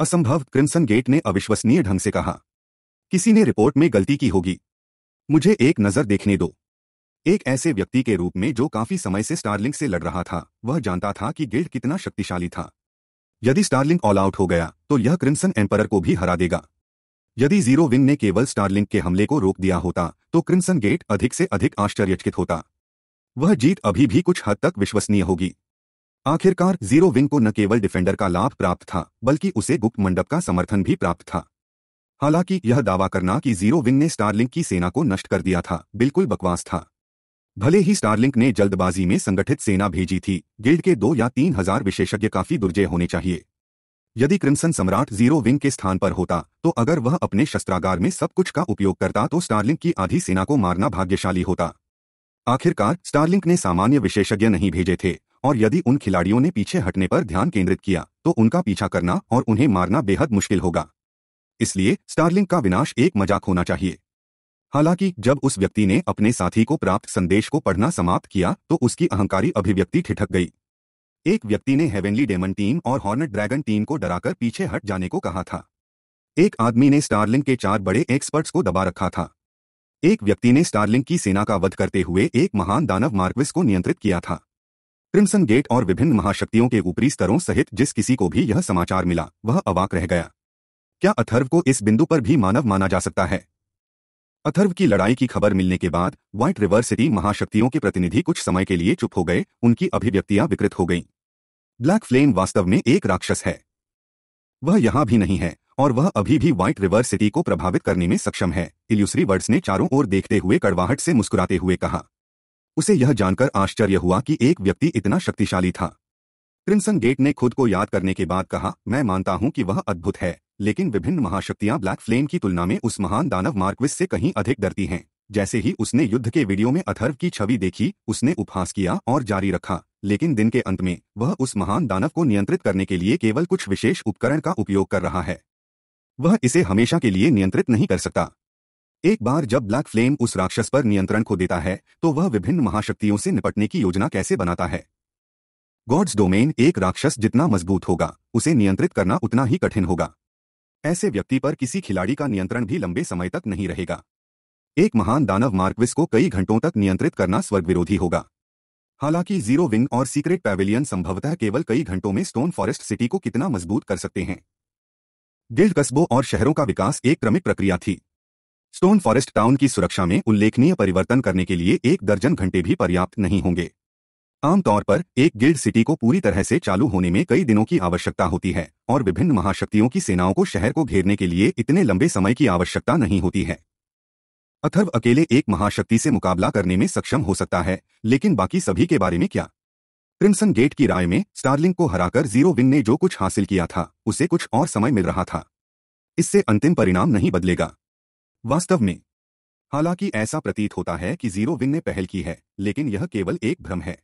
Speaker 1: असंभव क्रिम्सन गेट ने अविश्वसनीय ढंग से कहा किसी ने रिपोर्ट में गलती की होगी मुझे एक नज़र देखने दो एक ऐसे व्यक्ति के रूप में जो काफी समय से स्टारलिंग से लड़ रहा था वह जानता था कि गिल्ड कितना शक्तिशाली था यदि स्टारलिंक ऑल आउट हो गया तो यह क्रिम्सन एम्परर को भी हरा देगा यदि जीरो विन ने केवल स्टारलिंक के हमले को रोक दिया होता तो क्रिम्सन गेट अधिक से अधिक आश्चर्यचकित होता वह जीत अभी भी कुछ हद तक विश्वसनीय होगी आखिरकार जीरो विंग को न केवल डिफेंडर का लाभ प्राप्त था बल्कि उसे गुप्त मंडप का समर्थन भी प्राप्त था हालांकि यह दावा करना कि जीरो विंग ने स्टारलिंक की सेना को नष्ट कर दिया था बिल्कुल बकवास था भले ही स्टारलिंक ने जल्दबाजी में संगठित सेना भेजी थी गिल्ड के दो या तीन हजार विशेषज्ञ काफी दुर्जय होने चाहिए यदि क्रिम्सन सम्राट जीरो विंग के स्थान पर होता तो अगर वह अपने शस्त्रागार में सब कुछ का उपयोग करता तो स्टारलिंक की आधी सेना को मारना भाग्यशाली होता आखिरकार स्टारलिंक ने सामान्य विशेषज्ञ नहीं भेजे थे और यदि उन खिलाड़ियों ने पीछे हटने पर ध्यान केंद्रित किया तो उनका पीछा करना और उन्हें मारना बेहद मुश्किल होगा इसलिए स्टारलिंक का विनाश एक मजाक होना चाहिए हालांकि जब उस व्यक्ति ने अपने साथी को प्राप्त संदेश को पढ़ना समाप्त किया तो उसकी अहंकारी अभिव्यक्ति ठिठक गई एक व्यक्ति ने हेवेनली डेमन टीम और हॉर्नेट ड्रैगन टीम को डराकर पीछे हट जाने को कहा था एक आदमी ने स्टारलिंग के चार बड़े एक्सपर्ट्स को दबा रखा था एक व्यक्ति ने स्टारलिंग की सेना का वध करते हुए एक महान दानव मार्कविस को नियंत्रित किया था क्रिम्सन गेट और विभिन्न महाशक्तियों के ऊपरी स्तरों सहित जिस किसी को भी यह समाचार मिला वह अवाक रह गया क्या अथर्व को इस बिंदु पर भी मानव माना जा सकता है अथर्व की लड़ाई की खबर मिलने के बाद व्हाइट रिवर सिटी महाशक्तियों के प्रतिनिधि कुछ समय के लिए चुप हो गए उनकी अभिव्यक्तियां विकृत हो गईं ब्लैक फ्लेम वास्तव में एक राक्षस है वह यहां भी नहीं है और वह अभी भी व्हाइट रिवर सिटी को प्रभावित करने में सक्षम है इल्यूसरी वर्ड्स ने चारों ओर देखते हुए कड़वाहट से मुस्कुराते हुए कहा उसे यह जानकर आश्चर्य हुआ कि एक व्यक्ति इतना शक्तिशाली था क्रिंसन गेट ने खुद को याद करने के बाद कहा मैं मानता हूं कि वह अद्भुत है लेकिन विभिन्न महाशक्तियां ब्लैक फ्लेम की तुलना में उस महान दानव मार्कविस से कहीं अधिक डरती हैं जैसे ही उसने युद्ध के वीडियो में अथर्व की छवि देखी उसने उपहास किया और जारी रखा लेकिन दिन के अंत में वह उस महान दानव को नियंत्रित करने के लिए केवल कुछ विशेष उपकरण का उपयोग कर रहा है वह इसे हमेशा के लिए नियंत्रित नहीं कर सकता एक बार जब ब्लैक फ्लेम उस राक्षस पर नियंत्रण खो देता है तो वह विभिन्न महाशक्तियों से निपटने की योजना कैसे बनाता है गॉड्स डोमेन एक राक्षस जितना मजबूत होगा उसे नियंत्रित करना उतना ही कठिन होगा ऐसे व्यक्ति पर किसी खिलाड़ी का नियंत्रण भी लंबे समय तक नहीं रहेगा एक महान दानव मार्कविस को कई घंटों तक नियंत्रित करना स्वर्ग विरोधी होगा हालांकि जीरो विंग और सीक्रेट पैवेलियन संभवतः केवल कई घंटों में स्टोन फॉरेस्ट सिटी को कितना मजबूत कर सकते हैं गिल्ड कस्बों और शहरों का विकास एक क्रमिक प्रक्रिया थी स्टोन फॉरेस्ट टाउन की सुरक्षा में उल्लेखनीय परिवर्तन करने के लिए एक दर्जन घंटे भी पर्याप्त नहीं होंगे आमतौर पर एक गिल्ड सिटी को पूरी तरह से चालू होने में कई दिनों की आवश्यकता होती है और विभिन्न महाशक्तियों की सेनाओं को शहर को घेरने के लिए इतने लंबे समय की आवश्यकता नहीं होती है अथर्व अकेले एक महाशक्ति से मुकाबला करने में सक्षम हो सकता है लेकिन बाकी सभी के बारे में क्या क्रिम्सन गेट की राय में स्टारलिंग को हराकर जीरो विन ने जो कुछ हासिल किया था उसे कुछ और समय मिल रहा था इससे अंतिम परिणाम नहीं बदलेगा वास्तव में हालांकि ऐसा प्रतीत होता है कि जीरो विन ने पहल की है लेकिन यह केवल एक भ्रम है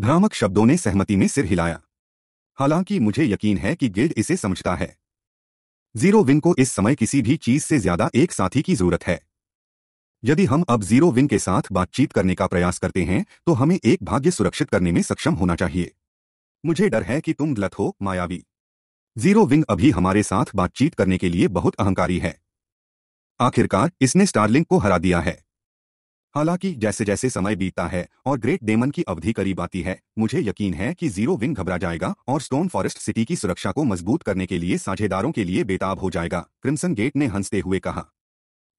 Speaker 1: भ्रामक शब्दों ने सहमति में सिर हिलाया हालांकि मुझे यकीन है कि गिल्ड इसे समझता है जीरो विन को इस समय किसी भी चीज से ज्यादा एक साथी की जरूरत है यदि हम अब जीरो विन के साथ बातचीत करने का प्रयास करते हैं तो हमें एक भाग्य सुरक्षित करने में सक्षम होना चाहिए मुझे डर है कि तुम गलत हो मायावी जीरो विंग अभी हमारे साथ बातचीत करने के लिए बहुत अहंकारी है आखिरकार इसने स्टारलिंग को हरा दिया है हालांकि जैसे जैसे समय बीतता है और ग्रेट डेमन की अवधि करीब आती है मुझे यकीन है कि जीरो विंग घबरा जाएगा और स्टोन फॉरेस्ट सिटी की सुरक्षा को मजबूत करने के लिए साझेदारों के लिए बेताब हो जाएगा क्रिम्सन गेट ने हंसते हुए कहा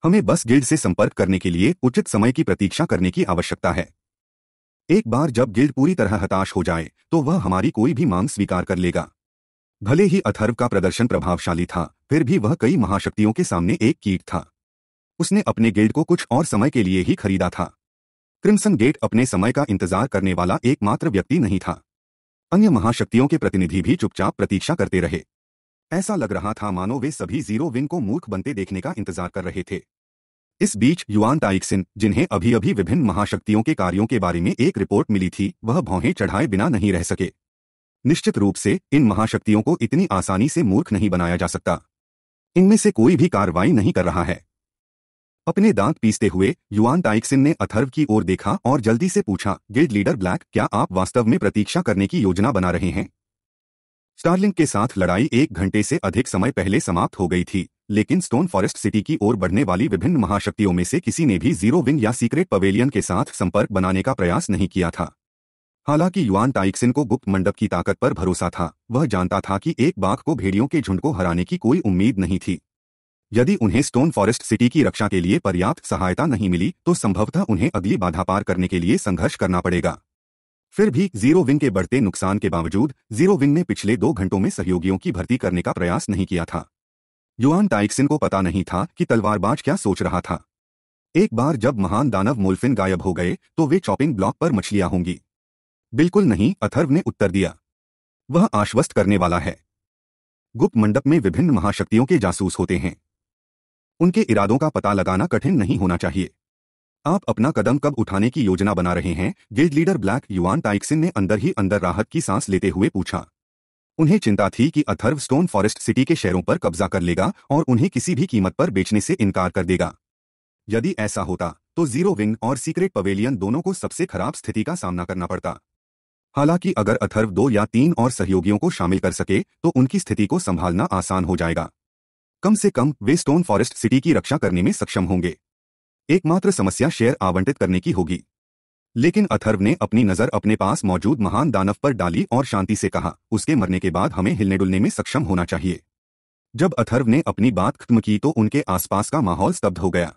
Speaker 1: हमें बस गिल्ड से संपर्क करने के लिए उचित समय की प्रतीक्षा करने की आवश्यकता है एक बार जब गिल्ड पूरी तरह हताश हो जाए तो वह हमारी कोई भी मांग स्वीकार कर लेगा भले ही अथर्व का प्रदर्शन प्रभावशाली था फिर भी वह कई महाशक्तियों के सामने एक कीट था उसने अपने गेट को कुछ और समय के लिए ही खरीदा था क्रिम्सन गेट अपने समय का इंतजार करने वाला एकमात्र व्यक्ति नहीं था अन्य महाशक्तियों के प्रतिनिधि भी चुपचाप प्रतीक्षा करते रहे ऐसा लग रहा था मानो वे सभी जीरो विन को मूर्ख बनते देखने का इंतजार कर रहे थे इस बीच युआन टाइक्सिन जिन्हें अभी अभी विभिन्न महाशक्तियों के कार्यों के बारे में एक रिपोर्ट मिली थी वह भौहें चढ़ाए बिना नहीं रह सके निश्चित रूप से इन महाशक्तियों को इतनी आसानी से मूर्ख नहीं बनाया जा सकता इनमें से कोई भी कार्रवाई नहीं कर रहा है अपने दांत पीसते हुए युआन टाइक्सिन ने अथर्व की ओर देखा और जल्दी से पूछा गिल्ड लीडर ब्लैक क्या आप वास्तव में प्रतीक्षा करने की योजना बना रहे हैं स्टारलिंग के साथ लड़ाई एक घंटे से अधिक समय पहले समाप्त हो गई थी लेकिन स्टोन फॉरेस्ट सिटी की ओर बढ़ने वाली विभिन्न महाशक्तियों में से किसी ने भी जीरो विंग या सीक्रेट पवेलियन के साथ संपर्क बनाने का प्रयास नहीं किया था हालांकि युआन टाइक्सिन को गुप्त मंडप की ताकत पर भरोसा था वह जानता था कि एक बाघ को भेड़ियों के झुंड को हराने की कोई उम्मीद नहीं थी यदि उन्हें स्टोन फॉरेस्ट सिटी की रक्षा के लिए पर्याप्त सहायता नहीं मिली तो संभवतः उन्हें अगली बाधा पार करने के लिए संघर्ष करना पड़ेगा फिर भी जीरो विंग के बढ़ते नुकसान के बावजूद जीरो विंग ने पिछले दो घंटों में सहयोगियों की भर्ती करने का प्रयास नहीं किया था युआन टाइक्सिन को पता नहीं था कि तलवारबाज क्या सोच रहा था एक बार जब महान दानव मोल्फिन गायब हो गए तो वे चॉपिंग ब्लॉक पर मछलियां होंगी बिल्कुल नहीं अथर्व ने उत्तर दिया वह आश्वस्त करने वाला है गुप्त मंडप में विभिन्न महाशक्तियों के जासूस होते हैं उनके इरादों का पता लगाना कठिन नहीं होना चाहिए आप अपना कदम कब उठाने की योजना बना रहे हैं गिल्ड लीडर ब्लैक युवान टाइक्सिन ने अंदर ही अंदर राहत की सांस लेते हुए पूछा उन्हें चिंता थी कि अथर्व स्टोन फॉरेस्ट सिटी के शहरों पर कब्जा कर लेगा और उन्हें किसी भी कीमत पर बेचने से इनकार कर देगा यदि ऐसा होता तो जीरो विंग और सीक्रेट पवेलियन दोनों को सबसे खराब स्थिति का सामना करना पड़ता हालांकि अगर अथर्व दो या तीन और सहयोगियों को शामिल कर सके तो उनकी स्थिति को संभालना आसान हो जाएगा कम से कम वे स्टोन फॉरेस्ट सिटी की रक्षा करने में सक्षम होंगे एकमात्र समस्या शेयर आवंटित करने की होगी लेकिन अथर्व ने अपनी नजर अपने पास मौजूद महान दानव पर डाली और शांति से कहा उसके मरने के बाद हमें हिलने डुलने में सक्षम होना चाहिए जब अथर्व ने अपनी बात खत्म की तो उनके आसपास का माहौल स्तब्ध हो गया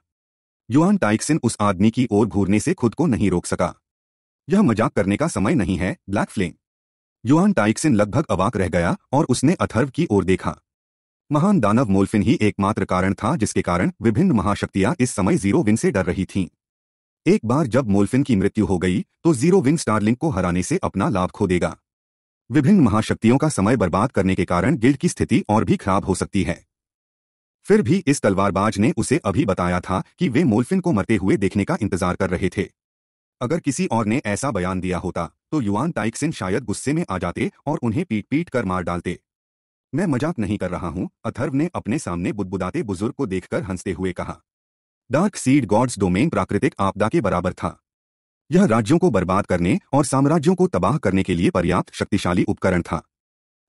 Speaker 1: युआन टाइक्सिन उस आदमी की ओर घूरने से खुद को नहीं रोक सका यह मजाक करने का समय नहीं है ब्लैक फ्लेम युआन टाइक्सिन लगभग अवाक रह गया और उसने अथर्व की ओर देखा महान दानव मोल्फिन ही एकमात्र कारण था जिसके कारण विभिन्न महाशक्तियां इस समय जीरो विन से डर रही थीं एक बार जब मोल्फिन की मृत्यु हो गई तो जीरो विन स्टारलिंक को हराने से अपना लाभ खो देगा विभिन्न महाशक्तियों का समय बर्बाद करने के कारण गिल्ड की स्थिति और भी खराब हो सकती है फिर भी इस तलवारबाज ने उसे अभी बताया था कि वे मोल्फिन को मरते हुए देखने का इंतजार कर रहे थे अगर किसी और ने ऐसा बयान दिया होता तो युवान टाइक्सिन शायद गुस्से में आ जाते और उन्हें पीट पीट कर मार डालते मैं मजाक नहीं कर रहा हूं अथर्व ने अपने सामने बुदबुदाते बुजुर्ग को देखकर हंसते हुए कहा डार्क सीड गॉड्स डोमेन प्राकृतिक आपदा के बराबर था यह राज्यों को बर्बाद करने और साम्राज्यों को तबाह करने के लिए पर्याप्त शक्तिशाली उपकरण था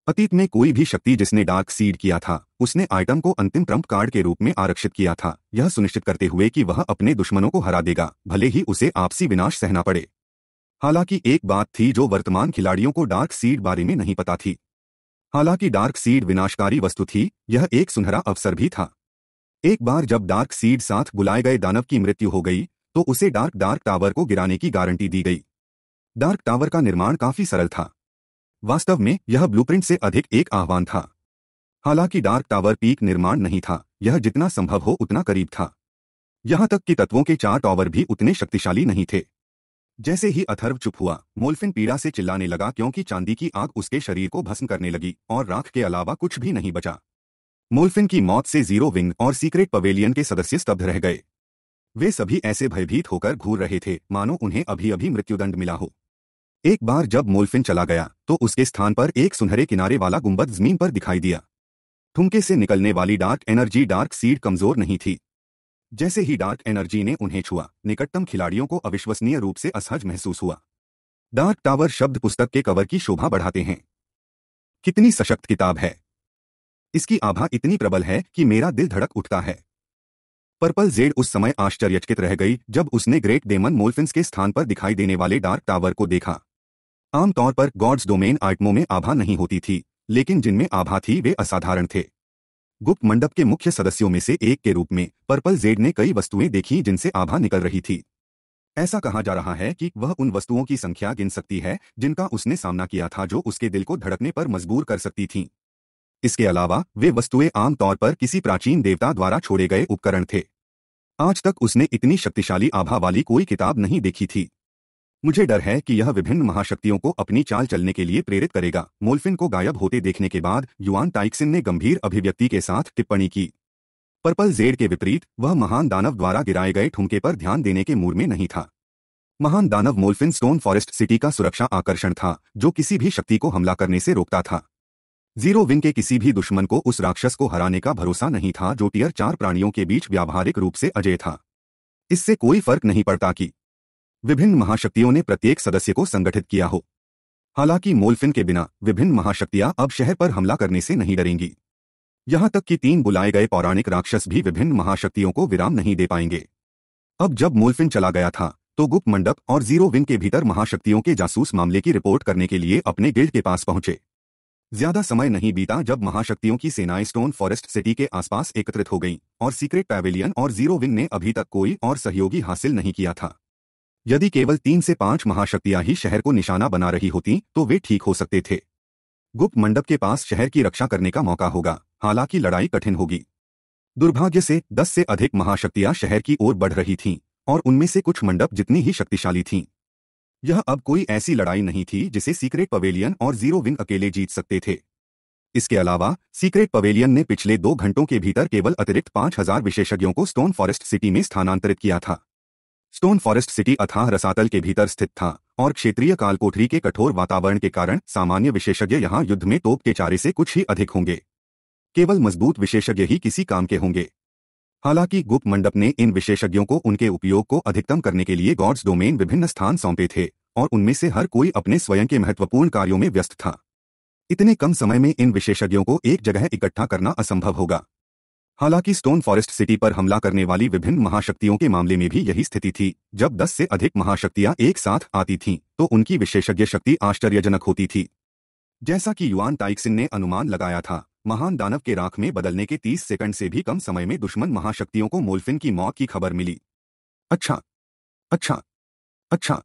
Speaker 1: अतीत में कोई भी शक्ति जिसने डार्क सीड किया था उसने आइटम को अंतिम ट्रंप कार्ड के रूप में आरक्षित किया था यह सुनिश्चित करते हुए कि वह अपने दुश्मनों को हरा देगा भले ही उसे आपसी विनाश सहना पड़े हालांकि एक बात थी जो वर्तमान खिलाड़ियों को डार्क सीड बारे में नहीं पता थी हालांकि डार्क सीड विनाशकारी वस्तु थी यह एक सुनहरा अवसर भी था एक बार जब डार्क सीड साथ बुलाए गए दानव की मृत्यु हो गई तो उसे डार्क डार्क टावर को गिराने की गारंटी दी गई डार्क टावर का निर्माण काफी सरल था वास्तव में यह ब्लूप्रिंट से अधिक एक आह्वान था हालांकि डार्क टावर पीक निर्माण नहीं था यह जितना संभव हो उतना करीब था यहां तक कि तत्वों के चार टावर भी उतने शक्तिशाली नहीं थे जैसे ही अथर्व चुप हुआ मोल्फिन पीड़ा से चिल्लाने लगा क्योंकि चांदी की आग उसके शरीर को भस्म करने लगी और राख के अलावा कुछ भी नहीं बचा मोल्फिन की मौत से जीरो विंग और सीक्रेट पवेलियन के सदस्य स्तब्ध रह गए वे सभी ऐसे भयभीत होकर घूर रहे थे मानो उन्हें अभी अभी मृत्युदंड मिला हो एक बार जब मोल्फिन चला गया तो उसके स्थान पर एक सुनहरे किनारे वाला गुम्बद जमीन पर दिखाई दिया ठुमके से निकलने वाली डार्क एनर्जी डार्क सीड कमजोर नहीं थी जैसे ही डार्क एनर्जी ने उन्हें छुआ निकटतम खिलाड़ियों को अविश्वसनीय रूप से असहज महसूस हुआ डार्क टावर शब्द पुस्तक के कवर की शोभा बढ़ाते हैं कितनी सशक्त किताब है इसकी आभा इतनी प्रबल है कि मेरा दिल धड़क उठता है पर्पल जेड उस समय आश्चर्यचकित रह गई जब उसने ग्रेट डेमन मोल्फिन्स के स्थान पर दिखाई देने वाले डार्क टावर को देखा आमतौर पर गॉड्स डोमेन आइटमों में आभा नहीं होती थी लेकिन जिनमें आभा थी वे असाधारण थे गुप्त मंडप के मुख्य सदस्यों में से एक के रूप में पर्पल जेड ने कई वस्तुएं देखी जिनसे आभा निकल रही थी ऐसा कहा जा रहा है कि वह उन वस्तुओं की संख्या गिन सकती है जिनका उसने सामना किया था जो उसके दिल को धड़कने पर मजबूर कर सकती थीं। इसके अलावा वे वस्तुएं आमतौर पर किसी प्राचीन देवता द्वारा छोड़े गए उपकरण थे आज तक उसने इतनी शक्तिशाली आभा वाली कोई किताब नहीं देखी थी मुझे डर है कि यह विभिन्न महाशक्तियों को अपनी चाल चलने के लिए प्रेरित करेगा मोल्फिन को गायब होते देखने के बाद युवान टाइक्सिन ने गंभीर अभिव्यक्ति के साथ टिप्पणी की पर्पल जेड के विपरीत वह महान दानव द्वारा गिराए गए ठुमके पर ध्यान देने के मूड में नहीं था महान दानव मोल्फिन स्टोन फॉरेस्ट सिटी का सुरक्षा आकर्षण था जो किसी भी शक्ति को हमला करने से रोकता था जीरो विन के किसी भी दुश्मन को उस राक्षस को हराने का भरोसा नहीं था जो टीयर चार प्राणियों के बीच व्यावहारिक रूप से अजय था इससे कोई फर्क नहीं पड़ता कि विभिन्न महाशक्तियों ने प्रत्येक सदस्य को संगठित किया हो हालांकि मोलफिन के बिना विभिन्न महाशक्तियां अब शहर पर हमला करने से नहीं डरेंगी यहां तक कि तीन बुलाए गए पौराणिक राक्षस भी विभिन्न महाशक्तियों को विराम नहीं दे पाएंगे अब जब मोलफिन चला गया था तो गुप्त मंडप और जीरो विंग के भीतर महाशक्तियों के जासूस मामले की रिपोर्ट करने के लिए अपने गिल्ड के पास पहुंचे ज्यादा समय नहीं बीता जब महाशक्तियों की सेनाएं स्टोन फॉरेस्ट सिटी के आसपास एकत्रित हो गईं और सीक्रेट पैवेलियन और जीरो विंग ने अभी तक कोई और सहयोगी हासिल नहीं किया था यदि केवल तीन से पांच महाशक्तियां ही शहर को निशाना बना रही होती तो वे ठीक हो सकते थे गुप्त मंडप के पास शहर की रक्षा करने का मौका होगा हालांकि लड़ाई कठिन होगी दुर्भाग्य से दस से अधिक महाशक्तियां शहर की ओर बढ़ रही थीं और उनमें से कुछ मंडप जितनी ही शक्तिशाली थीं यह अब कोई ऐसी लड़ाई नहीं थी जिसे सीक्रेट पवेलियन और जीरो विंग अकेले जीत सकते थे इसके अलावा सीक्रेट पवेलियन ने पिछले दो घंटों के भीतर केवल अतिरिक्त पांच हजार विशेषज्ञों को स्टोन फॉरेस्ट सिटी में स्थानांतरित किया था स्टोन फॉरेस्ट सिटी अथाह रसातल के भीतर स्थित था और क्षेत्रीय काल कोठरी के कठोर वातावरण के कारण सामान्य विशेषज्ञ यहाँ युद्ध में तोप के चारे से कुछ ही अधिक होंगे केवल मजबूत विशेषज्ञ ही किसी काम के होंगे हालांकि गुप्त मंडप ने इन विशेषज्ञों को उनके उपयोग को अधिकतम करने के लिए गॉड्स डोमेन विभिन्न स्थान सौंपे थे और उनमें से हर कोई अपने स्वयं के महत्वपूर्ण कार्यों में व्यस्त था इतने कम समय में इन विशेषज्ञों को एक जगह इकट्ठा करना असंभव होगा हालांकि स्टोन फॉरेस्ट सिटी पर हमला करने वाली विभिन्न महाशक्तियों के मामले में भी यही स्थिति थी जब 10 से अधिक महाशक्तियां एक साथ आती थीं तो उनकी विशेषज्ञ शक्ति आश्चर्यजनक होती थी जैसा कि युआन टाइक्सिन ने अनुमान लगाया था महान दानव के राख में बदलने के 30 सेकंड से भी कम समय में दुश्मन महाशक्तियों को मोल्फिन की मौत की खबर मिली अच्छा अच्छा अच्छा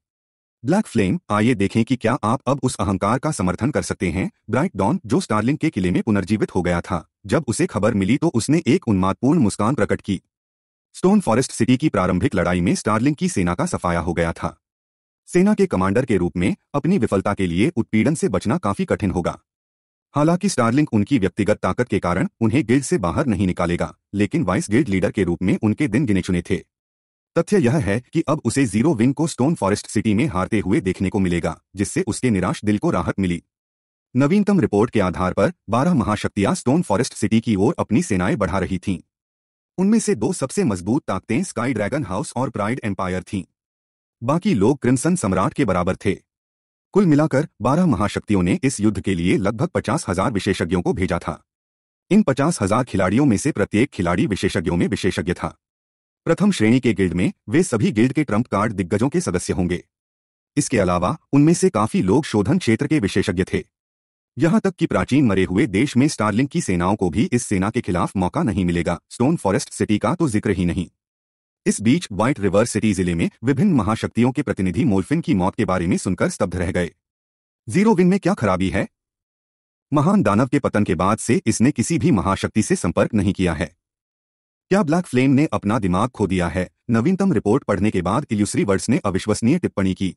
Speaker 1: ब्लैक फ्लेम आइए देखें कि क्या आप अब उस अहंकार का समर्थन कर सकते हैं ब्राइट डॉन जो स्टारलिंग के किले में पुनर्जीवित हो गया था जब उसे खबर मिली तो उसने एक उन्मादपूर्ण मुस्कान प्रकट की स्टोन फॉरेस्ट सिटी की प्रारंभिक लड़ाई में स्टारलिंग की सेना का सफाया हो गया था सेना के कमांडर के रूप में अपनी विफलता के लिए उत्पीड़न से बचना काफी कठिन होगा हालांकि स्टारलिंग उनकी व्यक्तिगत ताकत के कारण उन्हें गिल्ड से बाहर नहीं निकालेगा लेकिन वाइस गिल्ड लीडर के रूप में उनके दिन गिने चुने थे तथ्य यह है कि अब उसे जीरो विन को स्टोन फॉरेस्ट सिटी में हारते हुए देखने को मिलेगा जिससे उसके निराश दिल को राहत मिली नवीनतम रिपोर्ट के आधार पर 12 महाशक्तियां स्टोन फॉरेस्ट सिटी की ओर अपनी सेनाएं बढ़ा रही थीं। उनमें से दो सबसे मजबूत ताकतें स्काई ड्रैगन हाउस और प्राइड एम्पायर थीं। बाकी लोग क्रिमसन सम्राट के बराबर थे कुल मिलाकर 12 महाशक्तियों ने इस युद्ध के लिए लगभग पचास हजार विशेषज्ञों को भेजा था इन पचास हजार खिलाड़ियों में से प्रत्येक खिलाड़ी विशेषज्ञों में विशेषज्ञ था प्रथम श्रेणी के गिल्ड में वे सभी गिल्ड के ट्रंप कार्ड दिग्गजों के सदस्य होंगे इसके अलावा उनमें से काफी लोग शोधन क्षेत्र के विशेषज्ञ थे यहां तक कि प्राचीन मरे हुए देश में स्टारलिंग की सेनाओं को भी इस सेना के खिलाफ मौका नहीं मिलेगा स्टोन फॉरेस्ट सिटी का तो जिक्र ही नहीं इस बीच व्हाइट रिवर सिटी जिले में विभिन्न महाशक्तियों के प्रतिनिधि मोल्फिन की मौत के बारे में सुनकर स्तब्ध रह गए जीरो विन में क्या खराबी है महान दानव के पतन के बाद से इसने किसी भी महाशक्ति से संपर्क नहीं किया है क्या ब्लैक फ्लेम ने अपना दिमाग खो दिया है नवीनतम रिपोर्ट पढ़ने के बाद इल्यूसरी वर्ड्स ने अविश्वसनीय टिप्पणी की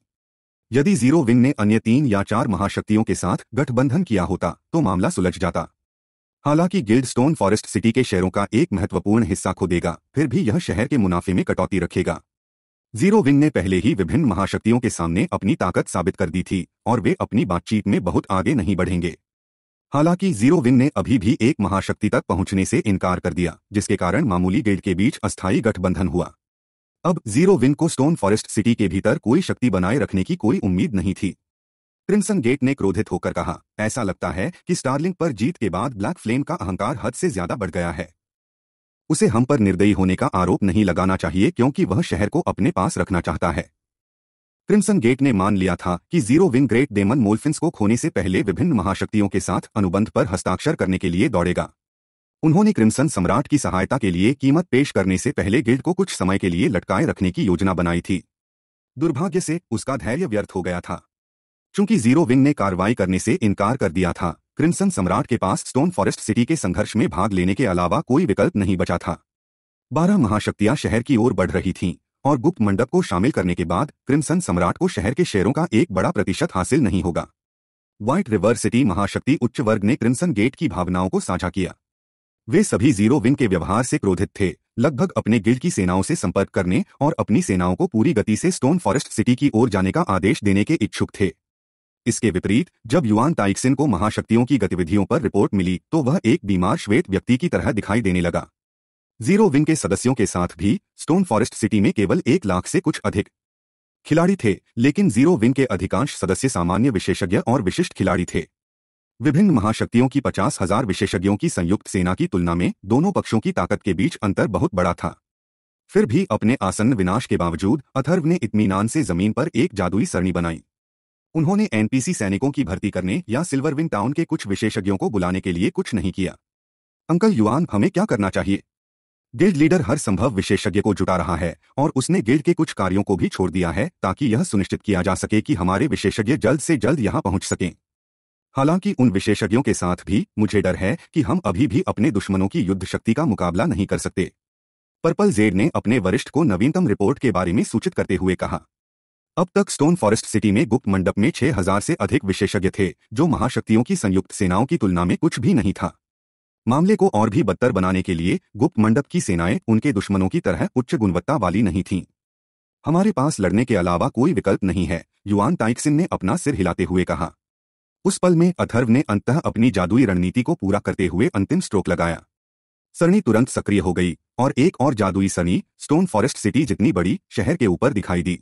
Speaker 1: यदि जीरो विन ने अन्य तीन या चार महाशक्तियों के साथ गठबंधन किया होता तो मामला सुलझ जाता हालांकि गिल्ड स्टोन फॉरेस्ट सिटी के शहरों का एक महत्वपूर्ण हिस्सा खो देगा फिर भी यह शहर के मुनाफे में कटौती रखेगा जीरो विन ने पहले ही विभिन्न महाशक्तियों के सामने अपनी ताकत साबित कर दी थी और वे अपनी बातचीत में बहुत आगे नहीं बढ़ेंगे हालांकि जीरो विन ने अभी भी एक महाशक्ति तक पहुंचने से इनकार कर दिया जिसके कारण मामूली गेट के बीच अस्थायी गठबंधन हुआ अब जीरो विन को स्टोन फॉरेस्ट सिटी के भीतर कोई शक्ति बनाए रखने की कोई उम्मीद नहीं थी क्रिम्सन गेट ने क्रोधित होकर कहा ऐसा लगता है कि स्टारलिंग पर जीत के बाद ब्लैक फ्लेम का अहंकार हद से ज्यादा बढ़ गया है उसे हम पर निर्दयी होने का आरोप नहीं लगाना चाहिए क्योंकि वह शहर को अपने पास रखना चाहता है क्रिमसन गेट ने मान लिया था कि Zero Wing Great Demon Molfins को खोने से पहले विभिन्न महाशक्तियों के साथ अनुबंध पर हस्ताक्षर करने के लिए दौड़ेगा उन्होंने क्रिमसन सम्राट की सहायता के लिए कीमत पेश करने से पहले गिल्ड को कुछ समय के लिए लटकाए रखने की योजना बनाई थी दुर्भाग्य से उसका धैर्य व्यर्थ हो गया था चूंकि जीरो विंग ने कार्रवाई करने से इनकार कर दिया था क्रिमसन सम्राट के पास स्टोन फॉरेस्ट सिटी के संघर्ष में भाग लेने के अलावा कोई विकल्प नहीं बचा था बारह महाशक्तियां शहर की ओर बढ़ रही थीं और गुप्त मंडप को शामिल करने के बाद क्रिमसन सम्राट को शहर के शेयरों का एक बड़ा प्रतिशत हासिल नहीं होगा व्हाइट रिवर सिटी महाशक्ति उच्च वर्ग ने क्रिमसन गेट की भावनाओं को साझा किया वे सभी जीरो विंग के व्यवहार से क्रोधित थे लगभग अपने गिल्ड की सेनाओं से संपर्क करने और अपनी सेनाओं को पूरी गति से स्टोन फॉरेस्ट सिटी की ओर जाने का आदेश देने के इच्छुक थे इसके विपरीत जब युवान ताइक्सिन को महाशक्तियों की गतिविधियों पर रिपोर्ट मिली तो वह एक बीमार श्वेत व्यक्ति की तरह दिखाई देने लगा जीरो विंग के सदस्यों के साथ भी स्टोन फॉरेस्ट सिटी में केवल एक लाख से कुछ अधिक खिलाड़ी थे लेकिन जीरो विंग के अधिकांश सदस्य सामान्य विशेषज्ञ और विशिष्ट खिलाड़ी थे विभिन्न महाशक्तियों की पचास हजार विशेषज्ञों की संयुक्त सेना की तुलना में दोनों पक्षों की ताकत के बीच अंतर बहुत बड़ा था फिर भी अपने आसन्न विनाश के बावजूद अथर्व ने इतमीनान से जमीन पर एक जादुई सरणी बनाई उन्होंने एनपीसी सैनिकों की भर्ती करने या विंग टाउन के कुछ विशेषज्ञों को बुलाने के लिए कुछ नहीं किया अंकल युवान हमें क्या करना चाहिए गिल्ड लीडर हर संभव विशेषज्ञ को जुटा रहा है और उसने गिल्ड के कुछ कार्यों को भी छोड़ दिया है ताकि यह सुनिश्चित किया जा सके कि हमारे विशेषज्ञ जल्द से जल्द यहां पहुंच सकें हालांकि उन विशेषज्ञों के साथ भी मुझे डर है कि हम अभी भी अपने दुश्मनों की युद्ध शक्ति का मुकाबला नहीं कर सकते पर्पल जेड ने अपने वरिष्ठ को नवीनतम रिपोर्ट के बारे में सूचित करते हुए कहा अब तक स्टोन फॉरेस्ट सिटी में गुप्त मंडप में 6000 से अधिक विशेषज्ञ थे जो महाशक्तियों की संयुक्त सेनाओं की तुलना में कुछ भी नहीं था मामले को और भी बदतर बनाने के लिए गुप्त मंडप की सेनाएं उनके दुश्मनों की तरह उच्च गुणवत्ता वाली नहीं थीं हमारे पास लड़ने के अलावा कोई विकल्प नहीं है युवान ताइकसिन ने अपना सिर हिलाते हुए कहा उस पल में अथर्व ने अंत अपनी जादुई रणनीति को पूरा करते हुए अंतिम स्ट्रोक लगाया सरणी तुरंत सक्रिय हो गई और एक और जादुई सरणी स्टोन फॉरेस्ट सिटी जितनी बड़ी शहर के ऊपर दिखाई दी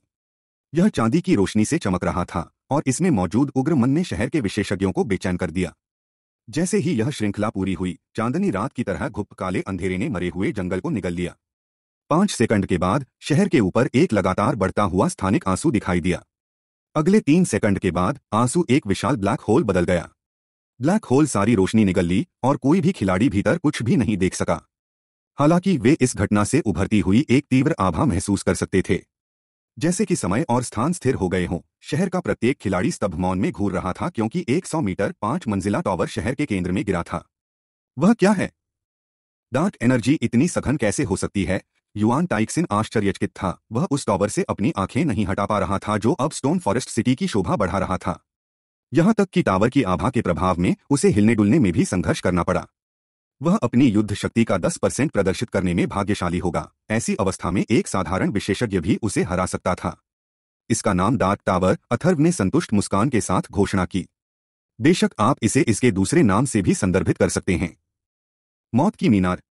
Speaker 1: यह चांदी की रोशनी से चमक रहा था और इसमें मौजूद उग्र मन ने शहर के विशेषज्ञों को बेचैन कर दिया जैसे ही यह श्रृंखला पूरी हुई चांदनी रात की तरह घुप काले अंधेरे ने मरे हुए जंगल को निगल लिया पांच सेकंड के बाद शहर के ऊपर एक लगातार बढ़ता हुआ स्थानिक आंसू दिखाई दिया अगले तीन सेकंड के बाद आंसू एक विशाल ब्लैक होल बदल गया ब्लैक होल सारी रोशनी निगल ली और कोई भी खिलाड़ी भीतर कुछ भी नहीं देख सका हालांकि वे इस घटना से उभरती हुई एक तीव्र आभा महसूस कर सकते थे जैसे कि समय और स्थान स्थिर हो गए हों शहर का प्रत्येक खिलाड़ी स्तभ मौन में घूर रहा था क्योंकि 100 मीटर पांच मंजिला टॉवर शहर के केंद्र में गिरा था वह क्या है डार्क एनर्जी इतनी सघन कैसे हो सकती है युवान टाइक्सिन आश्चर्यचकित था वह उस टॉवर से अपनी आंखें नहीं हटा पा रहा था जो अब स्टोन फॉरेस्ट सिटी की शोभा बढ़ा रहा था यहां तक कि टावर की आभा के प्रभाव में उसे हिलने डुलने में भी संघर्ष करना पड़ा वह अपनी युद्ध शक्ति का 10 परसेंट प्रदर्शित करने में भाग्यशाली होगा ऐसी अवस्था में एक साधारण विशेषज्ञ भी उसे हरा सकता था इसका नाम डार्क टावर अथर्व ने संतुष्ट मुस्कान के साथ घोषणा की बेशक आप इसे इसके दूसरे नाम से भी संदर्भित कर सकते हैं मौत की मीनार